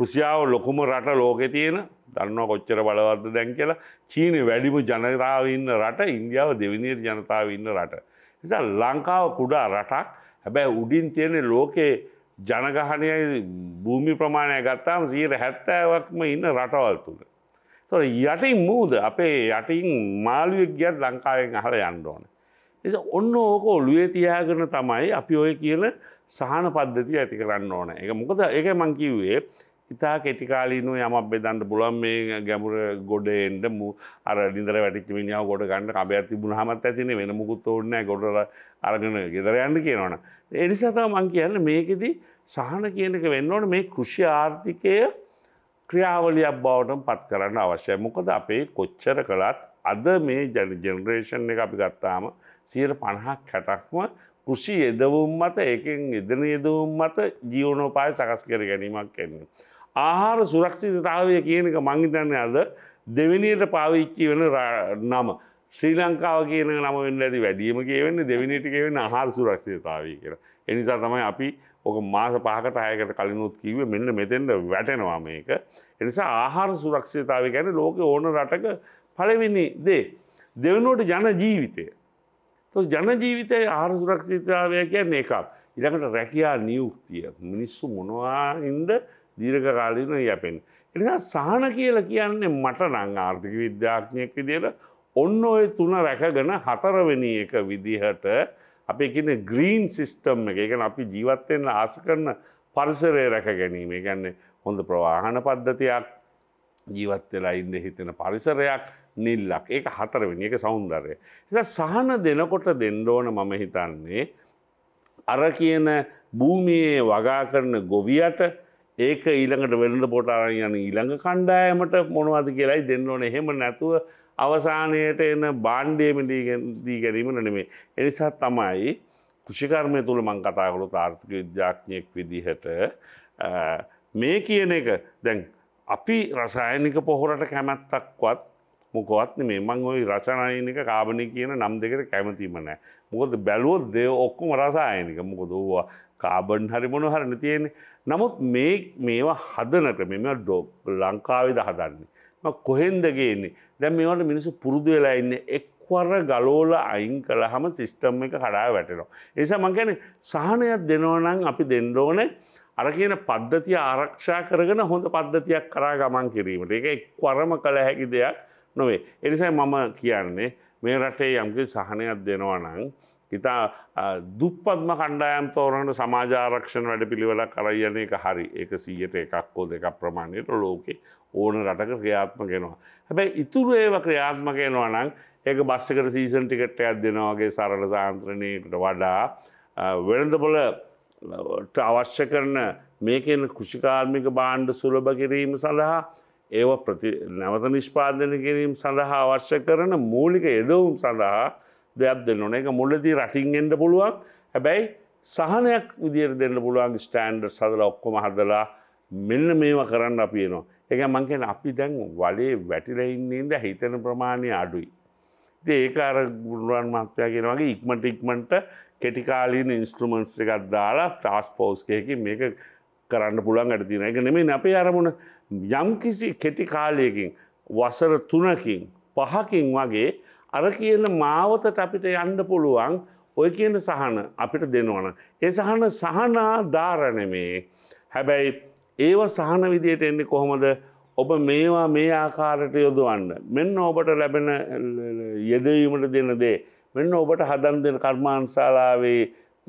රුසියාව ලොකුම රට ලෝකෙ තියෙන දන්න කොච්චර බලවර්ද දැන් කියලා චීන වැඩිම ජනතාව ඉන්න රට ඉන්දියාව දෙවිනියට ජනතාව ඉන්න රට. නිසා ලංකාව කුඩා රටක් හැබැයි උඩින් තියෙන ලෝකයේ ජනගහනයයි භූමි ප්‍රමාණය ගත්තාම සීර හැත්තෑවක්ම ඉන්න රටවල් තුළ. තොර යටින් මූද අපේ යටින් මාළුවෙක් ගියත් ලංකාවෙන් අහර යන්න ඕන. එ ඔන්න ඕක ඔලුවේ තියාගෙන තමයි අපි ඔය කියන සහන පද්ධති ඇති කරන්න ඕන එක මොකද එක මංකිව්වේ ඉතා කෙටිකාලීනු යමක් බෙදන්ට පුලන් මේ ගැමුර ගොඩෙන්ට මු අර නිදර වැටිච මිනිියාව ගොඩ ගන්න අප ඇතිබුණ හමත් ඇතින වෙන මුකුත් ඔන්න ගොඩ අරගෙන ගෙදරයන්න කියනවන. එනිසතා මං කියන්න මේකෙදී සහන කියනක වෙන්නවට මේ කෘෂි ආර්ථිකය ක්‍රියාවලියක් බවටම පත් කරන්න අවශ්‍යය මොකද අපේ කොච්චර කළත් අද මේ ජන ජෙනරේෂන් එක අපි ගත්තාම සීර පණහක් කැටක්ම කෘෂි එදවුම් මත ඒකෙන් එදන එදවුම් මත ජීවනෝපාය සකස් කර ගැනීමක් කැන්නේ. ආහාර සුරක්ෂිතතාවය කියනක මංහිතන්න අද දෙවිනියට පාවිච්චි වෙන නම. ශ්‍රී ලංකාව කියන නම වෙන්න ඇති වැඩියම කියවෙන්න දෙවිනිට කියවෙන ආහාර සුරක්ෂිතතාවී කියර. එනිසා තමයි අපි ඕක මාස පහකට අයකට කලිනුත් කිව මෙන්න මෙතෙන්ට වැටෙනවා මේක. එනිසා ආහාර සුරක්ෂිතාව ගැන ලෝක ඕන රටක පලවෙනි දේ. දෙවනුවට ජන ජීවිතය. ජන ජීවිතය ආහාර සුරක්ෂිතාවය කියන්නේ එකක්. ඉළඟට රැකයා නියුක්තිය මිනිස්සු මොනවාහින්ද දීර්ඝකාලීන යැපෙන්. එනිසා සහන කියලා කියන්නේ මට නං ආර්ථික විද්‍යාඥයක් විදියට ඔන්න ඔය තුන රැකගෙන හතරවෙනි එක විදිහට අප එකන ග්‍රීන් සිිස්ටම් එක එකන අපි ජීවත්වෙන්න ආස කරන පරිසරය රැක ගැනීම ගැන්නේ හොඳ ප්‍රවාහන පද්ධතියක් ජීවත්වෙලා ඉන්න හිතෙන පරිසරයක් නිල්ලක් ඒක හතරවෙනි එක සෞන්දර්ය. එ සහන දෙනකොට දෙන්ඩෝන මම හිතන්නේ අර කියන භූමියයේ වගා කරන ගොවියට ඒක ඊළඟට වෙළඳ පොටාරන් යන ඊළඟ කණ්ඩායමට මොනවද කියලායි දෙන්න ඕන එහෙම නැතුව අවසානයට එන බාණ්ඩයම දී ගැරීම නනෙමේ. එනිසා තමයි කෘෂිකර්මය තුළ මං කතාකළු තාර්ථක විද්‍යාඥයෙක් විදිහට මේ කියන එක දැන් අපි රසායනික පොහොරට කැමැත්තක්වත් මොකවත් මේ මං ඔයි රසනයනික කාබනි කියන නම් දෙකට කැමතිීම නෑ මොකද බැලුවොත් දෙ ඔක්කුම රසායනික මොකද වූවා කාබන් හරි මොන හරන තියෙන නමුත් මේ මේවා හදන ක්‍රම මෙ ඩෝ ලංකාවේද හදන්නේ කොහෙන්දගේන්නේ දැන් මේවට මිනිසු පුරුදු වෙලා ඉන්න එක්වර ගලෝල අයින් කළ හම සිිස්ටම් එක කඩා වැටෙනවා. එසා මංකැන සහනයක් දෙනවනං අපි දෙන්ඩෝන අර කියන පද්ධතිය ආරක්ෂා කරගෙන හොඳ පද්ධතියක් කරා ගමන් කිරීමට එක එක්වරම කළ හැකි දෙයක් නොවේ. එනිසයි මම කියන්නේ මේ රටේ යම්කි සහනයක් දෙනවා නං ඉතා දුප්පත්ම කණ්ඩායම් තෝරනට සමාජාරක්ෂණ වැඩ පිළිවෙල කරයන එක හරි එක සීයට එකක්කෝ දෙක ප්‍රමාණයට ලෝකෙ ඕන රටක ක්‍රියාත්මකෙනවා. හැබැයි ඉතුරු ඒව ක්‍රියාත්මකෙනවා නම් ඒක බස්සකට සීසන් ටිකට් අත් දෙනවාගේ සරල සාන්ත්‍රණයකට වඩා වෙළඳපොල අවශ්‍ය කරන මේකෙන් කෘෂිකාර්මික බාණ්ඩ සුලභ කිරීම සඳහා ඒව නැවත නිෂ්පාදන කිරීම සඳහා අවශ්‍ය කරන මූලික යෙදවුම් සඳහා දෙයක් දෙන්න ඕන එක මුල්ලදී රටින් එන්ඩ පුළුවන් හැබැයි සහනයක් විදිර දෙන්න පුළුවන් ස්ටෑන්ඩර් සදල ඔක්කොම හදලා මෙන්න මේවා කරන්න අපියනවා. එක මංකෙන අපි දැන් වලේ වැටිලයින්නේද හිතන ප්‍රමාණය අඩුයි. ඒකාර ගුරුවන් මහත්තයගෙන වගේ ඉක්මට ඉක්මට කෙටිකාලීන ඉන්ස්ට්‍රමන්ස් එකත් දාලා ටාස් පෝස්කයකි මේක කරන්න පුළන් අට තින එක නෙමේ අපේ අරමුණ යම් කිසි කෙටි කාලයකින් වසර තුනකින් පහකින් වගේ අර කියන මාවතට අපිට යන්න පුළුවන් ඔය කියන සහන අපිට දෙනවන. ඒ සහන සහනා ධාරණමේ. හැබැයි ඒව සහන විදියට එන්නේ කොහොමද ඔබ මේවා මේ ආකාරට යොදවන්න. මෙන්න ඔබට ලැබෙන යෙදවීමට දෙන දේ. මෙන්න ඔබට හදන් දෙන කර්මාන්ශාලාවේ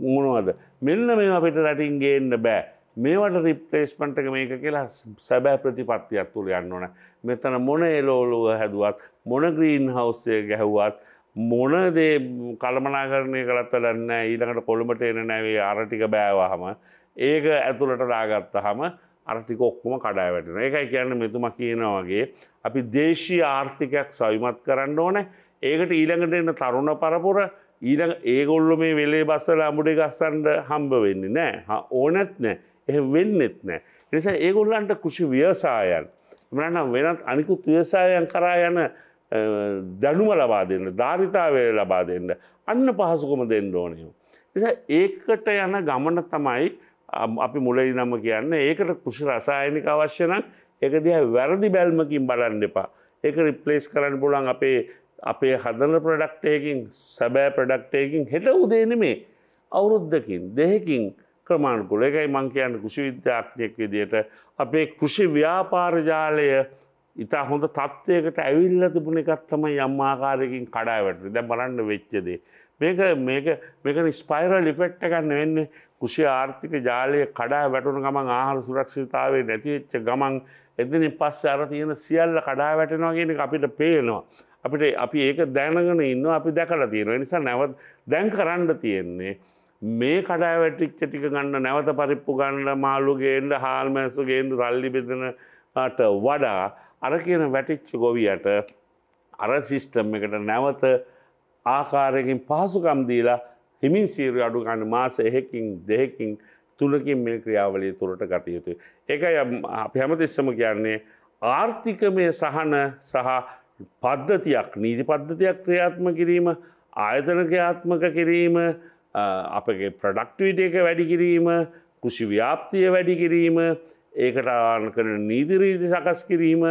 මුණුවද. මෙන්න මේ අපිට රටින්ගේන්න බෑ. මේවට රිප්ලේස්මට එක මේක කියලා සැබෑ ප්‍රතිපත්තියක් තුළ යන්න ඕන මෙතන මොන එලෝලුව හැදුවත් මොන ග්‍රීන් හවස්සේ ගැහුවත් මොනදේ කළමනාකරණය කළත් වැඩන්න ඊළඟට කොළඹට එන නැවේ අරටික බෑවාහම ඒක ඇතුළට දාගත්ත හම අරටික ඔක්කොම කඩා වැටෙන එකයි කියන්න මෙතුම කියනවගේ අපි දේශී ආර්ථිකයක් සවිමත් කරන්න ඕන ඒකට ඊළඟට එන්න තරුණ පරපුර ඊළඟ ඒගොල්ලො මේ වෙලේ බස්සල අමුඩි ගස්සන්ඩ හම්බ වෙන්නේ නෑ ඕනැත් නෑ එහ වෙන්නෙත් නෑ. නිසා ඒගොල්ලන්ට කෘෂි ව්‍යවසායන්. මනම් වෙනත් අනිකුත් ව්‍යවසායන් කරා යන දැනුම ලබා දෙන්න ධාරිතාවය ලබා දෙන්න අන්න පහසුකම දෙන්න ඕනයෝ. නිසා ඒකට යන ගමන තමයි අපි මුලයි නම කියන්න ඒකට කෘෂි රසායනික අවශ්‍යනම් එක දිහ වැරදි බැල්මකින් බලන්න එපා. ඒක රිප්ලේස් කරන්න පුලන් අපේ අපේ හදන ප්‍රඩක්ටයකින් සැබෑ ප්‍රඩක්ටයකින් හෙට උදේනෙමේ අවුරුද්ධකින් දෙහෙකින් ක්‍රමාණකුල එකයි මංකයන්න කෘෂි විද්‍යාඥයක් විදියට අපේ කෘෂි ව්‍යාපාරජාලය ඉතා හොඳ තත්ත්වයකට ඇවිල්ල තිබුණ එකත්තම යම්මාකාරයකින් කඩාවැට දැ බලන්න වෙච්චදේ. මේක මේක මේක ස්පයිර ලිපෙට්ට ගන්න වෙන්න කුෂි ආර්ථික ජාලය කඩා වැටුණු ගමන් ආහාර සුරක්ෂතාවේ නැතිවෙච්ච ගමන් එදින පස්ස අර තියෙන සියල්ල කඩා වැටෙනවා කියන අපිට පේනවා. අපිට අපි ඒක දැනගෙන ඉන්න අපි දැකලා තියෙන නිසා නැවත් දැන් කරන්න තියෙන්නේ. මේ කඩාවැටික්ච ටික ගන්න නැවත පරිප්පු ගන්න මාළුගේන්ට හාල්මැසුගේන්ට සල්ලි බෙදනට වඩා අර කියන වැටිච්ච ගොවියට අර සිිස්ටම් එකට නැවත ආකාරයකින් පහසුකම් දීලා හිමින් සීරු අඩු ගන්න මාස එහෙකින් දෙහකින් තුනකින් මේ ක්‍රියාවලිය තුළට ගත යුතුයි. ඒකයි අපි හැමතිස්සම කියන්නේ ආර්ථිකමය සහන සහ පද්ධතියක් නීති පද්ධතියක් ක්‍රියාත්ම කිරීම ආයතන ක්‍රියාත්මක කිරීම අපගේ ප්‍රඩක්ටවිට එක වැඩිකිරීම කෘෂි ව්‍යාප්තිය වැඩිකිරීම ඒකට ආන කරන නීතිරීති සකස් කිරීම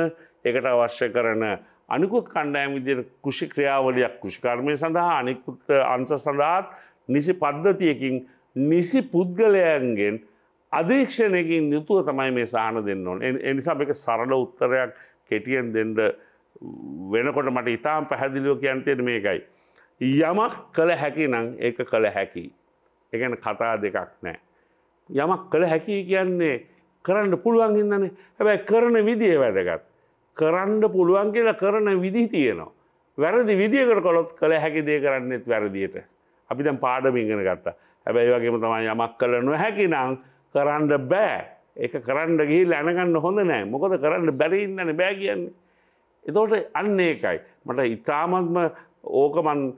එකට අවශ්‍ය කරන අනිකුත් කණ්ඩෑම් විදිර කෘෂි ක්‍රියාවලයක් කෘෂිකර්මය සඳහා අනිකුත් අන්ස සඳහාත් නිසි පද්ධතියකින් නිසි පුද්ගලයන්ගෙන් අධීක්ෂණයකින් යුතුව තමයි මේ සහන දෙන්න ඕන එනිසා එක සරල උත්තරයක් කෙටියෙන් දෙන්ඩ වෙනකොට මට ඉතාම් පැහැදිලිව කියන්තයට මේකයි. යමක් කළ හැකි නම් ඒ කළ හැකි. එකන කතා දෙකක් නෑ. යමක් කළ හැකි කියන්නේ කරන්න පුළුවන් ඉන්නන්නේ හැබැයි කරන විදිය වැදගත්. කරන්න පුළුවන් කියලා කරන විදි තියෙනවා. වැරදි විදිියකට කොළොත් කළ හැකි දේ කරන්නෙත් වැරදියට. අපි දැම් පාඩමිගෙන ගත්තා. හැබැයි වගේම තමයි යමක් කල නො හැකි නම් කරන්න බෑ. එක කරන්න ගිහි ලැනගන්න හොඳ නෑ මොකද කරන්න බැරි ඉන්නන බෑ කියන්නේ. එතෝට අන්න ඒකයි. මට ඉතාමත්ම ඕකමන්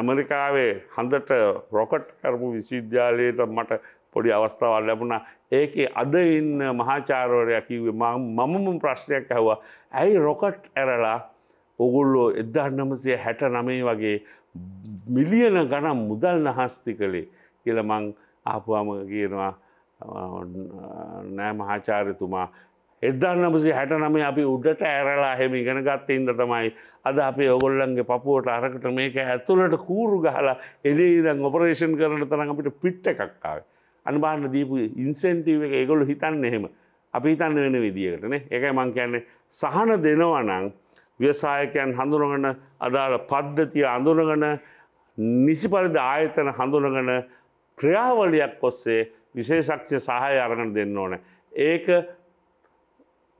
ඇමරිකාවේ හඳට රොකට් කරපු විසිද්‍යාලයට මට පොඩි අවස්ථාවල් ලැබුණා ඒක අද ඉන්න මහාචාරවරය කිවේ මමම ප්‍රශ්නයක් ඇහවා ඇයි රොකට් ඇරලා ඔගුල්ලෝ එදධන්නමසය හැට නමේ වගේ මිලියන ගනම් මුදල් නහස්ති කළේ කියල මං ආපුවාම කියනවා නෑ මහාචාරතුමා එදදාන්නමසි හැටනම අපි උඩට ඇරලා හෙම ඉගෙන ගත්ත ඉද තමයි අද අපේ ඔගොල්ලන්ගේ පපුුවට අරකට මේක ඇතුළට කූරු ගහලා එලේදං ඔපරේෂන් කරන තරන් අපිට පිට්ට එකක්කාව. අනබාන්න දීපු ඉන්සෙන්ටීව එක ඒගොලු හිතන්න එහෙම අපි හිතන්න වෙන විදිහකටන එකයි මං කියන්නේ සහන දෙනවනං ව්‍යසායකයන් හඳුනගන අදාළ පද්ධතිය අඳුනගන නිසි පරිදි ආයතන හඳුනගන ක්‍රියාවලියක් ඔස්සේ විශේෂක්ෂය සහය අරගන දෙන්න ඕන. ඒක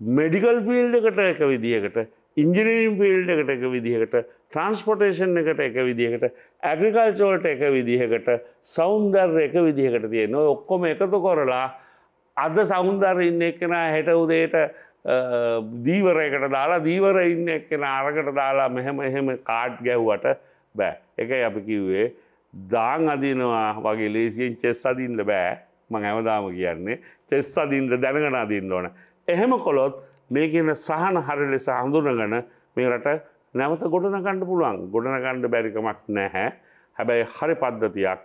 මෙඩිකල් ෆිල්ඩ එකට එක විදිහකට ඉංජිනීම් ෆිල්ඩ් එකට එක විදිහකට ට්‍රන්ස්පොටේෂන් එකට එක විදිහකට ඇග්‍රිකල්චෝල්ට එක විදිහකට සෞන්දර් එක විදිහකට තියෙන ඔක්කොම එකතු කොරලා අද සෞන්දර් ඉන්න එක්කෙන හෙට උදේට දීවරයකට දාලා දීවර ඉන්න එක්කෙන අරකට දාලා මෙහෙම එහෙම කාඩ් ගැව්වට බෑ එකයි අපි කිව්වේ දාං අදිනවා වගේ ලේසියෙන් චෙස් අදින්න බෑ මං හැමදාම කියන්නේ චෙස් අදින්ට දැනගෙන අදින්න ඕන එහෙම කොළොත් මේකන සහන හරි ලෙස හඳුනගන මේ රට නැවත ගොඩනකණ්ඩ පුළුවන් ගොඩනකණ්ඩ බැරිකමක් නැහැ හැබැයි හරි පද්ධතියක්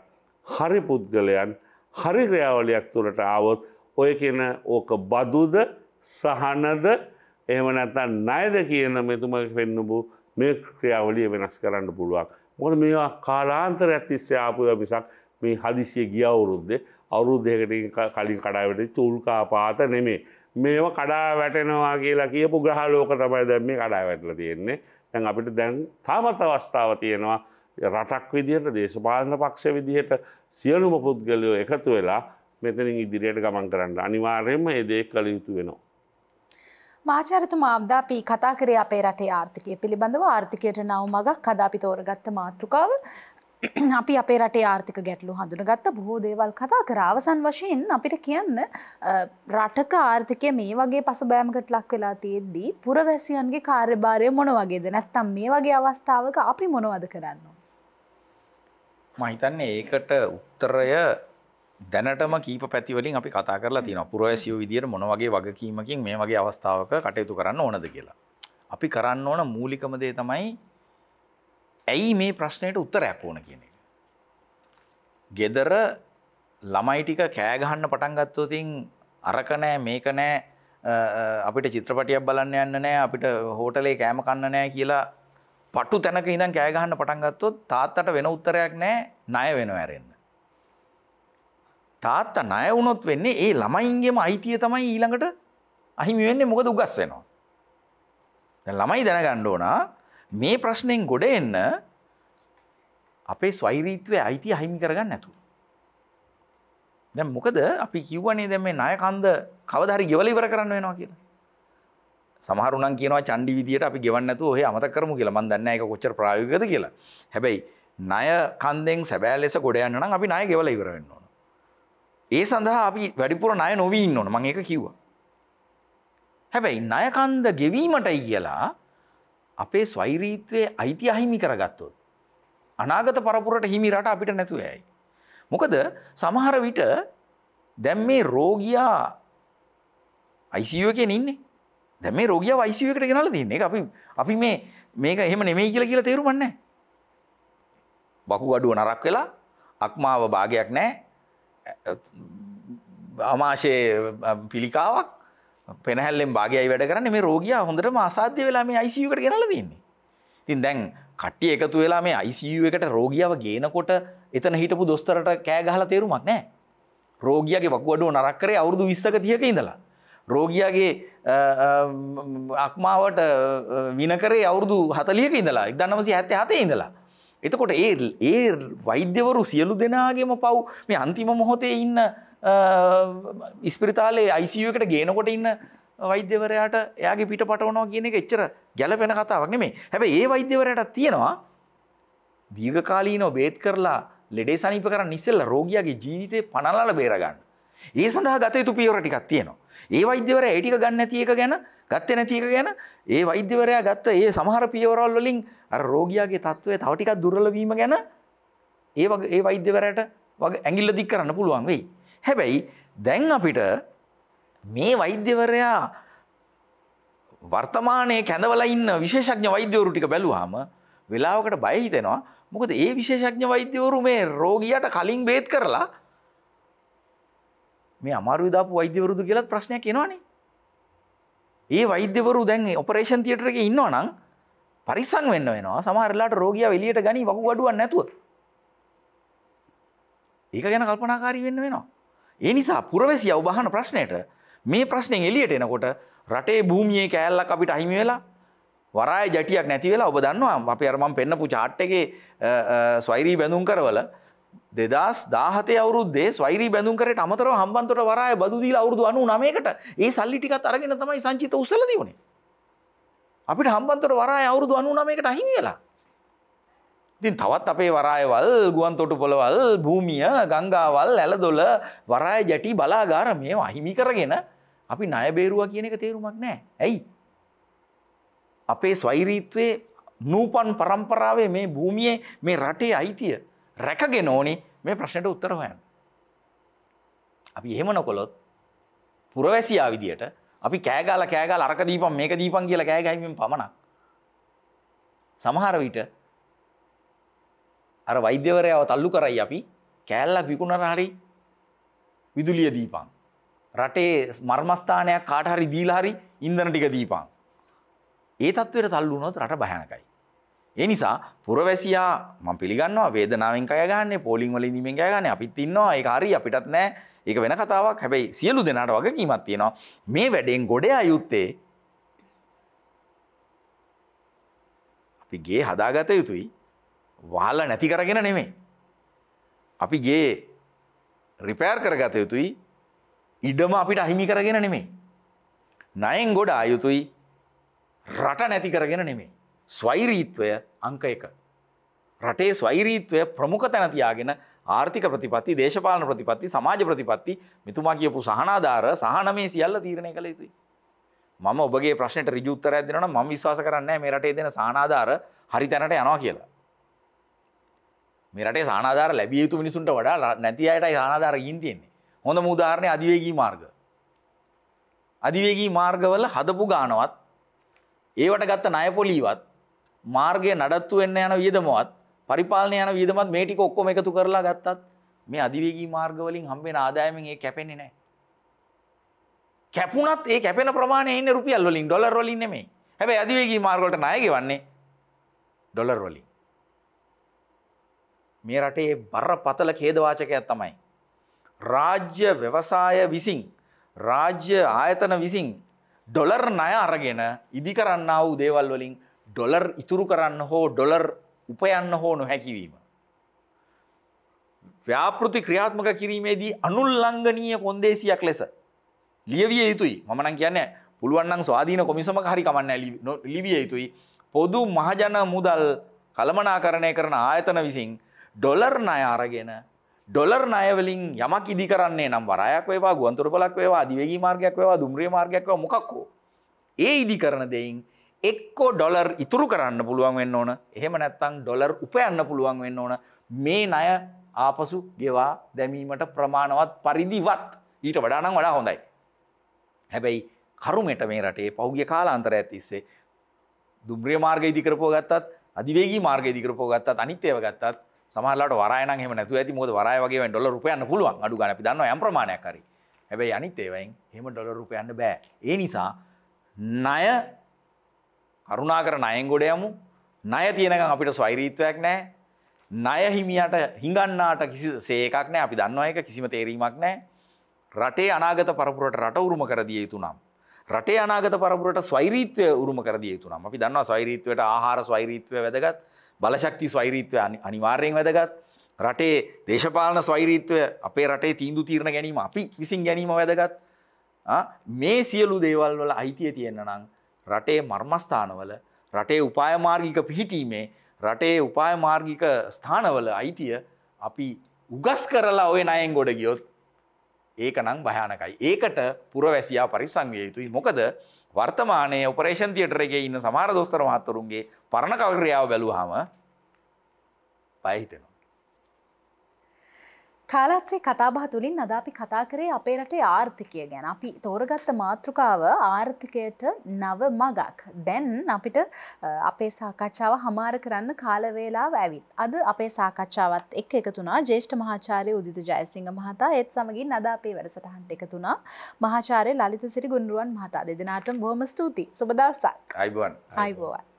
හරි පුද්ගලයන් හරි ක්‍රියාවලයක් තුළට ආවොත් ඔය කියන ඕක බදුද සහනද එහම නැතා නයද කියන මෙතුම පෙන්නපු මේ ක්‍රියාවලිය වෙනස් කරන්න පුළුවන්. මොද මේවා කාලාන්තර ඇතිස්සේ ආපුය මිසක් මේ හදිසිය ගිය අවුරුද්දේ අවුරුද්ධයකට කලින් කඩාවට චූල්කා පාත නෙමේ මේව කඩා වැටෙනවා කියලා කියපු ග්‍රහලෝක තමයි දැම් මේ කඩා වැටල තියෙන්නේ තැන් අපිට දැන් තාමත් අවස්ථාව තියෙනවා රටක් විදිහට දේශපාලන පක්ෂ විදිහට සියලුම පුද්ගලයෝ එකතු වෙලා මෙතනින් ඉදිරියට ගමන් කරන්න අනිවාර්යෙන්ම ඒදේ කළ යුතු වෙනවා. මාචාරතුමා අබ්දාපී කතා කරේ අපේ රටේ ආර්ථිකය පිළිබඳව ආර්ථිකයට නව මගක් කදාපි තෝරගත්ත මාතෘකාව අපි අපේ රටේ ආර්ථික ගැටලු හඳුනගත්ත බොහෝ දේවල් කතා කර අවසන් වශයෙන් අපිට කියන්න රටක ආර්ථිකය මේ වගේ පසුබෑමකට ලක් වෙලා තියෙද්දී පුරවැසියන්ගේ කාර්යභාරය මොන වගේද නැත්තම් මේ වගේ අවස්ථාවක අපි මොනවද කරන්න. මහිතන්නේ ඒකට උත්තරය දැනටම කීප පැතිවලින් අපි කතා කරලා තියෙන පුරවැසියෝ විදියට මොන වගේ වගකීමකින් මේ වගේ අවස්ථාවක කටයුතු කරන්න ඕනද කියලා. අපි කරන්න ඕන මූලිකම දේ තමයි ඇයි මේ ප්‍රශ්නයට උත්තරයක් ඕන කියන එක. ගෙදර ළමයි ටික කෑ ගහන්න පටන් ගත්තොතින් අරක නෑ මේක නෑ අපිට චිත්‍රපටියක් බලන්න යන්න නෑ අපිට හෝටලේ කෑම කන්න නෑ කියලා පටු තැනක ඉඳන් කෑ ගහන්න පටන් ගත්තොත් තාත්තට වෙන උත්තරයක් නෑ ණය වෙනව ඇරෙන්න. තාත්තා ණය වුණොත් වෙන්නේ ඒ ළමයින්ගේම අයිතිය තමයි ඊළඟට අහිමි වෙන්නේ මොකද උගස් වෙනවා. දැන් ළමයි දැනගන්න ඕනා මේ ප්‍රශ්නයෙන් ගොඩ එන්න අපේ ස්වෛරීත්වය අයිති අහිමි කරගන්න නැතු. දැ මොකද අපි කිව්වනේ දැ මේ නායකන්ද කවදහරි ගෙවලිවර කරන්න වෙනවා කියලා. සමහරුණන් කියනවා චන්ඩි විදිට අපි ගෙවන්නතු ඔහ අමත කරමු කියලා මන්දන්න එක කොච්චර ප්‍රයෝගද කියලා හැබැයි නය කන්දෙන් සැබෑ ලෙස ගොඩයන්න නම් අපි නය ගෙවල ඉවරවෙන්න ඕන. ඒ සඳහා අපි වැඩිපුර නය නොවීන්න ඕන මං එක කිව්වා. හැබැයි නයකන්ද ගෙවීමටයි කියලා අපේ ස්වෛරීත්වයේ අයිති අහිමි කරගත්තොත්. අනාගත පරපුරට හිමිරට අපිට නැතුව ඇයි. මොකද සමහර විට දැම් මේ රෝගයා අයිසිුව කියෙන ඉන්නේ දැම මේ රෝගිය වයිසිුවකට ගෙනල දන්නේ අපි අපි මේ මේක එහෙම නෙමෙයි කියලා කියලා තේරුමන්න බකු අඩුව නරක් වෙලා අක්මාව භාගයක් නෑ අමාශය පිළිකාවක් පෙනහැල්ලෙන් භාගයයි වැඩ කරන්න මේ රෝගයා හොඳට මාසාධ්‍ය වෙලා මේ අයිසියකට ගෙනල දන්නේ තින් දැන් කට්ටිය එකතු වෙලා මේ අයිසිය එකට රෝගියාව ගේනකොට එතන හිටපු දොස්තරට කෑ ගහලා තේරුමක් නෑ රෝගියගේ වකුවඩුව නරක්කරේ අවුරුදු විස්සක තියක ඉඳලා රෝගියගේ අක්මාවට විනකරේ අවුරුදු හතලියක ඉඳලා එක්දන්නවසි ඇත්තේ හතේ ඉඳලා එතකොට ඒ ඒ වෛද්‍යවරු සියලු දෙනාගේම පව් මේ අන්තිම මොහොතේ ඉන්න ඉස්පිරිතාලේ අයිසියකට ගේනකොට ඉන්න වෛද්‍යවරයාට එයාගේ පිට පටවනවා කියන එක එච්චර ගැලපෙන කතාවක් නෙමේ හැබ ඒ වෛද්‍යවරයටත් තියෙනවා දීර්ඝකාලීනෝ බේත් කරලා ලෙඩේ සනිප කර නිසල්ල රෝගයාගේ ජීවිතය පනල්ල බේරගන්න. ඒ සඳහා ගත යුතු පියවර ටිකක් තියෙනවා. ඒ වෛද්‍යවර ඒටික ගන්න තියක ගැන ගත්තය නැතික ගැන ඒ වෛද්‍යවරයා ගත්ත ඒ සමහර පියවරල් වලින් අර රෝගයාගේ තත්ත්වය තවටිකක් දුර්ලවීම ගැන ඒ ඒ වෛද්‍යවරයට ඇගිල්ල දික් කරන්න පුළුවන් වෙයි. හැබැයි දැන් අපිට මේ වෛද්‍යවරයා වර්තමානය කැඳවල ඉන්න විශේෂඥ වෛද්‍යවරු ටික බැලුවාම වෙලාවකට බයහිතෙනවා මොකද ඒ විශේෂඥ වෛද්‍යවරු මේ රෝගියට කලින් බේත් කරලා මේ අමාරු විදාපු වෛද්‍යවරුදු කියලත් ප්‍රශ්නයක් එනවානේ ඒ වෛද්‍යවරු දැන් ඔපරේෂන් තියටර එක ඉන්නවා නම් පරිසං වෙන්න වෙනවා සමහරලාට රෝගිය එලියට ගනි වකු ගඩුවන් නැතුව ඒක ගැන කල්පනාකාරී වෙන්න වෙනවා ඒ නිසා පුරවැසිය අවබහන ප්‍රශ්නයට මේ ප්‍රශ්නයෙන් එලියට එනකොට රටේ භූමියේ කෑල්ලක් අපිට අහිමි වෙලා වරාය ජටියක් නැති වෙලා ඔබ දන්නවා අපි අරමම් පෙන්න්නපු චාට් එකේ ස්වෛරී බැඳුම් කරවල දෙදස් දාහතේ අවුරුද්දේ ස්වෛරී බැඳුම් කරට අමතර හම්බන්තොට වරාය බදුදීල අවුරදු අනු නමයකට ඒ සල්ලිටිකත් අරගෙන තමයි සංචිත උසලදී වුණේ අපිට හම්බන්තොට වරාය අවුරුදු අනු නමයකට අහිමි වෙලා ඉතින් තවත් අපේ වරායවල් ගුවන් තොටු පොළවල් භූමිය ගංගාවල් ඇලදොල වරාය ජැටි බලාගාර මේ අහිමි කරගෙන අපි ණයබේරුවා කියන එක තේරුමක් නෑ. ඇයි? අපේ ස්වෛරීත්වයේ නූපන් પરම්පරාවේ මේ භූමියේ මේ රටේ අයිතිය රැකගෙන ඕනේ මේ ප්‍රශ්නට උත්තර හොයන්න. අපි එහෙම නොකොලොත් පුරවැසියා විදියට අපි කෑගාලා කෑගාලා අරක දීපන් මේක දීපන් කියලා කෑගහීමෙන් පමණක් සමහර විට අර වෛද්‍යවරයාව තල්ලු කරයි අපි කෑල්ලක් විකුණර හරි විදුලිය දීපන්. රටේ මර්මස්ථානයක් කාටහරි දීලහරි ඉන්දන ටික දීපන්. ඒ තත්වයට තල්ලුනොත් රට භයනකයි. ඒ නිසා පුරවැසියා මම පිළිගන්නවා වේදනාවෙන් කය ගන්න පොලිං වල ඉඳීමෙන් කය ගන්න අපිත් ඉන්නවා ඒක හරි අපිටත් නෑ ඒක වෙන කතාවක් හැබැයි සියලු දෙනාට වගකීමක් තියෙනවා මේ වැඩෙන් ගොඩ අයුත්තේ අපි ගේ හදාගත යුතුයි වහල්ල නැති කරගෙන නෙමේ. අපි ගේ රිපෑර් කරගත යුතුයි ඉඩම අපිට අහිමි කරගෙන නෙමේ. නයෙන් ගොඩ ආයුතුයි රට නැති කරගෙන නෙමේ. ස්වෛරීත්වය අංක එක. රටේ ස්වෛරීත්වය ප්‍රමුඛ තැනතියාගෙන ආර්ථික ප්‍රතිපත්ති දේශපාලන ප්‍රතිපත්ති සමාජ ප්‍රතිපත්ති මෙතුමා කියපු සහනාධාර සහනමේ සියල්ල තීරණය කළ යුතුයි. මම ඔබගේ ප්‍රශ්නයට රිජුත්තරයක් දෙනවා නම් මම විශ්වාස කරන්නේ මේ රටේ දෙන සහනාධාර හරි තැනට යනවා කියලා. මෙරටේ සානාධාර ලැබිය යුතු මිනිසුන්ට වඩා නැති අයටයි සානාධාර ගීන් තියෙන්නේ හොඳ මුදාරණය අධිවේගී මාර්ග අධිවේගී මාර්ගවල හදපු ගානවත් ඒවට ගත්ත ණයපොලීවත් මාර්ගය නඩත්තු වෙන්න යන වියදමවත් පරිපාලනය යන වියදමත් මේ ටික ඔක්කොම එකතු කරලා ගත්තත් මේ අධිවේගී මාර්ගවලින් හම්බෙන ආදායමෙන් ඒ කැපෙන්නේ නැහැ. කැපුණත් ඒ කැපෙන ප්‍රමාණය ඉන්නේ රුපියල් වලින් ඩොලර් වලින් නෙමෙයි. හැබැයි අධිවේගී මාර්ග වලට ණය ගෙවන්නේ ඩොලර් වලින්. මේ රටේ බරපතල ඛේදවාචකයක් තමයි. රාජ්‍ය ව්‍යවසාය විසින් රාජ්‍ය ආයතන විසින් ඩොලර් ණය අරගෙන ඉදි කරන්නා වූ දේවල් වලින් ඩොලර් ඉතුරු කරන්න හෝ ඩොලර් උපයන්න හෝ නොහැකිවීම. ව්‍යාපෘති ක්‍රියාත්මක කිරීමේදී අනුල්ලංඝනීය කොන්දේසියක් ලෙස ලියවිය යුතුයි. මම නම් කියන්නේ පුළුවන් නම් ස්වාධීන කොමිසමක හරි කමක් නැහැ ලිවිය යුතුයි. පොදු මහජන මුදල් කළමනාකරණය කරන ආයතන විසින් ඩොලර් ණය අරගෙන ඩොලර් ණයවලින් යමක් ඉදි කරන්නේ නම් වරායක් වේවා ගුවන්තොටුපළක් වේවා අධිවේගී මාර්ගයක් වේවා දුම්රිය මාර්ගයක් වේවා මොකක් හෝ ඒ ඉදි කරන දෙයින් එක්කෝ ඩොලර් ඉතුරු කරන්න පුළුවන් වෙන්න ඕන එහෙම නැත්නම් ඩොලර් උපයන්න පුළුවන් වෙන්න ඕන මේ ණය ආපසු ගෙවා දැමීමට ප්‍රමාණවත් පරිදිවත් ඊට වඩා නම් වඩා හොඳයි හැබැයි කරුමෙට මේ රටේ පෞගිය කාලාන්තරයක් තිස්සේ දුම්රිය මාර්ගය ඉදි කරපුවා ගත්තත් අධිවේගී මාර්ගය ඉදි කරපුවා ගත්තත් අනිත් ඒවා ගත්තත් සමහරලාට වරායන හෙම නැතු ඇති මොද වරය වගේ ඩොල රුපයන්න පුළුවන් අඩු ගන පිදන්න යම්ප්‍රමාණයක් කරි හැබැයි අනිත් ඒවයින් හෙම ඩොල රුපයන්න බෑ ඒ නිසා ණය කරුණා කර ණයෙන් ගොඩ යමු ණය තියෙනකම් අපිට ස්වෛරීත්වයක් නැහැ ණය හිමියට හිඟන්නාට කිසි සේකක් නැහැ අපි දන්නවා ඒක කිසිම තේරීමක් නැහැ රටේ අනාගත පරපුරට රට උරුම කර දිය යුතු නම් රටේ අනාගත පරපුරට ස්වෛරීත්වය උරුම කර දිය යුතු නම් අපි දන්නවා ස්වෛරීත්වයට ආහාර ස්වෛරීත්වය වැදගත් බලශක්ති ස්වෛරීත්වය අනිවාර්යෙන් වැදගත් රටේ දේශපාලන ස්වෛරීත්වය අපේ රටේ තීන්දු තීරණ ගැනීම අපි විසින් ගැනීම වැදගත් මේ සියලු දේවල් වල අයිතිය තියෙන්න නම් රටේ මර්මස්ථානවල රටේ උපායමාර්ගික පිහිටීමේ රටේ උපායමාර්ගික ස්ථානවල අයිතිය අපි උගස් කරලා ඔය නයෙන් ගොඩ ගියොත් ඒක නම් භයානකයි. ඒකට පුරවැසියා පරිසංවය යුතුයි. මොකද වර්තමානයේ ඔපරේෂන් තියටර් එකේ ඉන්න සමහර දොස්තර මහත්වරුන්ගේ පරණ කල්ක්‍රියාව බැලුවාම බය හිතෙනවා. කාලාත්‍රේ කතාබහ තුළින් අද අපි කතා කරේ අපේ රටේ ආර්ථිකය ගැන අපි තෝරගත්ත මාතෘකාව ආර්ථිකයට නව මගක් දැන් අපිට අපේ සාකච්ඡාව හමාර කරන්න කාලවේලාව ඇවිත් අද අපේ සාකච්ඡාවත් එක් එකතුනා ජේෂ්ඨ මහාචාරය උදිත ජයසිංහ මහතා ඒත් සමගින් අද අපේ වැඩසටහන්ට එකතුනා මහාචාරය ලලිත සිරි ගුණරුවන් මහතා දෙදෙනටම බොහොම ස්තුතියි සුබදවසක් අයිබෝන් අයිබෝවන්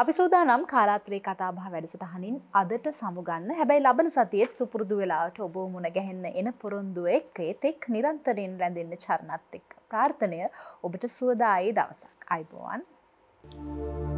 අපි සූදානම් කාලාත්‍රේ කතාබහ වැඩසටහනින් අදට සමුගන්න හැබැයි ලබන සතියෙත් සුපුරුදු වෙලාවට ඔබ මුණ ගැහෙන්න එන පොරොන්දුව එක්ක ඒතෙක් නිරන්තරයෙන් රැඳෙන්න චරණත් එක්ක. ප්‍රාර්ථනය ඔබට සුවදායි දවසක්. අයිබෝවන්. Thank you.